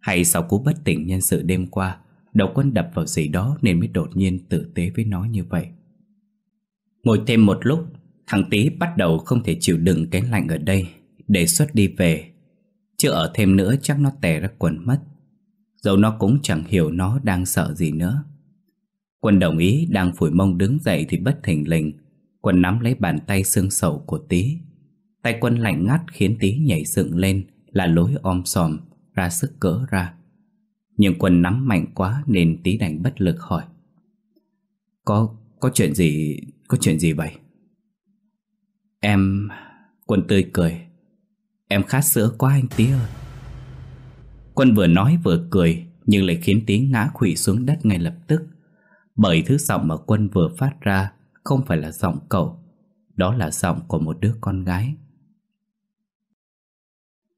Hay sau cú bất tỉnh nhân sự đêm qua Đầu quân đập vào gì đó nên mới đột nhiên tử tế với nó như vậy Ngồi thêm một lúc Thằng Tý bắt đầu không thể chịu đựng cái lạnh ở đây Đề xuất đi về Chứ ở thêm nữa chắc nó tè ra quần mất Dẫu nó cũng chẳng hiểu nó đang sợ gì nữa Quân đồng ý đang phủi mông đứng dậy thì bất thình lình Quân nắm lấy bàn tay xương sầu của tí Tay quân lạnh ngắt khiến tí nhảy dựng lên Là lối om sòm Ra sức cỡ ra Nhưng quân nắm mạnh quá Nên tí đành bất lực hỏi Có có chuyện gì Có chuyện gì vậy Em Quân tươi cười Em khát sữa quá anh tía ơi Quân vừa nói vừa cười Nhưng lại khiến tí ngã khủy xuống đất ngay lập tức Bởi thứ giọng mà quân vừa phát ra Không phải là giọng cậu Đó là giọng của một đứa con gái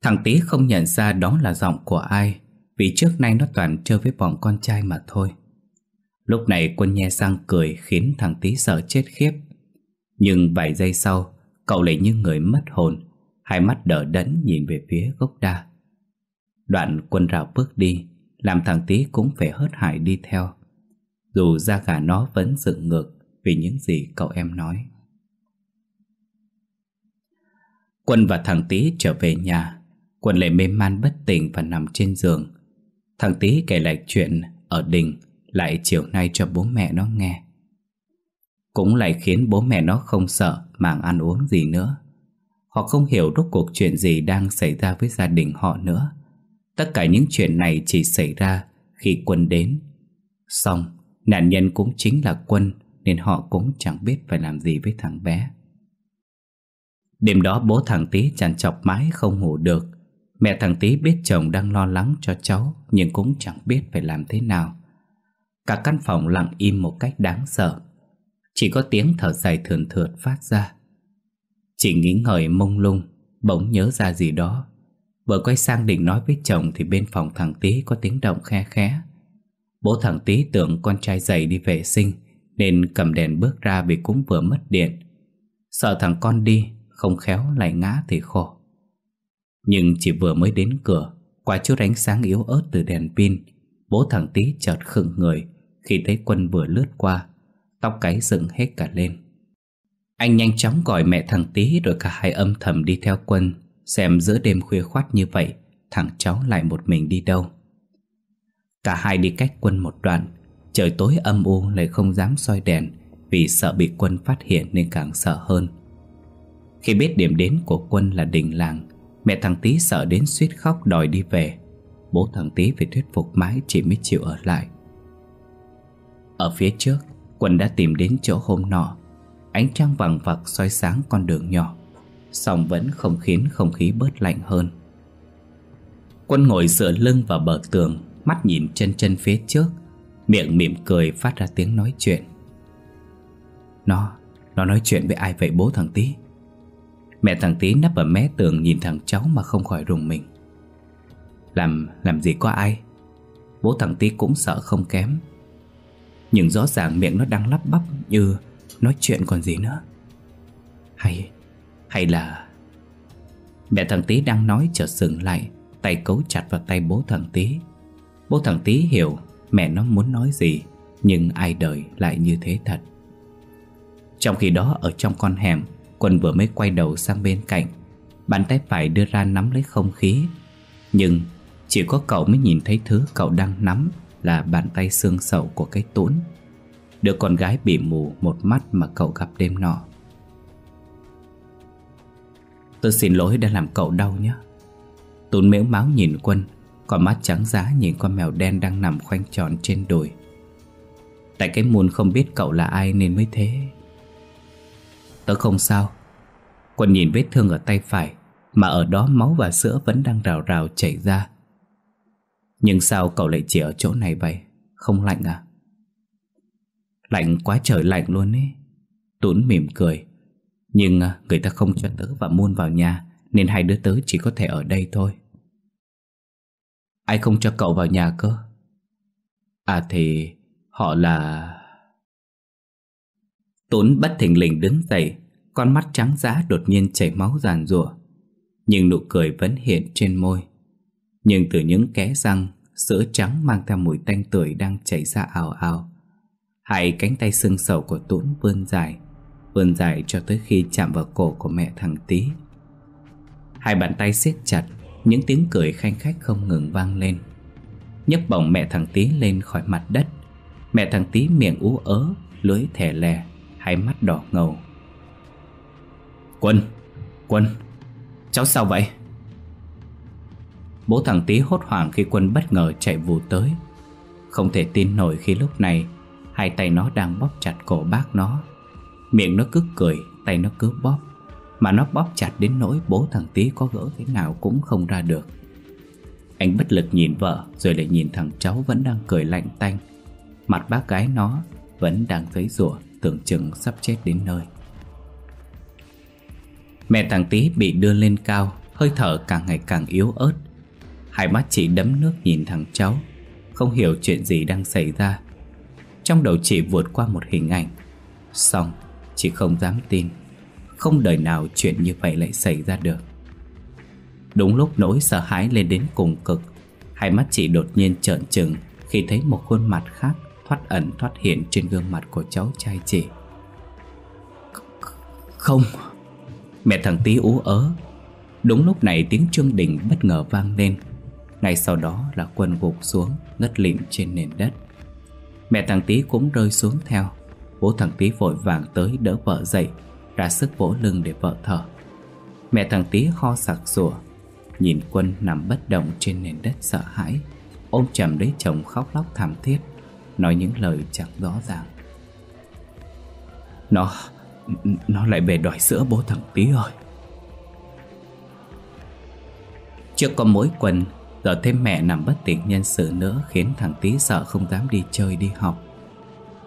Thằng tí không nhận ra đó là giọng của ai Vì trước nay nó toàn chơi với bọn con trai mà thôi Lúc này quân nhe răng cười Khiến thằng tí sợ chết khiếp Nhưng vài giây sau Cậu lại như người mất hồn Hai mắt đỡ đẫn nhìn về phía gốc đa Đoạn quân rào bước đi Làm thằng tí cũng phải hớt hải đi theo Dù da gà nó vẫn dựng ngược Vì những gì cậu em nói Quân và thằng tí trở về nhà Quân lại mê man bất tỉnh và nằm trên giường Thằng tí kể lại chuyện ở đình Lại chiều nay cho bố mẹ nó nghe Cũng lại khiến bố mẹ nó không sợ Màng ăn uống gì nữa Họ không hiểu rốt cuộc chuyện gì đang xảy ra với gia đình họ nữa Tất cả những chuyện này chỉ xảy ra khi quân đến Xong, nạn nhân cũng chính là quân Nên họ cũng chẳng biết phải làm gì với thằng bé Đêm đó bố thằng Tý chằn chọc mãi không ngủ được Mẹ thằng Tý biết chồng đang lo lắng cho cháu Nhưng cũng chẳng biết phải làm thế nào Cả căn phòng lặng im một cách đáng sợ Chỉ có tiếng thở dài thườn thượt phát ra chị nghĩ ngợi mông lung Bỗng nhớ ra gì đó vừa quay sang định nói với chồng Thì bên phòng thằng Tý có tiếng động khe khẽ Bố thằng Tý tưởng con trai dậy đi vệ sinh Nên cầm đèn bước ra vì cũng vừa mất điện Sợ thằng con đi Không khéo lại ngã thì khổ Nhưng chỉ vừa mới đến cửa Qua chút ánh sáng yếu ớt từ đèn pin Bố thằng Tý chợt khựng người Khi thấy quân vừa lướt qua Tóc cái dựng hết cả lên anh nhanh chóng gọi mẹ thằng Tý rồi cả hai âm thầm đi theo quân Xem giữa đêm khuya khoát như vậy Thằng cháu lại một mình đi đâu Cả hai đi cách quân một đoạn Trời tối âm u lại không dám soi đèn Vì sợ bị quân phát hiện nên càng sợ hơn Khi biết điểm đến của quân là đình làng Mẹ thằng Tý sợ đến suýt khóc đòi đi về Bố thằng Tý phải thuyết phục mãi chỉ mới chịu ở lại Ở phía trước Quân đã tìm đến chỗ hôm nọ Ánh trăng vàng vặc soi sáng con đường nhỏ song vẫn không khiến không khí bớt lạnh hơn Quân ngồi dựa lưng vào bờ tường Mắt nhìn chân chân phía trước Miệng mỉm cười phát ra tiếng nói chuyện Nó, nó nói chuyện với ai vậy bố thằng Tý? Mẹ thằng Tý nấp ở mé tường nhìn thằng cháu mà không khỏi rùng mình Làm, làm gì có ai Bố thằng Tý cũng sợ không kém Nhưng rõ ràng miệng nó đang lắp bắp như Nói chuyện còn gì nữa Hay Hay là Mẹ thằng Tý đang nói chợt dừng lại Tay cấu chặt vào tay bố thằng Tý Bố thằng Tý hiểu Mẹ nó muốn nói gì Nhưng ai đời lại như thế thật Trong khi đó ở trong con hẻm Quân vừa mới quay đầu sang bên cạnh Bàn tay phải đưa ra nắm lấy không khí Nhưng chỉ có cậu mới nhìn thấy thứ cậu đang nắm Là bàn tay xương sầu của cái tũn Đứa con gái bị mù một mắt mà cậu gặp đêm nọ Tôi xin lỗi đã làm cậu đau nhé Tún mếu máu nhìn quân Con mắt trắng giá nhìn con mèo đen đang nằm khoanh tròn trên đồi. Tại cái muôn không biết cậu là ai nên mới thế Tớ không sao Quân nhìn vết thương ở tay phải Mà ở đó máu và sữa vẫn đang rào rào chảy ra Nhưng sao cậu lại chỉ ở chỗ này vậy Không lạnh à Lạnh quá trời lạnh luôn ấy Tốn mỉm cười Nhưng à, người ta không cho tớ và Muôn vào nhà Nên hai đứa tớ chỉ có thể ở đây thôi Ai không cho cậu vào nhà cơ À thì họ là... Tốn bất thình lình đứng dậy Con mắt trắng giá đột nhiên chảy máu giàn rủa Nhưng nụ cười vẫn hiện trên môi Nhưng từ những ké răng Sữa trắng mang theo mùi tanh tuổi đang chảy ra ào ào Hai cánh tay sưng sầu của tuấn vươn dài Vươn dài cho tới khi chạm vào cổ của mẹ thằng Tý Hai bàn tay siết chặt Những tiếng cười khanh khách không ngừng vang lên nhấc bổng mẹ thằng Tý lên khỏi mặt đất Mẹ thằng Tý miệng ú ớ Lưới thẻ lè Hai mắt đỏ ngầu Quân Quân Cháu sao vậy Bố thằng Tý hốt hoảng khi quân bất ngờ chạy vù tới Không thể tin nổi khi lúc này Hai tay nó đang bóp chặt cổ bác nó Miệng nó cứ cười Tay nó cứ bóp Mà nó bóp chặt đến nỗi bố thằng tí có gỡ thế nào cũng không ra được Anh bất lực nhìn vợ Rồi lại nhìn thằng cháu vẫn đang cười lạnh tanh Mặt bác gái nó Vẫn đang thấy rủa Tưởng chừng sắp chết đến nơi Mẹ thằng tí bị đưa lên cao Hơi thở càng ngày càng yếu ớt Hai mắt chỉ đấm nước nhìn thằng cháu Không hiểu chuyện gì đang xảy ra trong đầu chị vượt qua một hình ảnh Xong chị không dám tin Không đời nào chuyện như vậy lại xảy ra được Đúng lúc nỗi sợ hãi lên đến cùng cực Hai mắt chị đột nhiên trợn trừng Khi thấy một khuôn mặt khác thoát ẩn thoát hiện trên gương mặt của cháu trai chị Không Mẹ thằng tí ú ớ Đúng lúc này tiếng Trương Đình bất ngờ vang lên Ngay sau đó là quân gục xuống Ngất lịm trên nền đất Mẹ thằng Tý cũng rơi xuống theo Bố thằng Tý vội vàng tới đỡ vợ dậy Ra sức vỗ lưng để vợ thở Mẹ thằng Tý ho sặc sủa Nhìn quân nằm bất động trên nền đất sợ hãi Ôm chầm lấy chồng khóc lóc thảm thiết Nói những lời chẳng rõ ràng Nó... Nó lại về đòi sữa bố thằng Tý rồi. Trước có mối quần Giờ thêm mẹ nằm bất tỉnh nhân sự nữa Khiến thằng tí sợ không dám đi chơi đi học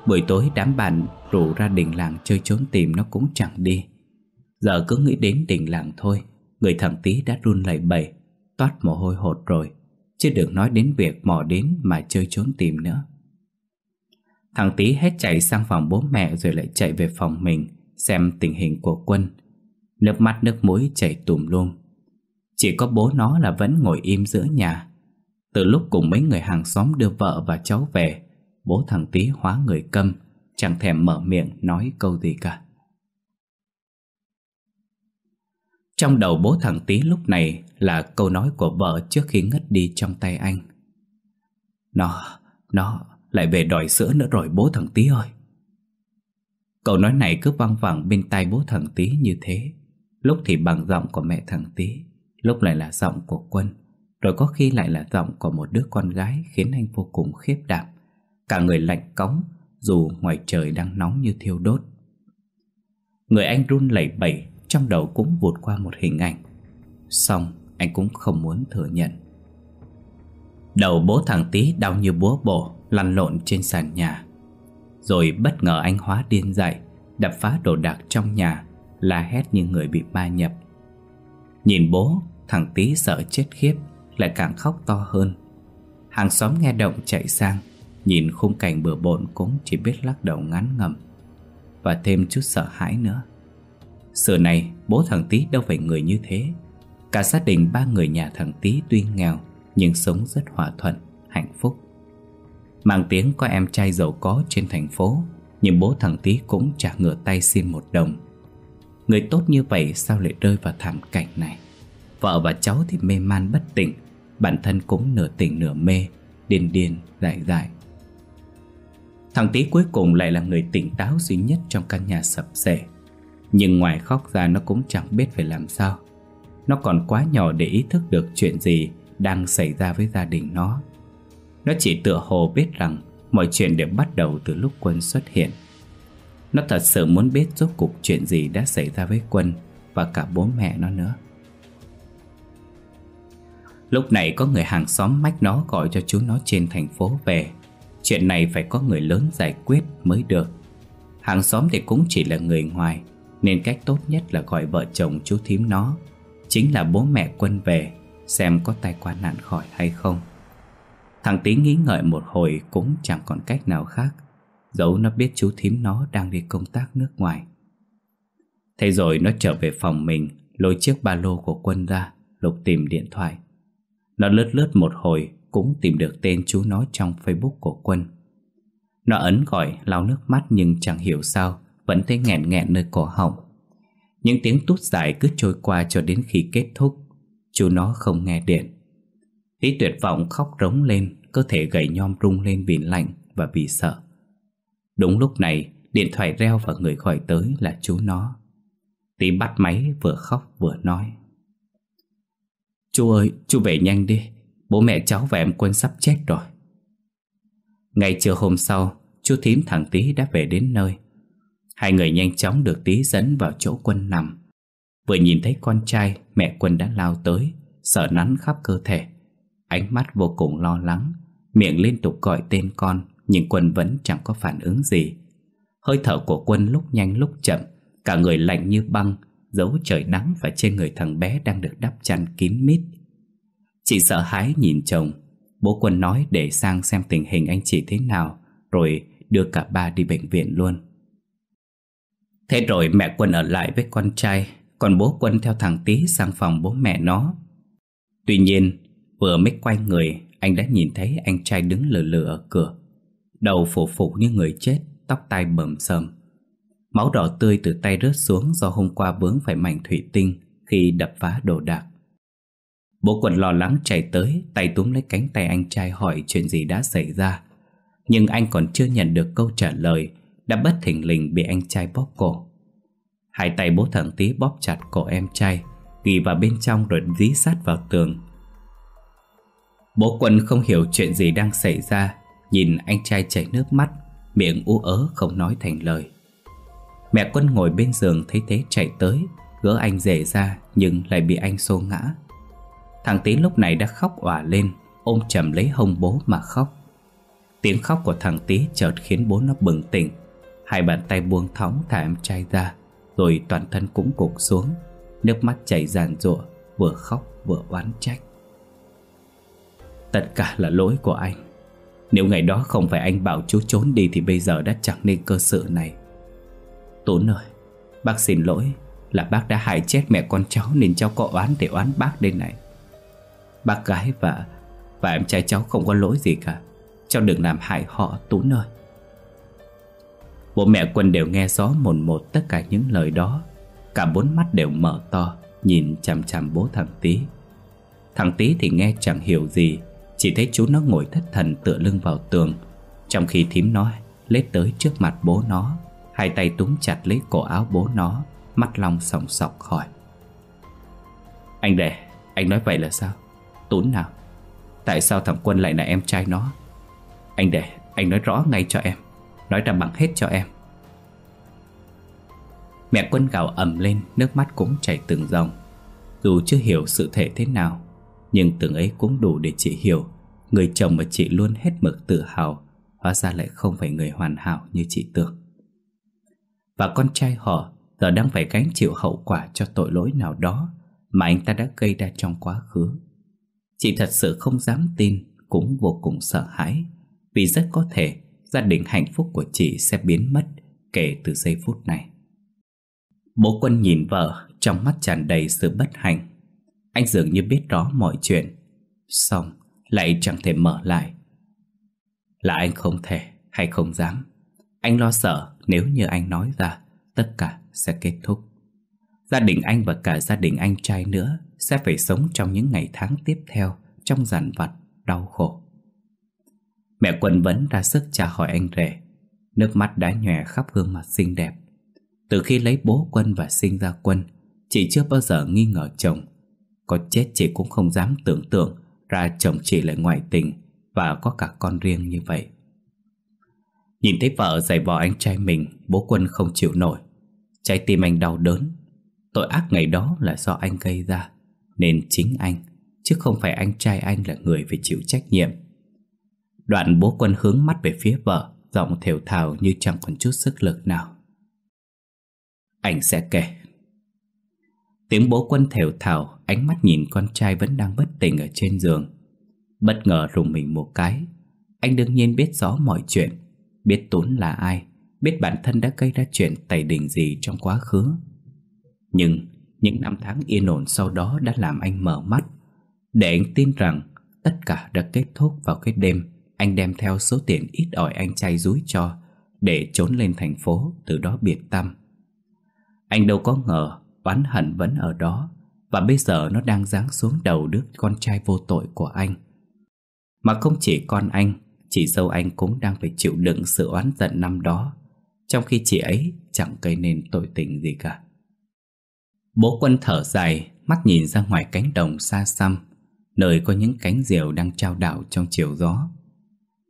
Buổi tối đám bạn rủ ra đình làng chơi trốn tìm nó cũng chẳng đi Giờ cứ nghĩ đến đình làng thôi Người thằng tí đã run lẩy bẩy Toát mồ hôi hột rồi Chứ đừng nói đến việc mò đến mà chơi trốn tìm nữa Thằng tí hết chạy sang phòng bố mẹ rồi lại chạy về phòng mình Xem tình hình của quân Nước mắt nước mũi chảy tùm luôn chỉ có bố nó là vẫn ngồi im giữa nhà Từ lúc cùng mấy người hàng xóm đưa vợ và cháu về Bố thằng tí hóa người câm Chẳng thèm mở miệng nói câu gì cả Trong đầu bố thằng tí lúc này Là câu nói của vợ trước khi ngất đi trong tay anh Nó, nó lại về đòi sữa nữa rồi bố thằng tí ơi Câu nói này cứ văng vẳng bên tai bố thằng tí như thế Lúc thì bằng giọng của mẹ thằng tí Lúc lại là giọng của Quân Rồi có khi lại là giọng của một đứa con gái Khiến anh vô cùng khiếp đảm Cả người lạnh cống Dù ngoài trời đang nóng như thiêu đốt Người anh run lẩy bẩy Trong đầu cũng vụt qua một hình ảnh Xong anh cũng không muốn thừa nhận Đầu bố thằng tí đau như búa bổ Lăn lộn trên sàn nhà Rồi bất ngờ anh hóa điên dậy Đập phá đồ đạc trong nhà La hét như người bị ma nhập Nhìn bố Thằng tí sợ chết khiếp Lại càng khóc to hơn Hàng xóm nghe động chạy sang Nhìn khung cảnh bừa bộn cũng chỉ biết lắc đầu ngán ngẩm Và thêm chút sợ hãi nữa Sửa này bố thằng tí đâu phải người như thế Cả gia đình ba người nhà thằng tí tuy nghèo Nhưng sống rất hòa thuận, hạnh phúc Mang tiếng có em trai giàu có trên thành phố Nhưng bố thằng tí cũng trả ngửa tay xin một đồng Người tốt như vậy sao lại rơi vào thảm cảnh này Vợ và cháu thì mê man bất tỉnh Bản thân cũng nửa tỉnh nửa mê Điên điên, dại dại Thằng tí cuối cùng lại là người tỉnh táo duy nhất trong căn nhà sập sệ Nhưng ngoài khóc ra nó cũng chẳng biết phải làm sao Nó còn quá nhỏ để ý thức được chuyện gì đang xảy ra với gia đình nó Nó chỉ tựa hồ biết rằng mọi chuyện đều bắt đầu từ lúc quân xuất hiện Nó thật sự muốn biết rốt cuộc chuyện gì đã xảy ra với quân và cả bố mẹ nó nữa Lúc này có người hàng xóm mách nó gọi cho chú nó trên thành phố về Chuyện này phải có người lớn giải quyết mới được Hàng xóm thì cũng chỉ là người ngoài Nên cách tốt nhất là gọi vợ chồng chú thím nó Chính là bố mẹ quân về Xem có tai qua nạn khỏi hay không Thằng tí nghĩ ngợi một hồi cũng chẳng còn cách nào khác Dẫu nó biết chú thím nó đang đi công tác nước ngoài Thế rồi nó trở về phòng mình Lôi chiếc ba lô của quân ra Lục tìm điện thoại nó lướt lướt một hồi Cũng tìm được tên chú nó trong facebook của Quân Nó ấn gọi lau nước mắt Nhưng chẳng hiểu sao Vẫn thấy nghẹn nghẹn nơi cổ họng Những tiếng tút dài cứ trôi qua cho đến khi kết thúc Chú nó không nghe điện Ý tuyệt vọng khóc rống lên Cơ thể gầy nhom rung lên vì lạnh và vì sợ Đúng lúc này Điện thoại reo và người gọi tới là chú nó Tí bắt máy vừa khóc vừa nói Chú ơi, chú về nhanh đi Bố mẹ cháu và em Quân sắp chết rồi Ngày chiều hôm sau Chú thím thằng Tý đã về đến nơi Hai người nhanh chóng được Tý dẫn vào chỗ Quân nằm Vừa nhìn thấy con trai Mẹ Quân đã lao tới Sợ nắn khắp cơ thể Ánh mắt vô cùng lo lắng Miệng liên tục gọi tên con Nhưng Quân vẫn chẳng có phản ứng gì Hơi thở của Quân lúc nhanh lúc chậm Cả người lạnh như băng giấu trời nắng và trên người thằng bé đang được đắp chăn kín mít. Chị sợ hãi nhìn chồng, bố quân nói để sang xem tình hình anh chị thế nào, rồi đưa cả ba đi bệnh viện luôn. Thế rồi mẹ quân ở lại với con trai, còn bố quân theo thằng tí sang phòng bố mẹ nó. Tuy nhiên, vừa mới quay người, anh đã nhìn thấy anh trai đứng lờ lờ ở cửa. Đầu phủ phục như người chết, tóc tai bầm sầm, Máu đỏ tươi từ tay rớt xuống do hôm qua vướng phải mảnh thủy tinh khi đập phá đồ đạc. Bộ quần lo lắng chạy tới, tay túm lấy cánh tay anh trai hỏi chuyện gì đã xảy ra. Nhưng anh còn chưa nhận được câu trả lời, đã bất thình lình bị anh trai bóp cổ. Hai tay bố thằng tí bóp chặt cổ em trai, ghi vào bên trong rồi dí sát vào tường. Bố quần không hiểu chuyện gì đang xảy ra, nhìn anh trai chảy nước mắt, miệng ú ớ không nói thành lời. Mẹ Quân ngồi bên giường thấy thế chạy tới Gỡ anh rể ra nhưng lại bị anh xô ngã Thằng Tín lúc này đã khóc òa lên Ôm chầm lấy hông bố mà khóc Tiếng khóc của thằng Tí chợt khiến bố nó bừng tỉnh Hai bàn tay buông thõng thả em trai ra Rồi toàn thân cũng cục xuống Nước mắt chảy ràn rụa Vừa khóc vừa oán trách Tất cả là lỗi của anh Nếu ngày đó không phải anh bảo chú trốn đi Thì bây giờ đã chẳng nên cơ sự này Tốn ơi Bác xin lỗi Là bác đã hại chết mẹ con cháu Nên cháu có oán để oán bác đây này Bác gái và Và em trai cháu không có lỗi gì cả Cháu đừng làm hại họ Tốn ơi Bố mẹ Quân đều nghe rõ mồn một tất cả những lời đó Cả bốn mắt đều mở to Nhìn chằm chằm bố thằng Tý Thằng Tý thì nghe chẳng hiểu gì Chỉ thấy chú nó ngồi thất thần tựa lưng vào tường Trong khi thím nói Lết tới trước mặt bố nó Hai tay túm chặt lấy cổ áo bố nó Mắt Long sòng sọc hỏi Anh đệ Anh nói vậy là sao Tún nào Tại sao thẩm quân lại là em trai nó Anh đệ Anh nói rõ ngay cho em Nói ra bằng hết cho em Mẹ quân gào ầm lên Nước mắt cũng chảy từng dòng Dù chưa hiểu sự thể thế nào Nhưng từng ấy cũng đủ để chị hiểu Người chồng mà chị luôn hết mực tự hào Hóa ra lại không phải người hoàn hảo như chị tưởng và con trai họ giờ đang phải gánh chịu hậu quả cho tội lỗi nào đó mà anh ta đã gây ra trong quá khứ. Chị thật sự không dám tin cũng vô cùng sợ hãi vì rất có thể gia đình hạnh phúc của chị sẽ biến mất kể từ giây phút này. Bố quân nhìn vợ trong mắt tràn đầy sự bất hạnh. Anh dường như biết rõ mọi chuyện. Xong lại chẳng thể mở lại. Là anh không thể hay không dám. Anh lo sợ nếu như anh nói ra Tất cả sẽ kết thúc Gia đình anh và cả gia đình anh trai nữa Sẽ phải sống trong những ngày tháng tiếp theo Trong giàn vặt, đau khổ Mẹ Quân vẫn ra sức trả hỏi anh rể Nước mắt đã nhòe khắp gương mặt xinh đẹp Từ khi lấy bố Quân và sinh ra Quân Chị chưa bao giờ nghi ngờ chồng Có chết chị cũng không dám tưởng tượng Ra chồng chị lại ngoại tình Và có cả con riêng như vậy Nhìn thấy vợ giày vò anh trai mình Bố quân không chịu nổi Trái tim anh đau đớn Tội ác ngày đó là do anh gây ra Nên chính anh Chứ không phải anh trai anh là người phải chịu trách nhiệm Đoạn bố quân hướng mắt về phía vợ Giọng thều thào như chẳng còn chút sức lực nào Anh sẽ kể Tiếng bố quân thều thào Ánh mắt nhìn con trai vẫn đang bất tỉnh ở trên giường Bất ngờ rùng mình một cái Anh đương nhiên biết rõ mọi chuyện Biết Tốn là ai Biết bản thân đã gây ra chuyện tày đình gì trong quá khứ Nhưng những năm tháng yên ổn sau đó đã làm anh mở mắt Để anh tin rằng tất cả đã kết thúc vào cái đêm Anh đem theo số tiền ít ỏi anh trai rúi cho Để trốn lên thành phố từ đó biệt tâm Anh đâu có ngờ oán hận vẫn ở đó Và bây giờ nó đang giáng xuống đầu đứa con trai vô tội của anh Mà không chỉ con anh Chị dâu anh cũng đang phải chịu đựng sự oán giận năm đó Trong khi chị ấy chẳng gây nên tội tình gì cả Bố quân thở dài Mắt nhìn ra ngoài cánh đồng xa xăm Nơi có những cánh diều đang trao đảo trong chiều gió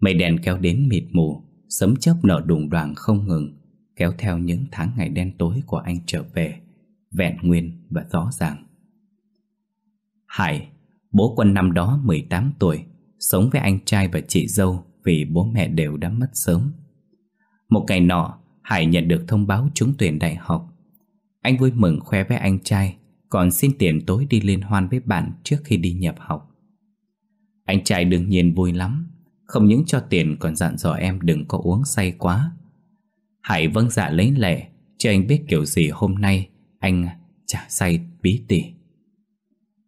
Mây đèn kéo đến mịt mù Sấm chớp nở đùng đoàn không ngừng Kéo theo những tháng ngày đen tối của anh trở về Vẹn nguyên và rõ ràng Hải, bố quân năm đó 18 tuổi Sống với anh trai và chị dâu vì bố mẹ đều đã mất sớm. Một ngày nọ, Hải nhận được thông báo trúng tuyển đại học. Anh vui mừng khoe với anh trai, còn xin tiền tối đi liên hoan với bạn trước khi đi nhập học. Anh trai đương nhiên vui lắm, không những cho tiền còn dặn dò em đừng có uống say quá. Hải vâng dạ lấy lệ, cho anh biết kiểu gì hôm nay anh chả say bí tỉ.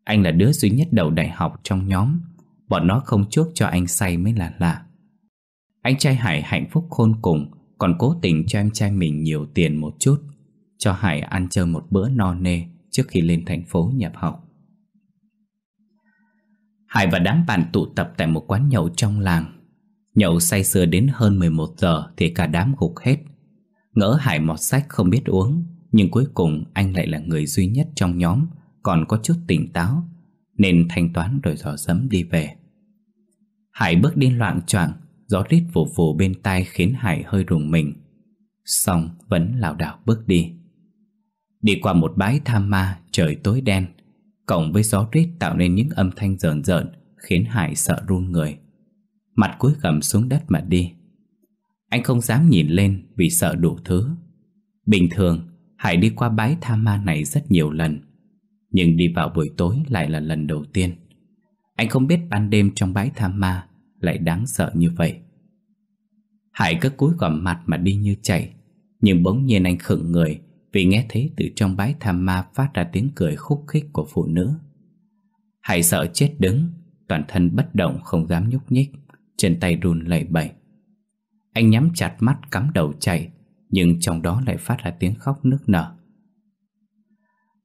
Anh là đứa duy nhất đầu đại học trong nhóm, bọn nó không chuốc cho anh say mới là lạ. Anh trai Hải hạnh phúc khôn cùng Còn cố tình cho em trai mình nhiều tiền một chút Cho Hải ăn chơi một bữa no nê Trước khi lên thành phố nhập học Hải và đám bạn tụ tập tại một quán nhậu trong làng Nhậu say sưa đến hơn 11 giờ Thì cả đám gục hết Ngỡ Hải mọt sách không biết uống Nhưng cuối cùng anh lại là người duy nhất trong nhóm Còn có chút tỉnh táo Nên thanh toán rồi dò dẫm đi về Hải bước đi loạn choạng gió rít vù vù bên tai khiến Hải hơi rùng mình. Xong vẫn lảo đảo bước đi. Đi qua một bãi tham ma trời tối đen, cộng với gió rít tạo nên những âm thanh rợn rợn khiến Hải sợ run người. Mặt cuối gầm xuống đất mà đi. Anh không dám nhìn lên vì sợ đủ thứ. Bình thường, Hải đi qua bãi tham ma này rất nhiều lần. Nhưng đi vào buổi tối lại là lần đầu tiên. Anh không biết ban đêm trong bãi tham ma lại đáng sợ như vậy Hải cất cúi gọm mặt mà đi như chạy Nhưng bỗng nhiên anh khựng người Vì nghe thấy từ trong bãi tham ma phát ra tiếng cười khúc khích của phụ nữ Hải sợ chết đứng Toàn thân bất động không dám nhúc nhích Trên tay run lẩy bẩy Anh nhắm chặt mắt cắm đầu chạy Nhưng trong đó lại phát ra tiếng khóc nức nở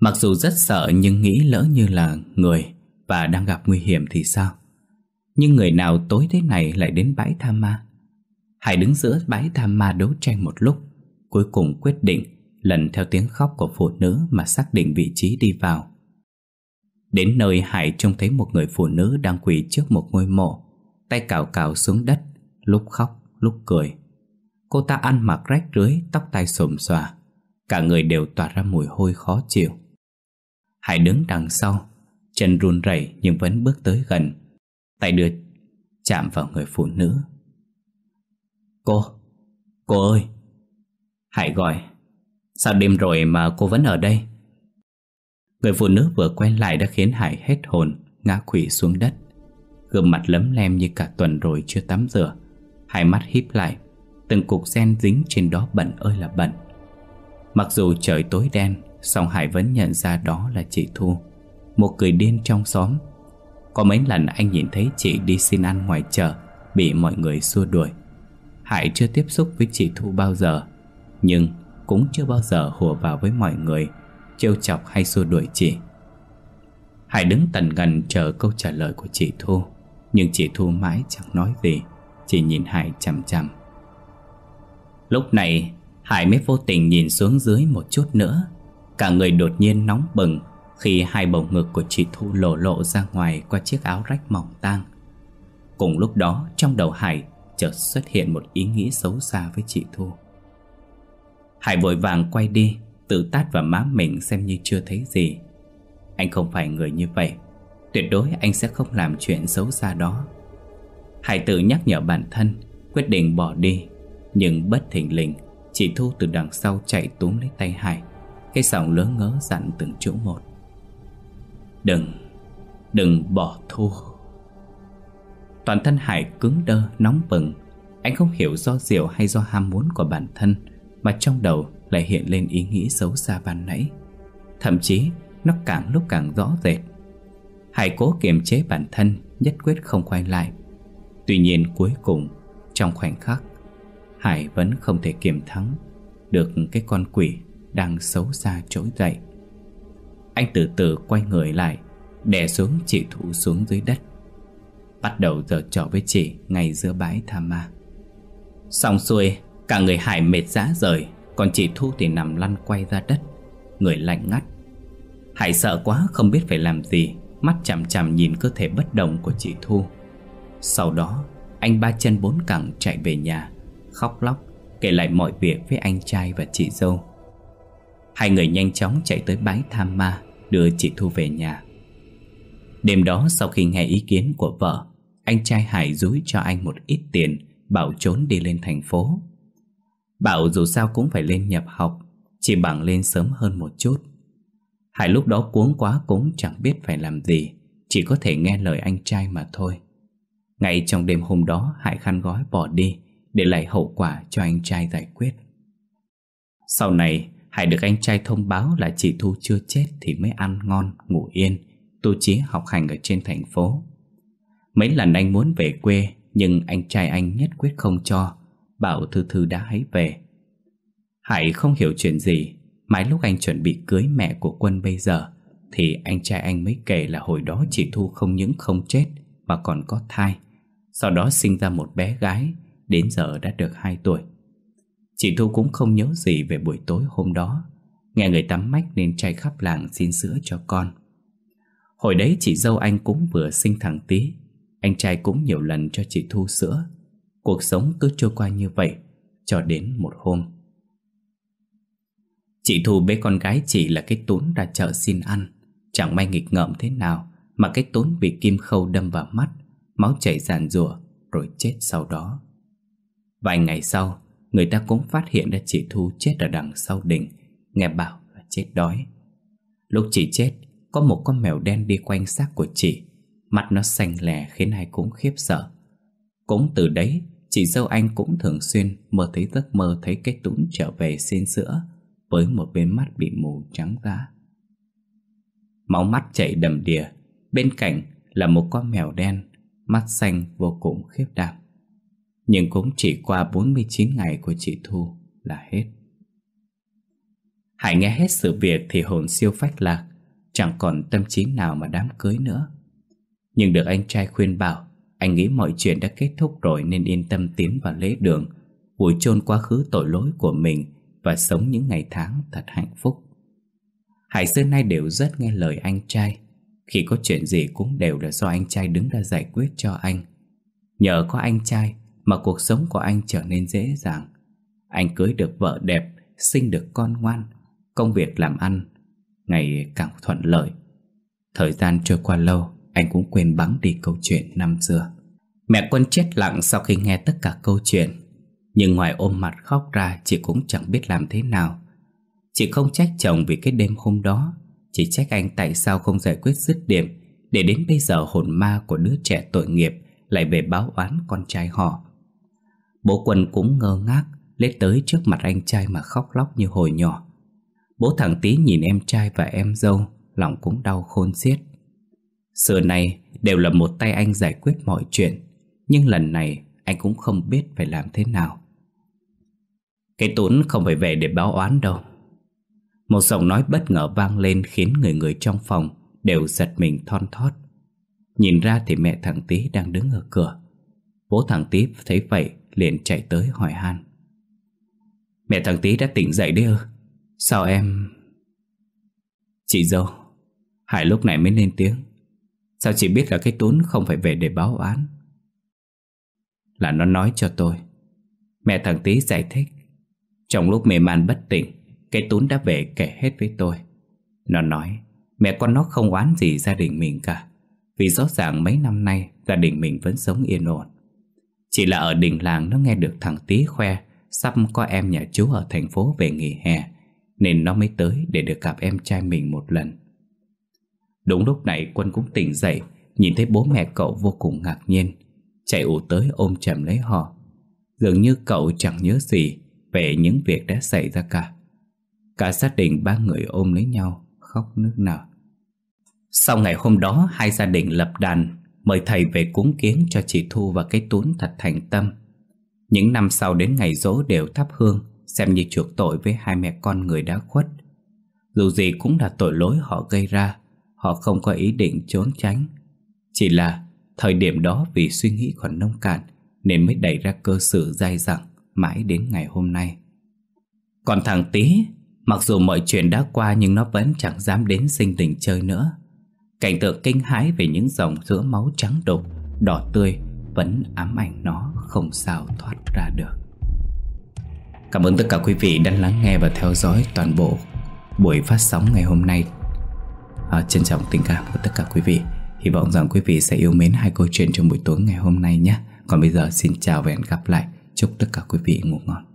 Mặc dù rất sợ nhưng nghĩ lỡ như là người Và đang gặp nguy hiểm thì sao nhưng người nào tối thế này lại đến bãi tham ma Hải đứng giữa bãi tham ma đấu tranh một lúc Cuối cùng quyết định lần theo tiếng khóc của phụ nữ mà xác định vị trí đi vào Đến nơi Hải trông thấy một người phụ nữ đang quỳ trước một ngôi mộ Tay cào cào xuống đất Lúc khóc lúc cười Cô ta ăn mặc rách rưới Tóc tai xồm xòa Cả người đều tỏa ra mùi hôi khó chịu Hải đứng đằng sau Chân run rẩy nhưng vẫn bước tới gần Tay đưa chạm vào người phụ nữ Cô Cô ơi Hải gọi Sao đêm rồi mà cô vẫn ở đây Người phụ nữ vừa quay lại đã khiến Hải hết hồn Ngã quỷ xuống đất Gương mặt lấm lem như cả tuần rồi chưa tắm rửa Hai mắt híp lại Từng cục sen dính trên đó bẩn ơi là bẩn Mặc dù trời tối đen Song Hải vẫn nhận ra đó là chị Thu Một người điên trong xóm có mấy lần anh nhìn thấy chị đi xin ăn ngoài chợ Bị mọi người xua đuổi Hải chưa tiếp xúc với chị Thu bao giờ Nhưng cũng chưa bao giờ hùa vào với mọi người Trêu chọc hay xua đuổi chị Hải đứng tần gần chờ câu trả lời của chị Thu Nhưng chị Thu mãi chẳng nói gì Chỉ nhìn Hải chằm chằm Lúc này Hải mới vô tình nhìn xuống dưới một chút nữa Cả người đột nhiên nóng bừng khi hai bầu ngực của chị Thu lộ lộ ra ngoài qua chiếc áo rách mỏng tang Cùng lúc đó trong đầu Hải chợt xuất hiện một ý nghĩ xấu xa với chị Thu Hải vội vàng quay đi Tự tát vào má mình xem như chưa thấy gì Anh không phải người như vậy Tuyệt đối anh sẽ không làm chuyện xấu xa đó Hải tự nhắc nhở bản thân Quyết định bỏ đi Nhưng bất thình lình Chị Thu từ đằng sau chạy túm lấy tay Hải Cái giọng lớn ngớ dặn từng chỗ một Đừng Đừng bỏ thua Toàn thân Hải cứng đơ nóng bừng Anh không hiểu do diệu hay do ham muốn của bản thân Mà trong đầu lại hiện lên ý nghĩ xấu xa ban nãy Thậm chí nó càng lúc càng rõ rệt Hải cố kiềm chế bản thân Nhất quyết không quay lại Tuy nhiên cuối cùng Trong khoảnh khắc Hải vẫn không thể kiềm thắng Được cái con quỷ đang xấu xa trỗi dậy anh từ từ quay người lại Đè xuống chị Thụ xuống dưới đất Bắt đầu giờ trò với chị Ngay giữa bãi tha ma Xong xuôi Cả người Hải mệt rã rời Còn chị Thu thì nằm lăn quay ra đất Người lạnh ngắt Hải sợ quá không biết phải làm gì Mắt chằm chằm nhìn cơ thể bất động của chị Thu Sau đó Anh ba chân bốn cẳng chạy về nhà Khóc lóc kể lại mọi việc với anh trai và chị dâu Hai người nhanh chóng chạy tới bái tham ma Đưa chị Thu về nhà Đêm đó sau khi nghe ý kiến của vợ Anh trai Hải dúi cho anh một ít tiền Bảo trốn đi lên thành phố Bảo dù sao cũng phải lên nhập học Chỉ bằng lên sớm hơn một chút Hải lúc đó cuốn quá cũng chẳng biết phải làm gì Chỉ có thể nghe lời anh trai mà thôi Ngay trong đêm hôm đó Hải khăn gói bỏ đi Để lại hậu quả cho anh trai giải quyết Sau này Hải được anh trai thông báo là chị Thu chưa chết thì mới ăn ngon, ngủ yên, tu chí học hành ở trên thành phố. Mấy lần anh muốn về quê nhưng anh trai anh nhất quyết không cho, bảo Thư Thư đã hãy về. Hải không hiểu chuyện gì, mãi lúc anh chuẩn bị cưới mẹ của Quân bây giờ thì anh trai anh mới kể là hồi đó chị Thu không những không chết mà còn có thai. Sau đó sinh ra một bé gái, đến giờ đã được 2 tuổi. Chị Thu cũng không nhớ gì về buổi tối hôm đó Nghe người tắm mách nên chạy khắp làng xin sữa cho con Hồi đấy chị dâu anh cũng vừa sinh thằng tí Anh trai cũng nhiều lần cho chị Thu sữa Cuộc sống cứ trôi qua như vậy Cho đến một hôm Chị Thu bế con gái chị là cái tốn ra chợ xin ăn Chẳng may nghịch ngợm thế nào Mà cái tốn bị kim khâu đâm vào mắt Máu chảy ràn rùa Rồi chết sau đó Vài ngày sau Người ta cũng phát hiện ra chị Thu chết ở đằng sau đỉnh Nghe bảo là chết đói Lúc chị chết Có một con mèo đen đi quanh xác của chị Mặt nó xanh lè khiến ai cũng khiếp sợ Cũng từ đấy Chị dâu anh cũng thường xuyên Mơ thấy giấc mơ thấy cái tún trở về xin sữa Với một bên mắt bị mù trắng ra Máu mắt chảy đầm đìa Bên cạnh là một con mèo đen Mắt xanh vô cùng khiếp đảm nhưng cũng chỉ qua 49 ngày của chị Thu là hết Hải nghe hết sự việc thì hồn siêu phách lạc Chẳng còn tâm trí nào mà đám cưới nữa Nhưng được anh trai khuyên bảo Anh nghĩ mọi chuyện đã kết thúc rồi Nên yên tâm tiến vào lễ đường Vùi chôn quá khứ tội lỗi của mình Và sống những ngày tháng thật hạnh phúc Hải xưa nay đều rất nghe lời anh trai Khi có chuyện gì cũng đều là do anh trai đứng ra giải quyết cho anh Nhờ có anh trai mà cuộc sống của anh trở nên dễ dàng. Anh cưới được vợ đẹp, sinh được con ngoan, công việc làm ăn ngày càng thuận lợi. Thời gian trôi qua lâu, anh cũng quên bắn đi câu chuyện năm xưa. Mẹ Quân chết lặng sau khi nghe tất cả câu chuyện, nhưng ngoài ôm mặt khóc ra chị cũng chẳng biết làm thế nào. Chị không trách chồng vì cái đêm hôm đó, chỉ trách anh tại sao không giải quyết dứt điểm để đến bây giờ hồn ma của đứa trẻ tội nghiệp lại về báo oán con trai họ. Bố Quân cũng ngơ ngác Lết tới trước mặt anh trai mà khóc lóc như hồi nhỏ Bố thằng tí nhìn em trai và em dâu Lòng cũng đau khôn xiết Xưa nay đều là một tay anh giải quyết mọi chuyện Nhưng lần này anh cũng không biết phải làm thế nào Cái tốn không phải về để báo oán đâu Một giọng nói bất ngờ vang lên khiến người người trong phòng đều giật mình thon thót Nhìn ra thì mẹ thằng Tý đang đứng ở cửa Bố thằng Tý thấy vậy liền chạy tới hỏi han Mẹ thằng Tý đã tỉnh dậy đấy ư Sao em Chị dâu Hải lúc này mới lên tiếng Sao chị biết là cái Tún không phải về để báo án Là nó nói cho tôi Mẹ thằng Tý giải thích Trong lúc mẹ man bất tỉnh Cái Tún đã về kể hết với tôi Nó nói Mẹ con nó không oán gì gia đình mình cả Vì rõ ràng mấy năm nay Gia đình mình vẫn sống yên ổn chỉ là ở đình làng nó nghe được thằng Tý khoe Sắp có em nhà chú ở thành phố về nghỉ hè Nên nó mới tới để được gặp em trai mình một lần Đúng lúc này Quân cũng tỉnh dậy Nhìn thấy bố mẹ cậu vô cùng ngạc nhiên Chạy ù tới ôm chầm lấy họ Dường như cậu chẳng nhớ gì Về những việc đã xảy ra cả Cả gia đình ba người ôm lấy nhau Khóc nước nở Sau ngày hôm đó Hai gia đình lập đàn Mời thầy về cúng kiến cho chị Thu và cái tún thật thành tâm Những năm sau đến ngày dỗ đều thắp hương Xem như chuộc tội với hai mẹ con người đã khuất Dù gì cũng là tội lỗi họ gây ra Họ không có ý định trốn tránh Chỉ là thời điểm đó vì suy nghĩ còn nông cạn Nên mới đẩy ra cơ sự dai dẳng mãi đến ngày hôm nay Còn thằng Tý Mặc dù mọi chuyện đã qua nhưng nó vẫn chẳng dám đến sinh đình chơi nữa Cảnh tượng kinh hãi về những dòng giữa máu trắng đục, đỏ tươi vẫn ám ảnh nó không sao thoát ra được. Cảm ơn tất cả quý vị đã lắng nghe và theo dõi toàn bộ buổi phát sóng ngày hôm nay. À, trân trọng tình cảm của tất cả quý vị. Hy vọng rằng quý vị sẽ yêu mến hai câu chuyện trong buổi tối ngày hôm nay nhé. Còn bây giờ xin chào và hẹn gặp lại. Chúc tất cả quý vị ngủ ngon.